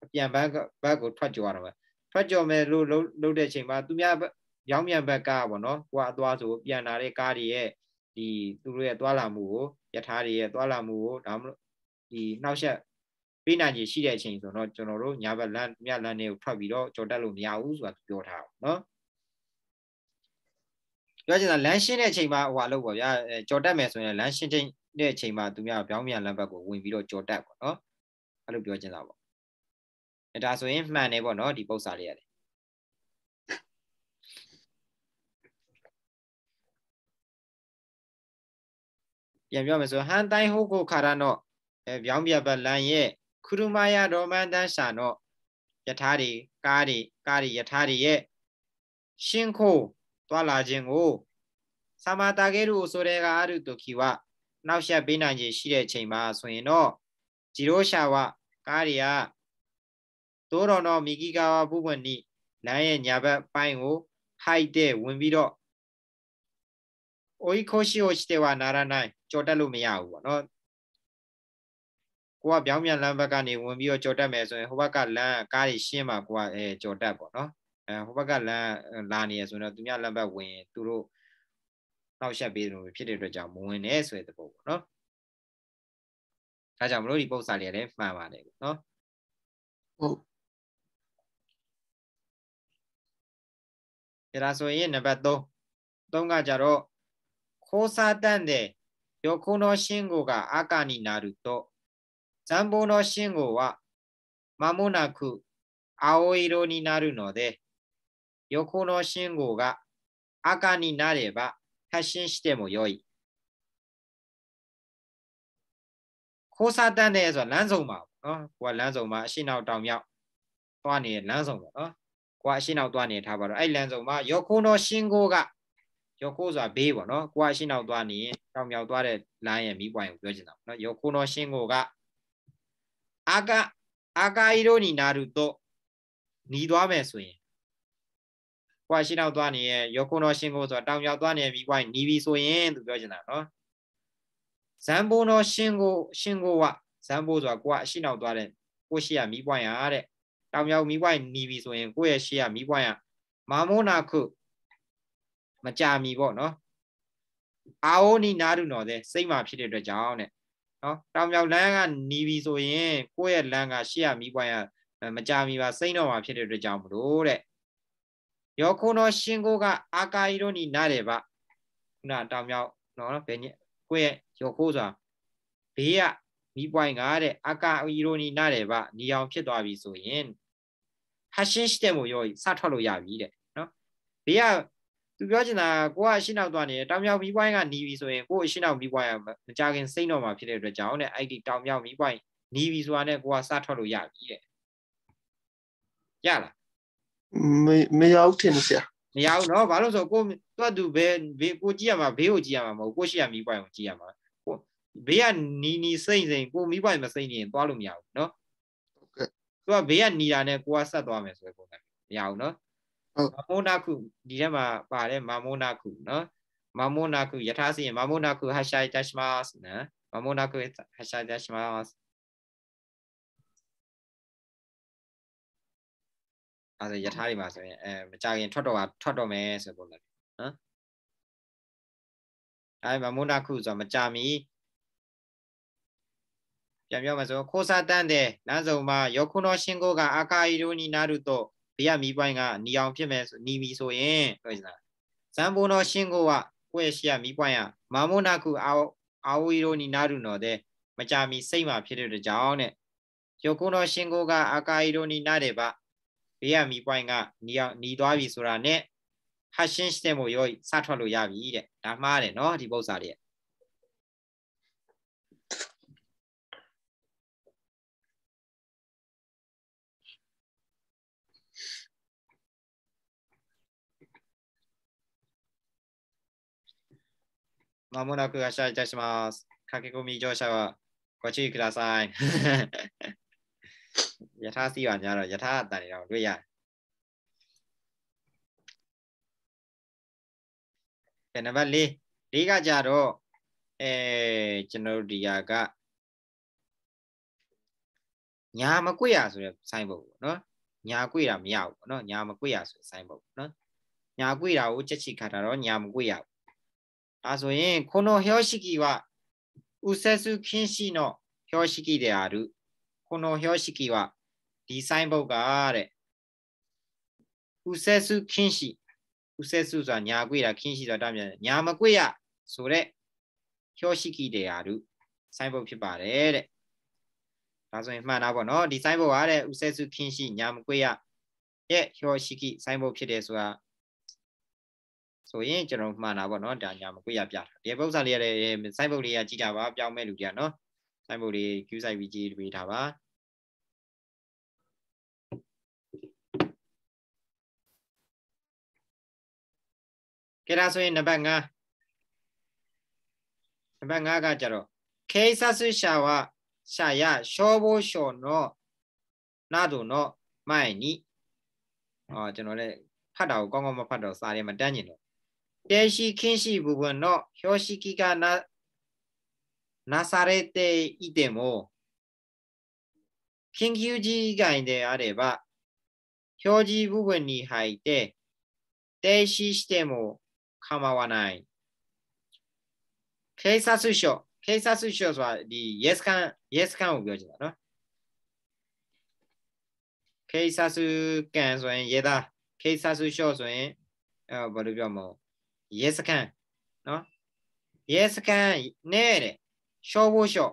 အပြန်ဘက်ဘက်ကိုထွက်ကြော်ရတော့မှာထွက်ကြော်မယ်လို့လုပ်တဲ့ချိန်မှာသူများရောင်းမြန်ဘက်ကပေါ့နော်ကိုကအသွားဆိုပြန်လာတဲ့ကားတွေရဲ့ဒီသူတို့ရဲ့သွာလာမှုကိုယထာတွေရဲ့သွာလာမှုကိုဒါမှမဟုတ်ဒီနှောက်ရက်ပေးနိုင်ခြင်းရှိတဲ့အချိန်ဆိုတော့ကျွန်တော်တို့ညာဘက်လမ်းမြလမ်းတွေကိုထွက်ပြီးတော့ကြော်တက်လို့မရဘူးဆိုတာပြောထားအောင်နော်ပြောချင်တာလမ်းရှင်းတဲ့အချိန်မှာဟိုဟာလို့ပေါ့ဗျာကြော်တက်မယ်ဆိုရင်လမ်းရှင်းတဲ့အချိန်မှာသူများပြောင်းပြန်လမ်းဘက်ကိုဝင်ပြီးတော့ကြော်တက်ပေါ့နော်အဲ့လိုပြောချင်တာပေါ့အဲဒါဆိုရင်မှန်တယ်ပေါ့နော်ဒီပုံစံလေးရတယ်ပြန်ပြောမယ်ဆိုဟန်တိုင်းဟုတ်ကိုခါရတော့အဲပြောင်းပြပတ်လမ်းရဲ့ခရုမာယရောမန်တန်ရှာတော့ယထာတွေကားတွေကားတွေယထာတွေရဲ့ရှင်းခိုးသွာလာခြင်းကိုသမာတာကေရုဆိုတဲ့ကအရုတုခိဝနောက်ဆက်ပေးနိုင်ခြင်းရှိတဲ့အချိန်မှာဆိုရင်တော့ဂျီရိုရှာဝကားတွေကသိုးတော်တော်မိဂီကာဝပုပွင့်နိလမ်းရဲ့ညာဘက်ပိုင်းကိုဟိုက်တဲ့ဝင်ပြီးတော့အိုိခိုရှိဟိုရှိတဲ့ဝါနာရနိုင်ကြော်တက်လို့မရဘူးပေါ့နော်ကိုကပြောင်းပြန်လမ်းဘက်ကနေဝင်ပြီးတော့ကြော်တက်မယ်ဆိုရင်ဟိုဘက်ကလမ်းကားတွေရှင်းမှာကိုကအဲကြော်တက်ပေါ့နော်အဲဟိုဘက်ကလမ်းလာနေရဆိုတော့သူများလမ်းဘက်ဝင်သူတို့နောက်ဆက်ပေးတယ်လို့ဖြစ်တဲ့အတွက်ကြောင့်မဝင်နဲ့ဆိုတဲ့ပုံပေါ့နော်အဲကြောင့်မလို့ဒီပုံစံလေးလည်းမှန်ပါတယ်ပေါ့နော်ဟုတ်ဒါဆိုရင်နံပါတ်3 3ကကြတော့ခိုးစားတတ်တဲ့ယောခုနောရှင်းကိုကအာကဏိနာရုတော့暖房の信号は間もなく青色になるので、横の信号が赤になれば発信してもよい。交の点で何ぞまうあ、これ何ぞまうしなおたんや。とはね、何ぞまうあ、これしなおたんや。たばる。あい、何ぞまう横の信号が。横座ベーバーの。これしなおたんや。たんやおたれ。何や、みばんよ。横の信号が。အာကအာကာဟီရိုနီနာရူတိုหนีသွားမယ်ဆိုရင်ဟိုရှင်းအောင်သွားနေရယောကုံတော်ရှင်ကိုဆိုတာတောင်ရောက်သွားနေပြီးဟိုหนีပြီဆိုရင်သူပြောချင်တာနော်ဇံဘုံတော်ရှင်ကိုရှင်ကိုကဇံဘိုးဆိုတာကိုကအရှင်းအောင်သွားတဲ့ကိုရှိရမီးပွိုင်းရတဲ့တောင်ရောက်မီးပွိုင်းหนีပြီဆိုရင်ကိုရဲ့ရှိရမီးပွိုင်းရမာမိုနာခုမကြမီပေါ့နော်အာဝိနိနာရုနော်တဲ့စိတ်မှဖြစ်တဲ့အတွက်ကြောင့်တဲ့နော်တောင်မြောက်လမ်းကနေပြီဆိုရင်ကိုယ့်ရဲ့လမ်းကရှေ့ရမီးပွိုင်းကမကြမီပါစိမ့်တော့မှာဖြစ်တဲ့အတွက်ကြောင့်မလို့တဲ့ယောခုနောရှင်ကိုကအာကာယီတို့နီနားတယ်ဗျခုနတောင်မြောက်နော်ဘယ်ညကိုယ့်ရဲ့ယောခိုးဆိုတာဘေးကမီးပွိုင်းကတဲ့အာကာယီတို့နီနားတယ်ဗျနီအောင်ဖြစ်သွားပြီဆိုရင်ဟာရှင်းရှတဲ့မို့ရောစထွက်လို့ရပြီတဲ့နော်ဘေးကသူပြောချင်တာကိုကအရှိနောက်သွားနေတယ်တောင်မြောက်မီးပွိုင်းကနီးပြီဆိုရင်ကိုအရှိနောက်မီးပွိုင်းကမကြခင်စိမ့်တော့မှာဖြစ်တဲ့အတွက်ကြောင့်တဲ့အဲ့ဒီတောင်မြောက်မီးပွိုင်းနီးပြီဆိုတာနဲ့ကိုကစထွက်လို့ရပြီတဲ့ရလားမမရောက်ထင်ဆရာမရဘူးเนาะဘာလို့ဆိုကိုသူ့သူဘယ်ဘေးကိုကြည့်ရမှာဘေးကိုကြည့်ရမှာမဟုတ်ကိုရှိရမီးပွိုင်းကိုကြည့်ရမှာကိုဘေးကနီးနီးစိမ့်စိမ့်ကိုမီးပွိုင်းမစိမ့်နေရင်သွားလို့မရဘူးเนาะသူကဘေးကနီးတာနဲ့ကိုကဆက်သွားမယ်ဆိုတဲ့ပုံစံမရဘူးเนาะ間もなく、リレマバレ、間もなく、ね、間もなく、やたすい、間もなく発射いたします。ね、間もなく発射いたします。あの、やたりますね。えー、じゃあ、トトはトトメスボール。ねအဲမမုနာခုဆိုမကြမီပြန်ပြောမှာဆိုခိုးစားတန်းတ်းစုံမှာယခုနောရှင်ကိုကအာာီရိုနီနာရုတော့ဘေးကမီးပွိုင်းကနီအောင်ဖြစ်မယ်ဆိုနီမီဆိုရင်ဟုတ်စလားဇံဘုံတော်ရှင်းကိုကကိုယ့်ရဲ့ရှိရမီးပွိုင်းကမာမုနာကုအာအာဝီရိုနီနာရုနော်တဲ့မကြမီစိတ်မှာဖြစ်တဲ့ကြောင့်တဲ့ယောကုတော်ရှင်ကိုကအာကာယီရိုနီနာတဲ့ပါဘေးကမီးပွိုင်းကနီအောင်နီသွားပြီဆိုတာနဲ့ဟာရှင်းစတဲ့မို့ရောစထွက်လို့ရပြီတဲ့ဒါမှားတယ်နော်ဒီပု္ပ္ပစာတွေまもなく発車いたします。駆け込み乗車はご注意ください。ယထာစီပါညာတော့ယထာအတန်တွေတော့တွေ့ရတယ်။ကဲနံပါတ်၄၄ကကြတော့အဲကျွန်တော်ဒီဟာကညာမကွေ့ရဆိုရယ်ဆိုင်းပုတ်ပေါ့နော်။ညာကွေ့တာမရဘူးပေါ့နော်။ညာမကွေ့ရဆိုရယ်ဆိုင်းပုတ်ပေါ့နော်။ညာကွေ့တာကိုချက်ချီခါတာတော့ညာမကွေ့ရဘူးあそえこの標識は右折禁止の標識である。この標識はデサイン棒があれ。右折禁止。右折はニャぐいら禁止だダメだ。にゃまぐいや。それ、標識である。サイン棒ဖြစ်ーで。あယ်တဲ့။ဒါဆိုရင်မှန်တာပေါ့နော်။ဒီ sign ဘောကတဲ့ဆိုရင်ကျွန်တော်မှန်တာပေါ့နော်ဒါညာမကွေရပြတာဒီပု္ပ္ပစာလေးရတဲ့ site ဘုတ်လေးကကြည်တာပါပြောင်းမဲ့လူတွေကနော် site ဘုတ်လေး Q site ပြီးကြည်ပေးတာပါကဲဒါဆိုရင်နံပါတ်5နံပါတ်5ကကြတော့ခေဆဆုရှာဝရှာယရှောဘောရှောနောနာတုနောမိုင်နီအော်ကျွန်တော်လည်းဖတ်တာကိုကောင်းကောင်းမဖတ်တော့စာရဲမတန်းကျင်တော့停止禁止部分の標識がななされていても、緊急時以外であれば、表示部分に入って停止しても構わない。警察署、警察署はイエスカン、イエスカンを表示だな。警察官、それ、イエダ、警察署、それ、あ、バルビアも。ရဲစခန်းနော်ရဲစခန်းနဲ့တဲ့ရှော့ဖို့ရှော့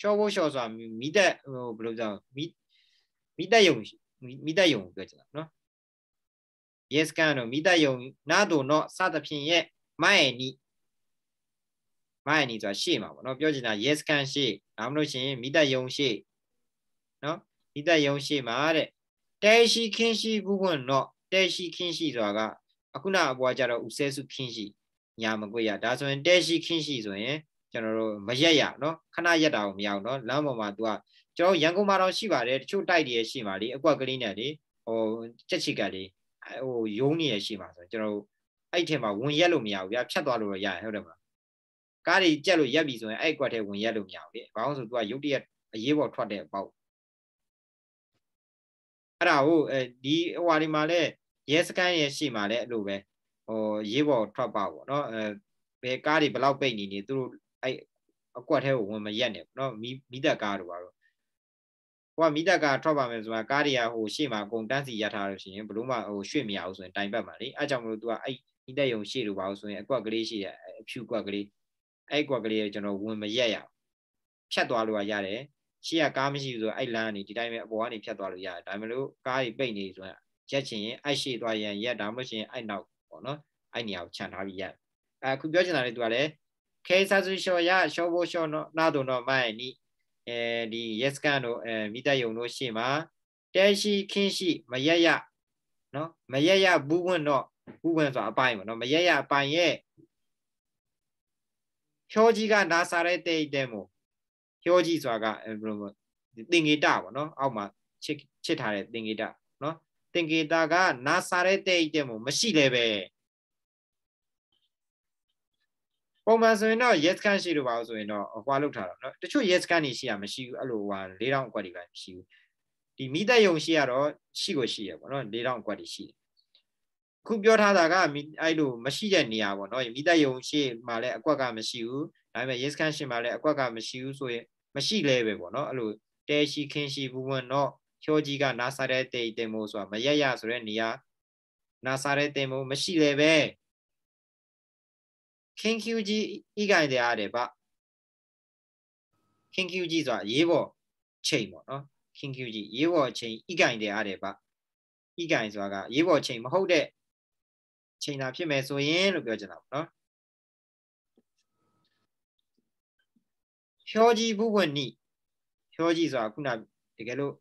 ရှော့ဖို့ရှော့ဆိုတာမိသက်ဟိုဘယ်လိုပြောမိမိသက်ယုံမိသက်ယုံပြောချင်တာနော်ရဲစခန်းတော့မိသက်ယုံနာတို့တော့စသဖြင့်ရဲ့မိုင်နီမိုင်နီဆိုတာရှေ့မှာပေါ့နော်ပြောချင်တာရဲစခန်းရှေ့ဒါမှမဟုတ်ရှင်မိသက်ယုံရှေ့နော်မိသက်ယုံရှေ့မှာတဲ့တဲရှိခင်းရှိခုခွန်းတော့တဲရှိခင်းရှိဆိုတာကအခုနအပွားကြတော့ဥဆဲစုခင်းရှိညာမကွေရဒါဆိုရင်တဲရှိခင်းရှိဆိုရင်ကျွန်တော်တို့မရက်ရနော်ခဏရက်တာကိုမရအောင်နော်လမ်းပေါ်မှာ तू ကကျွန်တော်ရန်ကုန်မှာတော့ရှိပါတယ်တချို့တိုက်တွေရှိပါလေအကွက်ကလေးနဲ့လေဟိုချက်ချီကလေးဟိုယုံနေရရှိပါဆိုကျွန်တော်တို့အဲ့ထဲမှာဝင်ရက်လို့မရဘူးဗျာဖြတ်သွားလို့တော့ရတယ်ဟုတ်တယ်မလားကားတွေကြက်လို့ရက်ပြီဆိုရင်အဲ့အကွက်ထဲဝင်ရက်လို့မရဘူးလေဘာလို့ဆို तू ကရုတ်တရက်အရေးပေါ်ထွက်တဲ့အပေါက်အဲ့ဒါကိုအဲဒီဟိုဟာဒီမှာလည်းရဲစခန်းရဲ့ရှိမှလည်းအဲ့လိုပဲဟိုရေးပေါ်ထွက်ပါပေါ့နော်အဲဘယ်ကားတွေဘလောက်ပိတ်နေနေသူတို့အဲ့အကွက်ထဲကိုဝင်မရက်နဲ့ပေါ့နော်မိမိတက်ကားတို့ပါတော့ဟိုကမိတက်ကားထွက်ပါမယ်ဆိုတာကားတွေကဟိုရှေ့မှာအကုန်တန်းစီရထားလို့ရှိရင်ဘလို့မှဟိုရွှေ့မရဘူးဆိုရင်တိုင်ပတ်မှာလေအဲကြောင့်မလို့ तू ကအဲ့မိတက်ယုံရှေ့လို့ပါဘူးဆိုရင်အကွက်ကလေးရှိရအဖြူကွက်ကလေးအဲ့ကွက်ကလေးကိုကျွန်တော်ဝင်မရက်ရအောင်ဖြတ်သွားလို့ရတယ်ရှေ့ကကားမရှိဘူးဆိုတော့အဲ့လမ်းကနေဒီတိုင်းပဲအပေါ်ကနေဖြတ်သွားလို့ရတယ်ဒါမှမဟုတ်ကားတွေပိတ်နေဆိုရင်ရက်ချင်ရင်အိုက်ရှိသွားရင်ရက်ဒါမှမဟုတ်ရှင်အိုက်နောက်ပေါ့နော်အဲ့နေရာကိုခြံထားပြီးရက်အခုပြောချင်တာလေသူကလည်းခေဆာဆူရှော်ရရှော်ဘိုရှော်နော်နာတို့တော့မိုင်နီအဲဒီရက်စကန်တို့အဲမိတယုံတို့ရှေ့မှာတဲရှိခင်းရှိ မရက်ရနော်မရက်ရဘူးဝင်တော့ဘူးဝင်ဆိုအပိုင်းပေါ့နော်မရက်ရအပိုင်းရဲ့ဖြောကြီးကနာစာတဲ့တဲ့တဲ့မို့ဖြောကြီးဆိုတာကဘယ်လိုသင်္ကေတပေါ့နော်အောက်မှာချစ်ချစ်ထားတဲ့သင်္ကေတသင်္ကေတကနာစာရဲတဲ့အိတ်တဲ့မို့မရှိလဲပဲပုံမှန်ဆိုရင်တော့ yes scan ရှိလို့ပါဆိုရင်တော့ဟွာလောက်ထားတော့เนาะတချို့ yes scan တွေရှိရမရှိဘူးအဲ့လိုဟွာ၄တောင်အကွက်တွေပဲမရှိဘူးဒီမိသက်ယုံရှိရတော့ရှိကိုရှိရပေါ့เนาะ၄တောင်အကွက်တွေရှိတယ်ခုပြောထားတာကအဲ့လိုမရှိတဲ့နေရာပေါ့နော်မိသက်ယုံရှိမှလည်းအကွက်ကမရှိဘူးဒါပေမဲ့ yes scan ရှိမှလည်းအကွက်ကမရှိဘူးဆိုရင်မရှိလဲပဲပေါ့နော်အဲ့လိုတဲရှိခင်းရှိဘူးဝင်တော့ဖြောကြီးကနာစာတဲ့တေတေမိုးဆိုတာမရရဆိုတဲ့နေရာ နာစာတဲ့တေမိုးမရှိလေပဲခင်ကျူကြီးဤကိုင်တရားတယ်ဗျခင်ကျူကြီးဆိုတာရေးပေါ်ချိန်ပေါ့နော်ခင်ကျူကြီးရေးပေါ်ချိန်ဤကိုင်တရားတယ်ဗျဤကိုင်ဆိုတာကရေးပေါ်ချိန်မဟုတ်တဲ့ချိန်သာဖြစ်မယ်ဆိုရင်လို့ပြောချင်တာပေါ့နော်ဖြောကြီးဘုဝဏိဖြောကြီးဆိုတာခုနတကယ်လို့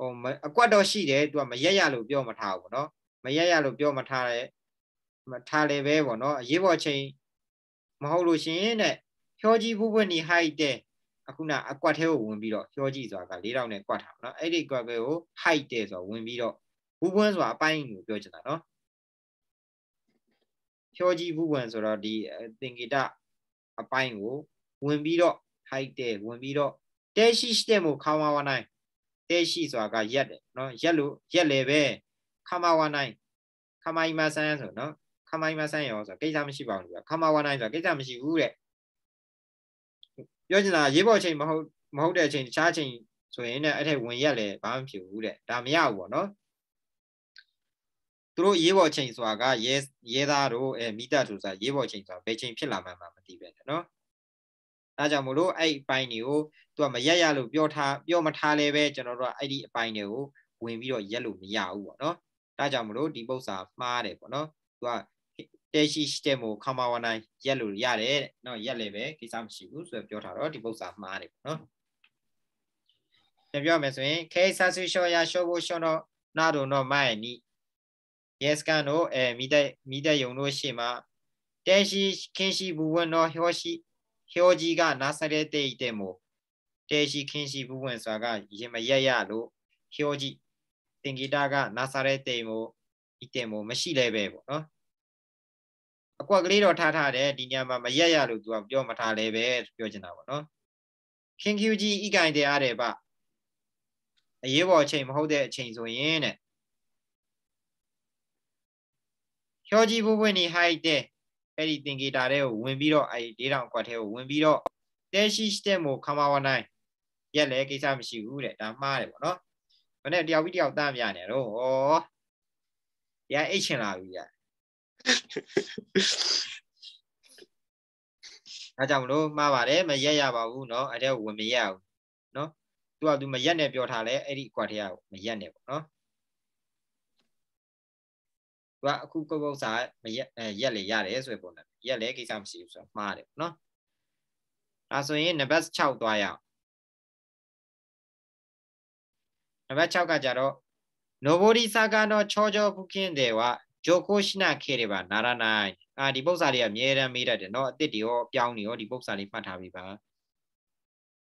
ဟိုအကွက်တော့ရှိတယ်သူကမရက်ရလို့ပြောမထားဘူးပေါ့နော်မရက်ရလို့ပြောမထားရဲမထားလေပဲပေါ့နော်အရေးပေါ်ချိန်မဟုတ်လို့ရှင်တဲ့ဖြောကြီးဖူးဖွင့်နေဟိုက်တဲ့အခုနအကွက်ထဲကိုဝင်ပြီးတော့ဖြောကြီးဆိုတာက၄တောင်နဲ့ကွက်ထားပေါ့နော်အဲ့ဒီကွက်ကဲကိုဟိုက်တဲ့ဆိုတော့ဝင်ပြီးတော့ဖူးဖွင့်ဆိုတာအပိုင်းကိုပြောချင်တာနော်ဖြောကြီးဖူးဖွင့်ဆိုတော့ဒီသင်္ကေတအပိုင်းကိုဝင်ပြီးတော့ဟိုက်တဲ့ဝင်ပြီးတော့တဲရှိရှိတဲ့မို့ခေါင်းဝါဝနိုင်တဲ့ရှိစွာကရက်တယ်နော်ရက်လို့ရက်လေပဲခမဝနိုင် ခမအိမဆန်းဆိုနော်ခမအိမဆန်းရောဆိုကိစ္စမရှိပါဘူးလို့ခမဝနိုင်ဆိုကိစ္စမရှိဘူးတဲ့ပြောချင်တာရေးပေါ်ချိန်မဟုတ်မဟုတ်တဲ့အချိန်တခြားချိန်ဆိုရင်လည်းအဲ့ထက်ဝင်ရက်လေဘာမှဖြစ်ဘူးတဲ့ဒါမရဘူးပေါ့နော်သူတို့ရေးပေါ်ချိန်ဆိုတာကရဲရဲသားတို့အဲမိသားစုဆိုတာရေးပေါ်ချိန်ဆိုတာဘယ်ချိန်ဖြစ်လာမှန်းမသိပဲเนาะအဲကြောင့်မလို့အဲ့အပိုင်းတွေကိုသူကမရက်ရလို့ပြောထားပြောမထားလဲပဲကျွန်တော်တို့ကအဲ့ဒီအပိုင်းတွေကိုဝင်ပြီးတော့ရက်လို့မရဘူးပေါ့နော်ဒါကြောင့်မလို့ဒီပု္ပ္ပစာမှားတယ်ပေါ့နော်သူကတဲရှိတဲ့မို့ခမဝနိုင်ရက်လို့ရတယ်နော်ရက်လည်းပဲကိစ္စမရှိဘူးဆိုတော့ပြောထားတော့ဒီပု္ပ္ပစာမှားတယ်ပေါ့နော်ပြန်ပြောမယ်ဆိုရင်ခေဆာဆူရှော်ယာရှော်ဖို့ရှော်တော့နာတော့တော့မိုင်နီ yes ကန်တို့အဲမိတဲ့မိတဲ့ယုံတို့ရှေ့မှာတဲရှိခင်းရှိဘူးဝန်တော့ဟျောရှိဟျောကြီးကနာဆရဲတဲ့တဲ့မို့တဲရှိခင်းရှိဘူးဝင်စွာကရင်မရက်ရလို့ဟျောကြည့်သင်္ကေတကနာစာတဲ့တိမ်မို့ဤတိမ်မို့မရှိလဲပဲပေါ့နော်အကွက်ကလေးတော့ထားထားတယ်ဒီညမှာမရက်ရလို့သူကပြောမထားလဲပဲပြောချင်တာပေါ့နော်ခင်ကျူကြီးဤကင်တရားတယ်ဗျအရေးပေါ်အချိန်မဟုတ်တဲ့အချိန်ဆိုရင်တဲ့ဖြောကြီးဘိုးဘွင့်နေဟိုက်တဲ့အဲ့ဒီသင်္ကေတာတွေကိုဝင်ပြီးတော့အဲ့ဒီဒေးတောင်အကွက်ထဲကိုဝင်ပြီးတော့တဲရှိစတက်မို့ခမဝနိုင်ရက်လည်းကိစ္စမရှိဘူးတဲ့ဒါမှားတယ်ပေါ့နော်ဘယ်နဲ့တယောက်ပြီးတယောက်တမ်းပြနေတော့ဩတရားအိတ်ချင်လာပြီရအဲကြောင့်မလို့မှားပါတယ်မရက်ရပါဘူးเนาะအဲ့ဒါဝင်မရဘူးเนาะသူကသူမရက်နဲ့ပြောထားလဲအဲ့ဒီအကွာတရားကိုမရက်နဲ့ပေါ့เนาะသူကအခုကုတ်ကုတ်စာမရက်ရက်လေရတယ်ဆိုတဲ့ပုံစံရက်လေကိစ္စမရှိဘူးဆိုတော့မှားတယ်ပေါ့เนาะဒါဆိုရင်နံပါတ်6သွားရအောင်နံပါတ်6ကကြတော့ nobody sakano chojo bukin de wa joko shina khere ba naranai အာဒီပု္ပ္ပစာလေးကအမြဲတမ်းမေးတတ်တယ်เนาะအစ်စ်တွေရောအပြောင်းတွေရောဒီပု္ပ္ပစာလေးမှတ်ထားပြီပါ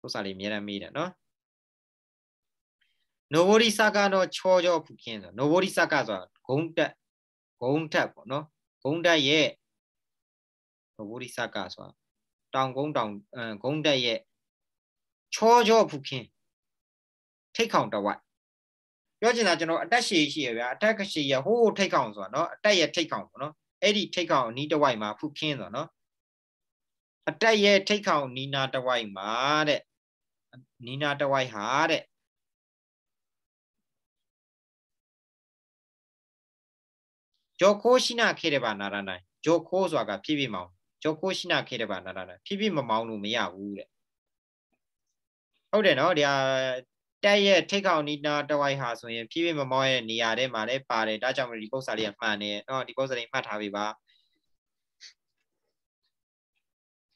ပု္ပ္ပစာလေးအမြဲတမ်းမေးတယ်เนาะ nobody sakano chojo bukin ဆို nobody saka ဆိုတာဂုံတက်ဂုံတက်ပေါ့เนาะဂုံတက်ရဲ့ nobody saka ဆိုတာတောင်ဂုံတောင်ဂုံတက်ရဲ့ချောချောဖူခင်းထိတ်ခေါင်တဝိုက်ပြောချင်တာကျွန်တော်အတက်ရှည်ရှိရဗျာအတက်ကရှည်ရဟိုးထိတ်ကောင်ဆိုတာနော်အတက်ရဲ့ထိတ်ကောင်ပေါ့နော်အဲ့ဒီထိတ်ကောင်အနီးတစ်ဝိုက်မှာဖုခင်းဆိုနော်အတက်ရဲ့ထိတ်ကောင် နီနာတစ်ဝိုက်မှာတဲ့နီနာတစ်ဝိုက်ဟာတဲ့ဂျိုကိုရှိနာခဲ့တယ်ပါနာရနိုင်ဂျိုကိုဆိုတာက ဖြည်းဖြည်းမောင်းဂျိုကိုရှိနာခဲ့တယ်ပါနာရနိုင်ဖြည်းဖြည်းမမောင်းလို့မရဘူးတဲ့ဟုတ်တယ်နော်ဒီဟာတက်ရဲ့ထိတ်ခေါင်နီနာတဝိုက်ဟာဆိုရင်ဖြည်းဖြည်းမမောရဲ့နေရာထဲမှာလည်းပါတယ်ဒါကြောင့်မလို့ဒီပု္ပ္ပစာလေးကမှန်တယ်เนาะဒီပု္ပ္ပစာလေးမှတ်ထားပြီပါ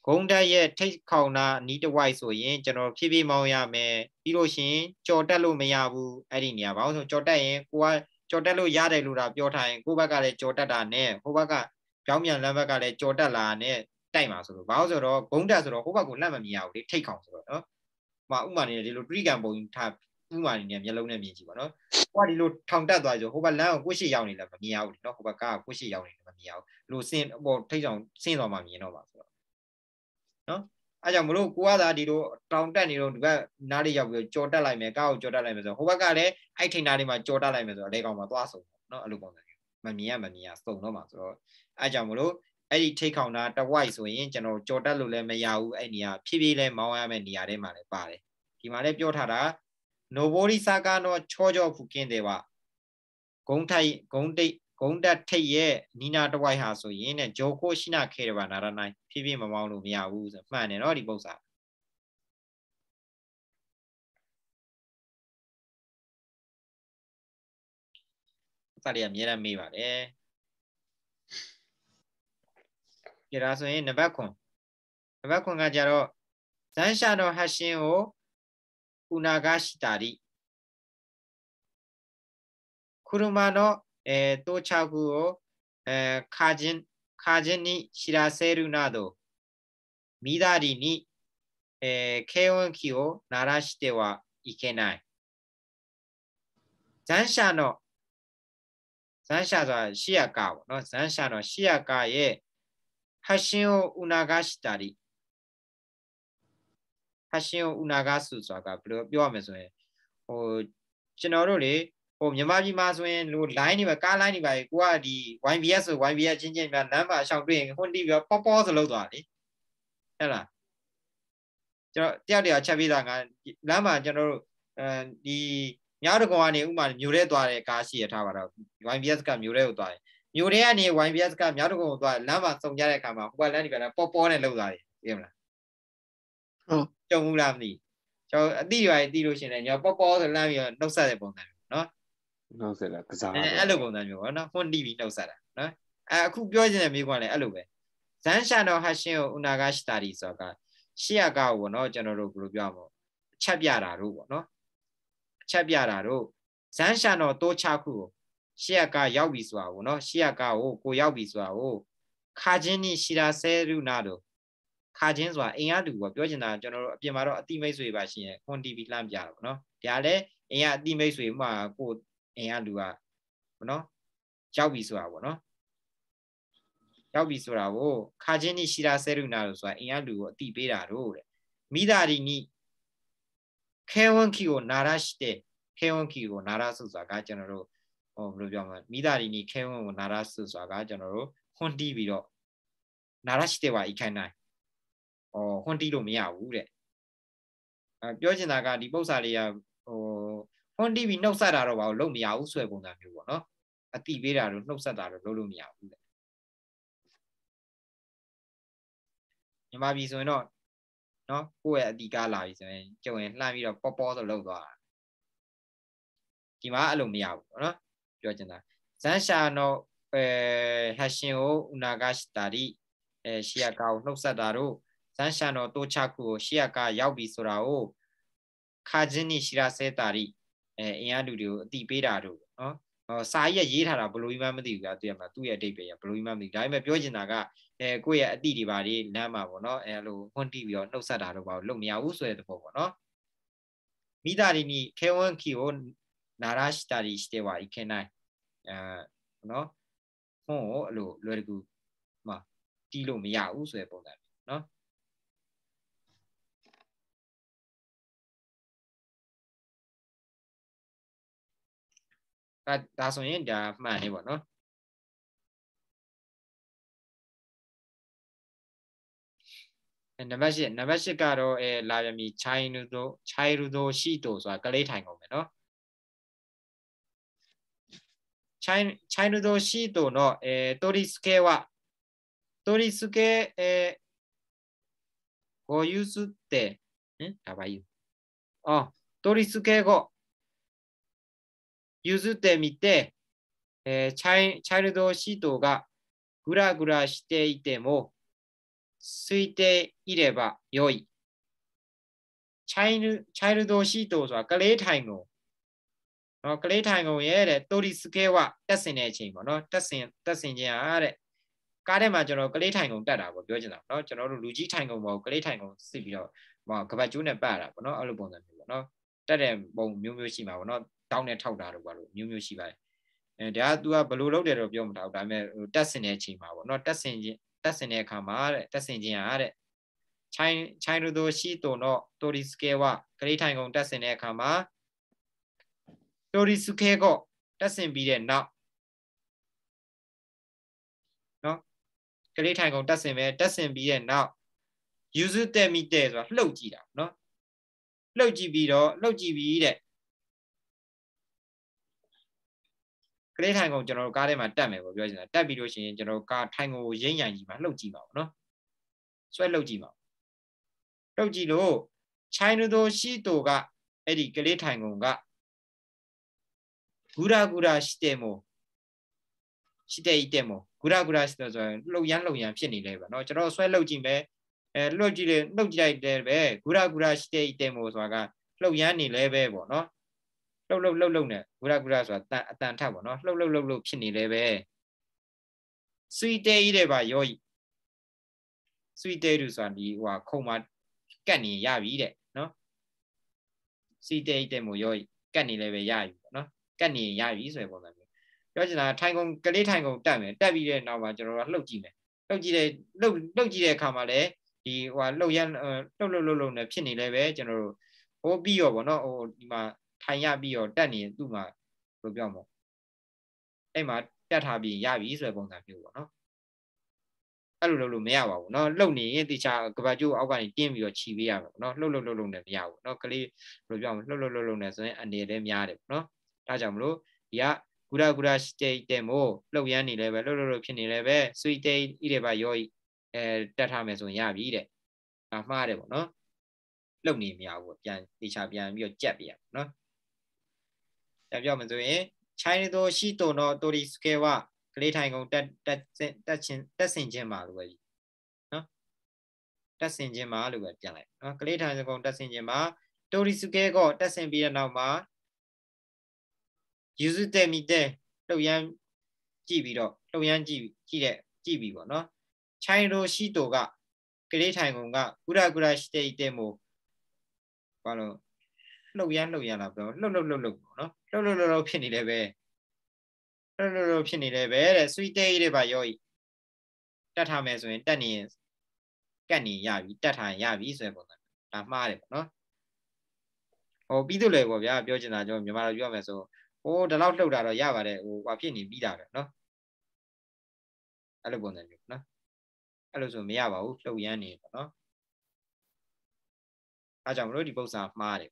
ဂုံတက်ရဲ့ထိတ်ခေါင်နာနီးတဝိုက်ဆိုရင်ကျွန်တော် ဖြည်းဖြည်းမောင်းရမယ်ပြီးလို့ရှင်ကြော်တက်လို့မရဘူးအဲ့ဒီနေရာပါအောင်ဆိုကြော်တက်ရင်ကိုကကြော်တက်လို့ရတယ်လို့ဒါပြောထားရင်ကိုဘက်ကလည်းကြော်တက်တာနဲ့ဟိုဘက်ကကြောင်းမြန်လမ်းဘက်ကလည်းကြော်တက်လာနဲ့တိုက်မှာဆိုလို့ဘာလို့ဆိုတော့ဂုံတက်ဆိုတော့ဟိုဘက်ကိုလက်မမြင်ရဘူးလေထိတ်ခေါင်ဆိုတော့နော်ဟိုဥမာနေလေဒီလိုတရိကံပုံထားဥမာနေနေမျက်လုံးနဲ့မြင်ကြည့်ပါနော်ဟိုကဒီလိုထောင်တက်သွားဆိုဟိုဘက်လမ်းကိုကိုရှိရောက်နေလားမမြင်ရဘူးလေနော်ဟိုဘက်ကကိုရှိရောက်နေတယ်မမြင်ရဘူးလိုဆင်းဟိုထိတ်ဆောင်ဆင်းသွားမှမြင်တော့ပါဆိုတော့နော်အဲကြောင့်မလို့ကိုကသာဒီလိုတောင်တက်နေတော့ဒီဘက်နားလေးရောက်ပြီးကြော်တက်လိုက်မယ်ကားကိုကြော်တက်လိုက်မယ်ဆိုတော့ဟိုဘက်ကလည်းအဲ့ထိန်နားလေးမှာကြော်တက်လိုက်မယ်ဆိုတော့အလဲကောင်မှာသွားဆုံးနော်အဲ့လိုပုံစံမျိုးမမြင်ရမမြင်ရစုံတော့မှာဆိုတော့အဲကြောင့်မလို့အဲ့ဒီထိတ်ခေါင်တာတဝိုက်ဆိုရင်ကျွန်တော်ကြော်တက်လို့လည်းမရဘူးအဲ့နေရာဖြည်းဖြည်းလေးမောင်းရမယ့်နေရာထဲမှာလည်းပါတယ်ဒီမှာလည်းပြောထားတာ nobody saka no chojo fukin de wa ဂုံထိုက်ဂုံတိတ်ဂုံတက်ထိတ်ရဲ့နီနာတဝိုက်ဟာဆိုရင်တဲ့ဂျိုခိုရှိနာခဲတယ်ပါနာရနိုင်ဖြည်းဖြည်းမမောင်းလို့မရဘူးဆိုမှန်တယ်နော်ဒီပု္ပ္ပာစာလေးအများအားမေးပါတယ်ကဲဒါဆိုရင်နံပါတ်9နံပါတ်9ကကြတော့ဇန်ရှာတော်発信を促したり車の、到着を、えー、家人に知らせるなど、緑に、えー、軽音機を鳴らしてはいけない。残車の、残車は視野か、残車の視野かへ、発信を促したり発信を促すဆိုတာကဘယ်လိုပြောရမလဲဆိုရင်ဟိုကျွန်တော်တို့လေဟိုမြန်မာပြည်မှာဆိုရင်လို line တွေပဲကား line တွေပဲကိုကဒီ YBS ဆို YBS ချင်းချင်းပြန်လမ်းမှာအရှောင်တွေ့ရင်ဟွန်းတိပြောပေါပေါဆိုလောက်သွားလေဟဲ့လားကျွန်တော်တယောက်တယောက်ချက်ပြီးသားကလမ်းမှာကျွန်တော်တို့အဲဒီမြောက်တကောင်ကနေဥမာမျိုးရဲသွားတဲ့ကားရှိရထားပါတော့ YBS ကမျိုးရဲကိုသွားတယ်မြို့ထဲကနေဝိုင်းပြတ်စကမြောက်တကုံကိုသွားလမ်းမှာစုံကြတဲ့အခါမှာဟိုကလမ်းဒီကလည်းပေါပေါနဲ့လှုပ်သွားတယ်သိမလားဟုတ်ကြုံဘူးလားမသိကျွန်တော်အတိရွာကြီးတီးလို့ရှင်တယ်ကျွန်တော်ပေါပေါဆိုလမ်းပြီးတော့နှုတ်ဆက်တဲ့ပုံစံမျိုးနော်နှုတ်ဆက်တာကစားအဲ့လိုပုံစံမျိုးပေါ့နော်ဖွင့်တီးပြီးနှုတ်ဆက်တာနော်အဲအခုပြောချင်တဲ့မိကွန်းလည်းအဲ့လိုပဲဇန်ရှာတော်ဟာရှင်ကိုဥနာဂရှိတာဒီဆိုတာကရှေ့ရကဘောနော်ကျွန်တော်တို့ဘယ်လိုပြောမှာချက်ပြတာတို့ပေါ့နော်ချက်ပြတာတို့ဇန်ရှာတော်တိုးချခုကိုရှေ့ရကရောက်ပြီဆိုတာကိုနော်ရှေ့ရကကိုကိုရောက်ပြီဆိုတာကိုခါချင်းနိရှိတာဆဲရုနာတို့ခါချင်းဆိုတာအိမ်ရတူပေါ့ပြောချင်တာကျွန်တော်တို့အပြင်မှာတော့အတိမိတ်ဆွေပါရှင်ရခွန် TV လှမ်းပြတာပေါ့နော်ဒါလည်းအိမ်ရအတိမိတ်ဆွေမှကိုအိမ်ရလူကပေါ့နော်ရောက်ပြီဆိုတာပေါ့နော်ရောက်ပြီဆိုတာကိုခါချင်းနိရှိတာဆဲရုနာတို့ဆိုတာအိမ်ရလူကိုအတိပေးတာတို့တဲ့မိသားရီနိခဲဝန်ခီကိုနာရရှိတဲ့ခဲဝန်ခီကိုနာရဆုဆိုတာကကျွန်တော်တို့ဟိုဘယ်လိုပြောမလဲမိသားရီနီခဲဝင်ကိုနာရဆုဆိုတာကကျွန်တော်တို့ဟွန်တီးပြီးတော့နာရရှိတဲ့ပါဤခိုင်နိုင်ဟောဟွန်တီးလို့မရဘူးတဲ့အဲပြောချင်တာကဒီပု္ပ္ပာလေးကဟိုဟွန်တီးပြီးနှုတ်ဆက်တာတော့ဘာလို့လုပ်မရဘူးဆွဲပုံစံမျိုးပေါ့နော်အတိပေးတာတော့နှုတ်ဆက်တာတော့လုပ်လို့မရဘူးတဲ့မြန်မာပြည်ဆိုရင်တော့နော်ကိုယ့်ရဲ့အတီကားလာပြီဆိုရင်ကျုံရင်လှမ်းပြီးတော့ပေါပေါဆိုလှုပ်သွားတာဒီမှာအဲ့လိုမရဘူးเนาะပြောချင်တာဇန်ရှာနောအဲဟရှင်ကိုဥနာဂရှတာရီအဲရှီယာကာကိုနှုတ်ဆက်တာတို့ဇန်ရှာနောတိုချခုကို ရှီယာကာရောက်ပြီဆိုတာကိုခါချင်းနီရှီရာဆဲတာရီအဲအင်အားလူတွေကိုအတိပေးတာတို့နော်စာကြီးကရေးထားတာဘလို့ကြီးမှမသိဘူးကွာသူရမှာသူ့ရဲ့အတိတ်ပဲရဘလို့ကြီးမှမသိဒါပေမဲ့ပြောချင်တာကအဲကိုယ့်ရဲ့အတိတ်တွေပါလေလမ်းမှာပေါ့နော်အဲလိုဟွန်းတီးပြီးတော့နှုတ်ဆက်တာတော့ပါလို့မရဘူးဆိုတဲ့သဘောပေါ့နော်မိသားရီနီခဲဝန်းခီကို鳴らしたりしてはいけないအဲနော်ဖုန်းကိုအဲ့လိုလွယ်တကူမှာတီးလို့မရဘူးဆိုတဲ့ပုံစံနော်ဒါဒါဆိုရင်ဒါမှန်နေပေါ့နော်နံပါတ်၈နံပါတ်၈ကတော့အဲလာရမီချိုင်းရူဒိုချိုင်းရူဒိုရှိတိုဆိုတာကလေးထိုင်ကုန်မယ်နော်チャイルドシートの、えー、取り付けは、取り付け、えー、を譲って、んやばいよ。あ、取り付け後、譲ってみて、えー、チャイチャイルドシートがグラグラしていても、空いていればよい。チャイルチャイルドシートはレータイを。နော်ကလေးထိုင်ကုန်ရဲ့တဲ့တိုရီစကဲဝတက်ဆင်တဲ့အချိန်ပေါ့နော်တက်ဆင်တက်ဆင်ခြင်းဟာတဲ့ကားထဲမှာကျွန်တော်ကလေးထိုင်ကုန်တက်တာပေါ့ပြောချင်တာပေါ့နော်ကျွန်တော်တို့လူကြီးထိုင်ကုန်ပေါ့ကလေးထိုင်ကုန်စစ်ပြီးတော့ဟိုကပတ်ကျိုးနဲ့ပတ်တာပေါ့နော်အဲ့လိုပုံစံမျိုးပေါ့နော်တက်တဲ့ပုံမျိုးမျိုးရှိမှာပေါ့နော်တောင်းနဲ့ထောက်တာတို့ပါလို့မျိုးမျိုးရှိပါတယ်အဲဒါက तू ကဘလို့လုပ်တယ်တော့ပြောမထားဘူးဒါပေမဲ့တက်ဆင်တဲ့အချိန်မှာပေါ့နော်တက်ဆင်ခြင်းတက်ဆင်တဲ့အခါမှာတဲ့တက်ဆင်ခြင်းဟာတဲ့ချိုင်းချိုင်းတို့ရှိတုံတော့တိုရီစကဲဝကလေးထိုင်ကုန်တက်ဆင်တဲ့အခါမှာတော်ရီစုခဲကော့တက်ဆင်ပြီးတဲ့နောက်နော်ကလေးထိုင်ကုန်တက်ဆင်ပဲတက်ဆင်ပြီးတဲ့နောက်ယူစုတဲ့မိတဲ့ဆိုတာလှုပ်ကြည့်တာနော်လှုပ်ကြည့်ပြီးတော့လှုပ်ကြည့်ပြီးတဲ့ကလေးထိုင်ကုန်ကျွန်တော်တို့ကားထဲမှာတက်မယ်ပေါ့ပြောချင်တာတက်ပြီးလို့ရှိရင်ကျွန်တော်တို့ကားထိုင်ကုန်ကိုရိမ့်ရိုင်ကြီးမှာလှုပ်ကြည့်ပါဦးနော်ဆွဲလှုပ်ကြည့်ပါဦးလှုပ်ကြည့်လို့ချိုင်းတို့ရှိတိုကအဲ့ဒီကလေးထိုင်ကုန်ကဂူရာဂူရာရှိတယ်မို့ရှိတယ်ဤတယ်မို့ဂူရာဂူရာရှိတယ်ဆိုရင်လှုပ်ရမ်းလှုပ်ရမ်းဖြစ်နေလဲပါเนาะကျွန်တော်ဆွဲလှုပ်ကြည့်မယ်အဲလှုပ်ကြည့်လေလှုပ်ကြည့်လိုက်တယ်ပဲဂူရာဂူရာရှိတယ်ဤတယ်မို့ဆိုတာကလှုပ်ရမ်းနေလဲပဲပေါ့เนาะလှုပ်လှုပ်လှုပ်လှုပ်နဲ့ဂူရာဂူရာဆိုတာအတန်ထပ်ပေါ့เนาะလှုပ်လှုပ်လှုပ်လှုပ်ဖြစ်နေလဲပဲစွီတဲဤတယ်ပါရောဤစွီတဲတူဆိုတာဒီဟိုဟာခုံမှာကတ်နေရပြီတဲ့เนาะစွီတဲဤတယ်မို့ရောဤကတ်နေလဲပဲရယူပေါ့เนาะကတ်နေရပြီဆိုတဲ့ပုံစံမျိုးပြောချင်တာထိုင်ကုန်ကလေးထိုင်ကုန်တက်မယ်တက်ပြီးတဲ့နောက်မှာကျွန်တော်ကလှုပ်ကြည့်မယ်လှုပ်ကြည့်တဲ့လှုပ်လှုပ်ကြည့်တဲ့အခါမှာလည်းဒီဟိုလှုပ်ရလှုပ်လှုပ်လှုပ်လှုပ်နေဖြစ်နေလဲပဲကျွန်တော်တို့ဟိုပြီးရောဗောနော်ဟိုဒီမှာထိုင်ရပြီးရောတက်နေသူ့မှာဘယ်လိုပြောမလဲအဲ့မှာတက်ထားပြီးရပြီဆိုတဲ့ပုံစံမျိုးဗောနော်အဲ့လိုလုပ်လို့မရပါဘူးเนาะလှုပ်နေရင်တခြားကဘာကျိုးအောက်ကနေတင်းပြီးတော့ခြီးပေးရမှာเนาะလှုပ်လှုပ်လှုပ်လှုပ်နဲ့မရဘူးเนาะကလေးဘယ်လိုပြောမလဲလှုပ်လှုပ်လှုပ်လှုပ်နဲ့ဆိုရင်အနေလည်းများတယ်เนาะဒါကြောင့်မလို့ဒီကဂုရဂုရစတိတ်တဲ့မို့လှုပ်ရမ်းနေလဲပဲလှုပ်လှုပ်လှုပ်ဖြစ်နေလဲပဲစွီတိတ်ဣရေဘယောဤအဲတတ်ထားမယ်ဆိုရင်ရပြီတဲ့ဒါမှားတယ်ပေါ့နော်လှုပ်နေမရဘူးပြန်တေချာပြန်ပြီးတော့ကြက်ပြရပေါ့နော်ကြက်ပြောမှဆိုရင် China တို့ရှိတုံတော့တိုရီစကေဝကလေးထိုင်ကုန်တက်တက်တက်ချင်းတက်ဆင်ချင်းပါလို့ပဲနော်တက်ဆင်ချင်းပါလို့ပဲပြန်လိုက်နော်ကလေးထိုင်ကုန်တက်ဆင်ချင်းပါတိုရီစကေကောတက်ဆင်ပြီးတဲ့နောက်မှာယေစုတဲ့မိတဲ့လှုပ်ရမ်းကြည့်ပြီးတော့လှုပ်ရမ်းကြည့်ကြည့်တဲ့ကြည့်ပြီးပေါ့နော်ချိုင်ရိုရှိတိုကကလေးထိုင်ကုန်ကကုရကုရရှိတဲ့ဤတဲ့မို့ဘာလို့လှုပ်ရမ်းလှုပ်ရမ်းလာပြောလှုပ်လှုပ်လှုပ်လှုပ်ပေါ့နော်လှုပ်လှုပ်လှုပ်လှုပ်ဖြစ်နေလဲပဲလှုပ်လှုပ်လှုပ်ဖြစ်နေလဲပဲတဲ့ဆွီတဲ့ဤတဲ့ပါရောဤတက်ထားမယ်ဆိုရင်တက်နေရင်ကတ်နေရပြီတက်ထားရင်ရပြီဆိုတဲ့ပုံစံဒါမှားတယ်ပေါ့နော်ဟောပြီးသူလေပေါ့ဗျာပြောချင်တာကျွန်တော်မြန်မာလိုပြောရမယ်ဆိုတော့ဟိုးဒီလောက်လှုပ်တာတော့ရပါတယ်ဟိုဘာဖြစ်နေပြီးတာပဲเนาะအဲ့လိုပုံစံမျိုးเนาะအဲ့လိုဆိုမရပါဘူးလှုပ်ရမ်းနေပေါ့เนาะအားကြောင့်မလို့ဒီပု္ပ္ပာမှားတယ်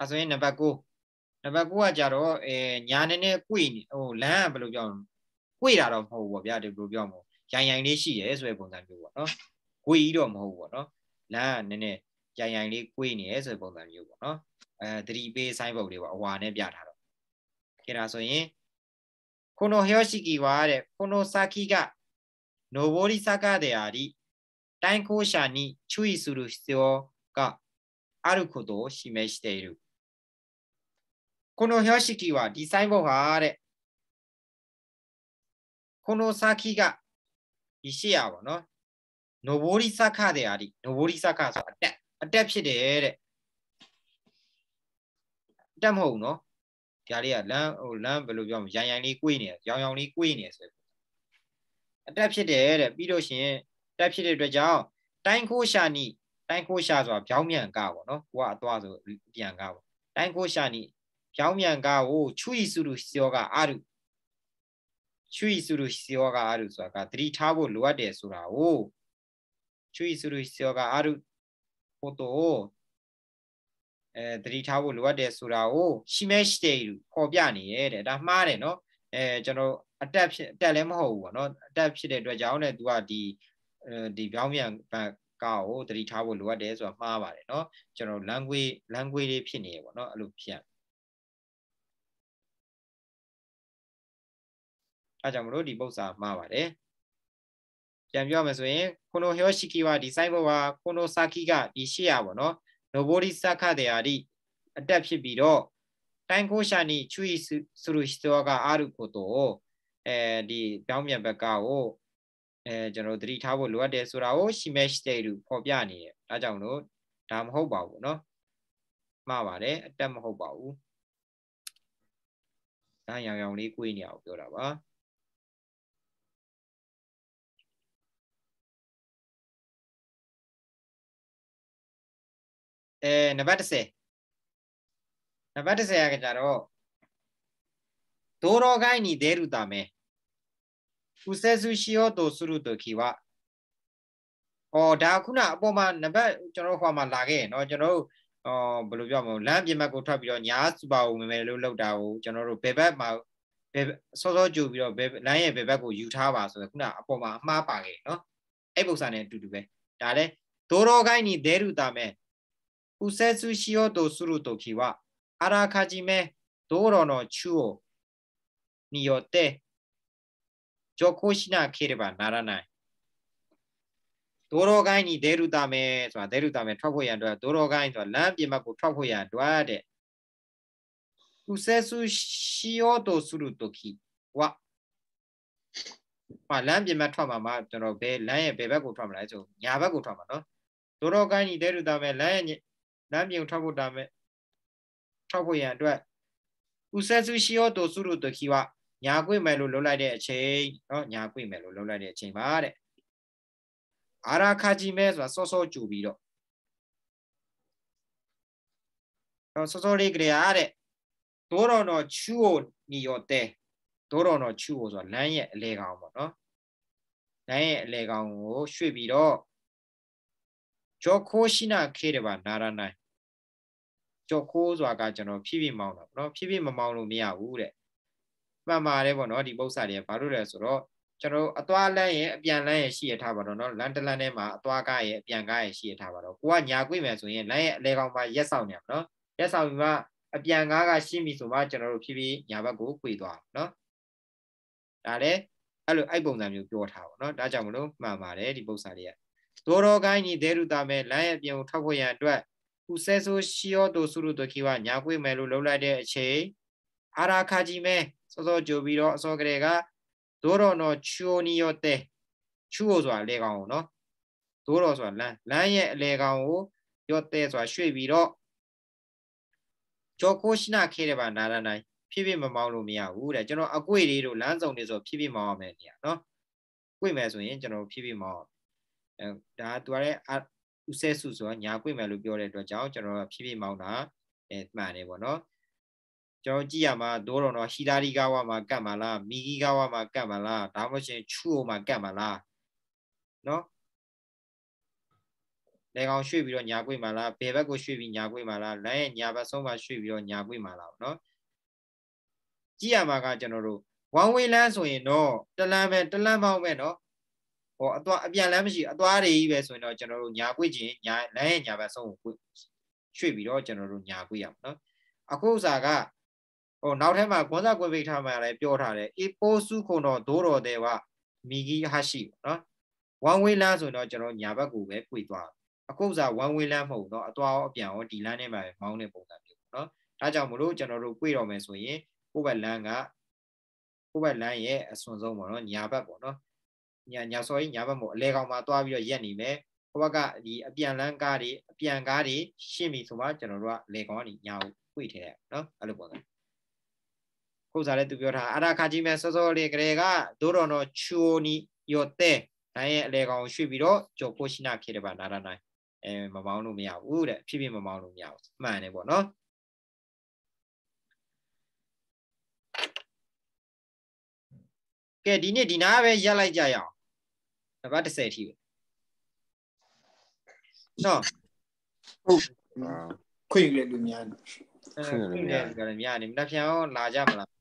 အဲဆိုရင်နံပါတ်9နံပါတ်9ကကြတော့အဲညာနေနဲ့꿰ဟိုလမ်းကဘယ်လိုပြောမလဲ꿰တာတော့မဟုတ်ဘူးပေါ့ဗျာဒီလိုပြောမလို့ရိုင်ရိုင်လေးရှိရဲဆိုတဲ့ပုံစံမျိုးပေါ့နော်။ဝေးကြီးတော့မဟုတ်ဘူးပေါ့နော်။လမ်းကနည်းနည်းရိုင်ရိုင်လေးကိုေးနေရဲဆိုတဲ့ပုံစံမျိုးပေါ့နော်။အဲသတိပေးဆိုင်းပုံလေးပေါ့အဝါနဲ့ပြထားတော့။ကဲဒါဆိုရင်この標識はでこの先が上り坂であり、対向車に注意する必要があることを示している。この標識はディザインボーで、この先がဒီ800ပေါ့နော်နိုဘိုရီစခတဲ့အာဒီနိုဘိုရီစခဆိုအတက်အတက်ဖြစ်တယ်တဲ့အတက်မဟုတ်ဘူးနော်ဒီဟာလေးကလမ်းဟိုလမ်းဘယ်လိုပြောမလဲရိုင်ရိုင်လေးကွေးနေတယ်ရောင်ရောင်လေးကွေးနေတယ်ဆိုအတက်ဖြစ်တယ်တဲ့ပြီးလို့ရှိရင်တက်ဖြစ်တဲ့အတွက်ကြောင့်တိုင်းခိုးရှာနီတိုင်းခိုးရှာဆိုတာဗျောင်းမြန်ကပေါ့နော်ကိုကအသွားဆိုပြန်ကပေါ့တိုင်းခိုးရှာနီဗျောင်းမြန်ကကိုချူရီစုလူစောကအာရုချွီဆူရူစီယောကအာရုဆိုတာကသတိထားဖို့လိုအပ်တယ်ဆိုတာကိုချွီဆူရူစီယောကအာရုဖို့တော့အဲသတိထားဖို့လိုအပ်တယ်ဆိုတာကိုရှိမဲရှိတယ်ပေါ်ပြနေရဲ့တဲ့ဒါမှားတယ်နော်အဲကျွန်တော်အတက်ဖြစ်အတက်လည်းမဟုတ်ဘူးပေါ့နော်အတက်ဖြစ်တဲ့အတွက်ကြောင့်လည်း तू ကဒီဒီပြောင်းပြန်ဘက်ကောသတိထားဖို့လိုအပ်တယ်ဆိုတာမှားပါတယ်နော်ကျွန်တော် language language တွေဖြစ်နေရပေါ့နော်အဲ့လိုဖြစ်အဲကြောင့်မလို့ဒီပု္ပ္ပာမှားပါတယ်ပြန်ပြောမယ်ဆိုရင်ကိုနိုဟျောရှိကီဝါဒီဆိုင်ဘောဝါကိုနိုစာကီကဒီရှိရပေါ့နော်နိုဘောဒီစခတဲ့အရိအတက်ဖြစ်ပြီးတော့တိုင်ကိုရှာနီချူီဆူရူစတောကအာရုကိုတော့အဲဒီပြောင်းပြန်ဘက်ကိုအဲကျွန်တော်သတိထားဖို့လိုအပ်တယ်ဆိုတာကိုရှိမဲရှိတဲ့လူဖော်ပြနေတယ်ဒါကြောင့်လို့ဒါမဟုတ်ပါဘူးเนาะမှားပါတယ်အတက်မဟုတ်ပါဘူးဒါရောင်ရောင်လေးကိုွေးနေအောင်ပြောတာပါအဲနံပါတ်30နံပါတ်30ရကကြတော့ဒိုရောဂိုင်းနီဒဲရူတာမဲဥဆဲဆူရှိယောတိုဆူရူတိုခီဝအော်ဒါခုနအပေါ်မှာနံပါတ်ကျွန်တော်ဟောမှာလာခဲ့เนาะကျွန်တော်အော်ဘယ်လိုပြောမလဲလမ်းပြင်ဘက်ကိုထွက်ပြီးတော့ညာစူပါဝင်မယ်လို့လောက်တာကိုကျွန်တော်တို့ဘယ်ဘက်မှာဘယ်စောစောကြိုပြီးတော့ဘယ်လမ်းရဲ့ဘယ်ဘက်ကိုယူထားပါဆိုတော့ခုနအပေါ်မှာအမှားပါခဲ့เนาะအဲ့ပုံစံနဲ့အတူတူပဲဒါလည်းဒိုရောဂိုင်းနီဒဲရူတာမဲ右折しようとするときは、あらかじめ道路の中央によって徐行しなければならない。道路外に出るため、そ出るため、トラフォヤンドは道路外にはランピマコトラフォヤンドはで、右折しようとするときは、まあ、ランビマトママ、ランやベバコトマライゾ、ヤバコトマの。道路外に出るため、ランやလမ်းပြင်ထွက်ဖို့တာမဲ့ထွက်ဖို့ရန်အတွက်ဥဆက်စုရှိရောတို့စုတို့တခီဝညာကွေ့မယ်လို့လှုပ်လိုက်တဲ့အချိန်နော်ညာကွေ့မယ်လို့လှုပ်လိုက်တဲ့အချိန်ပါတဲ့အာရာခါကြီးမဲဆိုတာစောစောကြူပြီးတော့နော်စောစောလေးကြရတဲ့သိုးတော်တော်ချူကိုညီရတဲ့သိုးတော်တော်ချူကိုဆိုတာလမ်းရဲ့အလေကောင်ပေါ့နော်လမ်းရဲ့အလေကောင်ကိုရွှေ့ပြီးတော့ဂျောခိုးရှိနာခေတပါနာရနိုင်ကြော်ခိုးစွာကကျွန်တော်ဖြည်းဖြည်းမောင်းတာเนาะဖြည်းဖြည်းမမောင်းလို့မရဘူးတဲ့မှန်ပါတယ်ပေါ့เนาะဒီပု္ပ္ပစာတွေကဘာလို့လဲဆိုတော့ကျွန်တော်အသွားလမ်းရဲ့အပြန်လမ်းရဲ့ရှိရထားပါတော့เนาะလမ်းတလမ်းထဲမှာအသွားကားရဲ့အပြန်ကားရဲ့ရှိရထားပါတော့ကိုကညာကွေ့မယ်ဆိုရင်လမ်းရဲ့အလဲကောင်ပါရက်ဆောင်နေပါเนาะရက်ဆောင်ပြီးမှအပြန်ကားကရှိပြီဆိုမှကျွန်တော်တို့ဖြည်းဖြည်းညာဘက်ကိုကွေ့သွားเนาะဒါလည်းအဲ့လိုအဲ့ပုံစံမျိုးပြောထားပါเนาะဒါကြောင့်မလို့မှန်ပါတယ်ဒီပု္ပ္ပစာတွေကသောတော်ကိုင်းညီသေးလူသားမဲ့လမ်းရဲ့အပြင်ကိုထောက်ခွင့်ရန်အတွက်ကုဆဲဆိုရှိရောတို့စုရုတို့ကိဝညာခွေမယ်လို့လှုပ်လိုက်တဲ့အချိန်အာရာခါကြီးမဲစောစောကြိုပြီးတော့အစောကလေးကဒိုးတော်နော်ချူနီယောတဲချူဟုတ်ဆိုတာလေကောင်ကိုနော်ဒိုးတော်ဆိုတာလမ်းလမ်းရဲ့အလေကောင်ကိုရော့တဲဆိုတာရွှေ့ပြီးတော့ကြောကိုရှိနာခဲတယ်ပါနာရနိုင်ဖြည်းဖြည်းမမောင်းလို့မရဘူးတဲ့ကျွန်တော်အကွေတွေတို့လမ်းဆောင်တွေဆိုဖြည်းဖြည်းမောင်းရမယ်နေရနော်ကွေမယ်ဆိုရင်ကျွန်တော်ဖြည်းဖြည်းမောင်းအဲဒါသူကလည်းဦးဆဲစုဆိုတာညာကွင့်မယ်လို့ပြောတဲ့အတွက်ကြောင့်ကျွန်တော်ဖြည်းဖြည်းမောင်းတာအဲမှန်တယ်ပေါ့နော်ကျွန်တော်ကြည့်ရမှာသိုးတော်တော့ဟီတာရီကဝါမှာကတ်ပါလားမီဂီကဝါမှာကတ်ပါလားဒါမှမဟုတ်ရှင်ချူအိုမှာကတ်ပါလားနော်လေကောင်ရွှေ့ပြီးတော့ညာကွေ့မှာလားဘယ်ဘက်ကိုရွှေ့ပြီးညာကွေ့မှာလားလမ်းရဲ့ညာဘက်ဆုံးမှာရွှေ့ပြီးတော့ညာကွေ့မှာလားပေါ့နော်ကြည့်ရမှာကကျွန်တော်တို့ one way လမ်းဆိုရင်တော့တလမ်းပဲတလမ်းပေါင်းပဲနော်ဟိုအသွားအပြန်လမ်းမရှိအသွားတွေကြီးပဲဆိုရင်တော့ကျွန်တော်တို့ညာကွေ့ခြင်းညာလမ်းရဲ့ညာဘက်ဆုံးကိုကွေ့ရွှေ့ပြီးတော့ကျွန်တော်တို့ညာကွေ့ရမှာနော်အခုဥစားကဟိုနောက်ထပ်မှာကွန်ဆာကွေ့ပိတ်ထားမှာလည်းပြောထားတယ်အေပိုးစုခုံတော်ဒိုးတော်တဲ့ဝမီဂီဟာရှိနော်ဝမ်ဝေးလမ်းဆိုရင်တော့ကျွန်တော်ညာဘက်ကိုပဲကွေ့သွားအခုဥစားဝမ်ဝေးလမ်းမဟုတ်တော့အသွားရောအပြန်ရောဒီလမ်းထဲမှာပဲမောင်းတဲ့ပုံစံမျိုးပေါ့နော်ဒါကြောင့်မလို့ကျွန်တော်တို့ကွေ့တော်မယ်ဆိုရင်ကိုယ့်ဘက်လမ်းကကိုယ့်ဘက်လမ်းရဲ့အစွန်ဆုံးပေါ့နော်ညာဘက်ပေါ့နော်ညညစောကြီးညာဘက်မို့အလဲကောင်မှာသွားပြီးတော့ရက်နေမယ်ဟိုဘက်ကဒီအပြန်လန်းကားတွေအပြန်ကားတွေရှင်းပြီဆိုမှကျွန်တော်တို့ကလေကောင်ကနေညာကိုဝှေ့ထည့်ရနော်အဲ့လိုပုံစံခုစားလည်းသူပြောထားအရာခါကြီးမြန်စောစောလေးကလေးကဒိုးတော်တော်ချူနီယောတဲ့နိုင်ရဲ့အလဲကောင်ကိုရွှေ့ပြီးတော့ကျော်ကိုရှိနာခေတပါနာရနိုင်အဲမမောင်းလို့မရဘူးတဲ့ဖြစ်ဖြစ်မမောင်းလို့မရဘူးမှန်တယ်ပေါ့နော်ကဲဒီနေ့ဒီနားပဲရက်လိုက်ကြရအောင်နံပါတ်30အထိပဲနော်ဟုတ်ခွင့်ရလူများခွင့်ရလူများများနေမတဖြန်အောင်လာကြမလား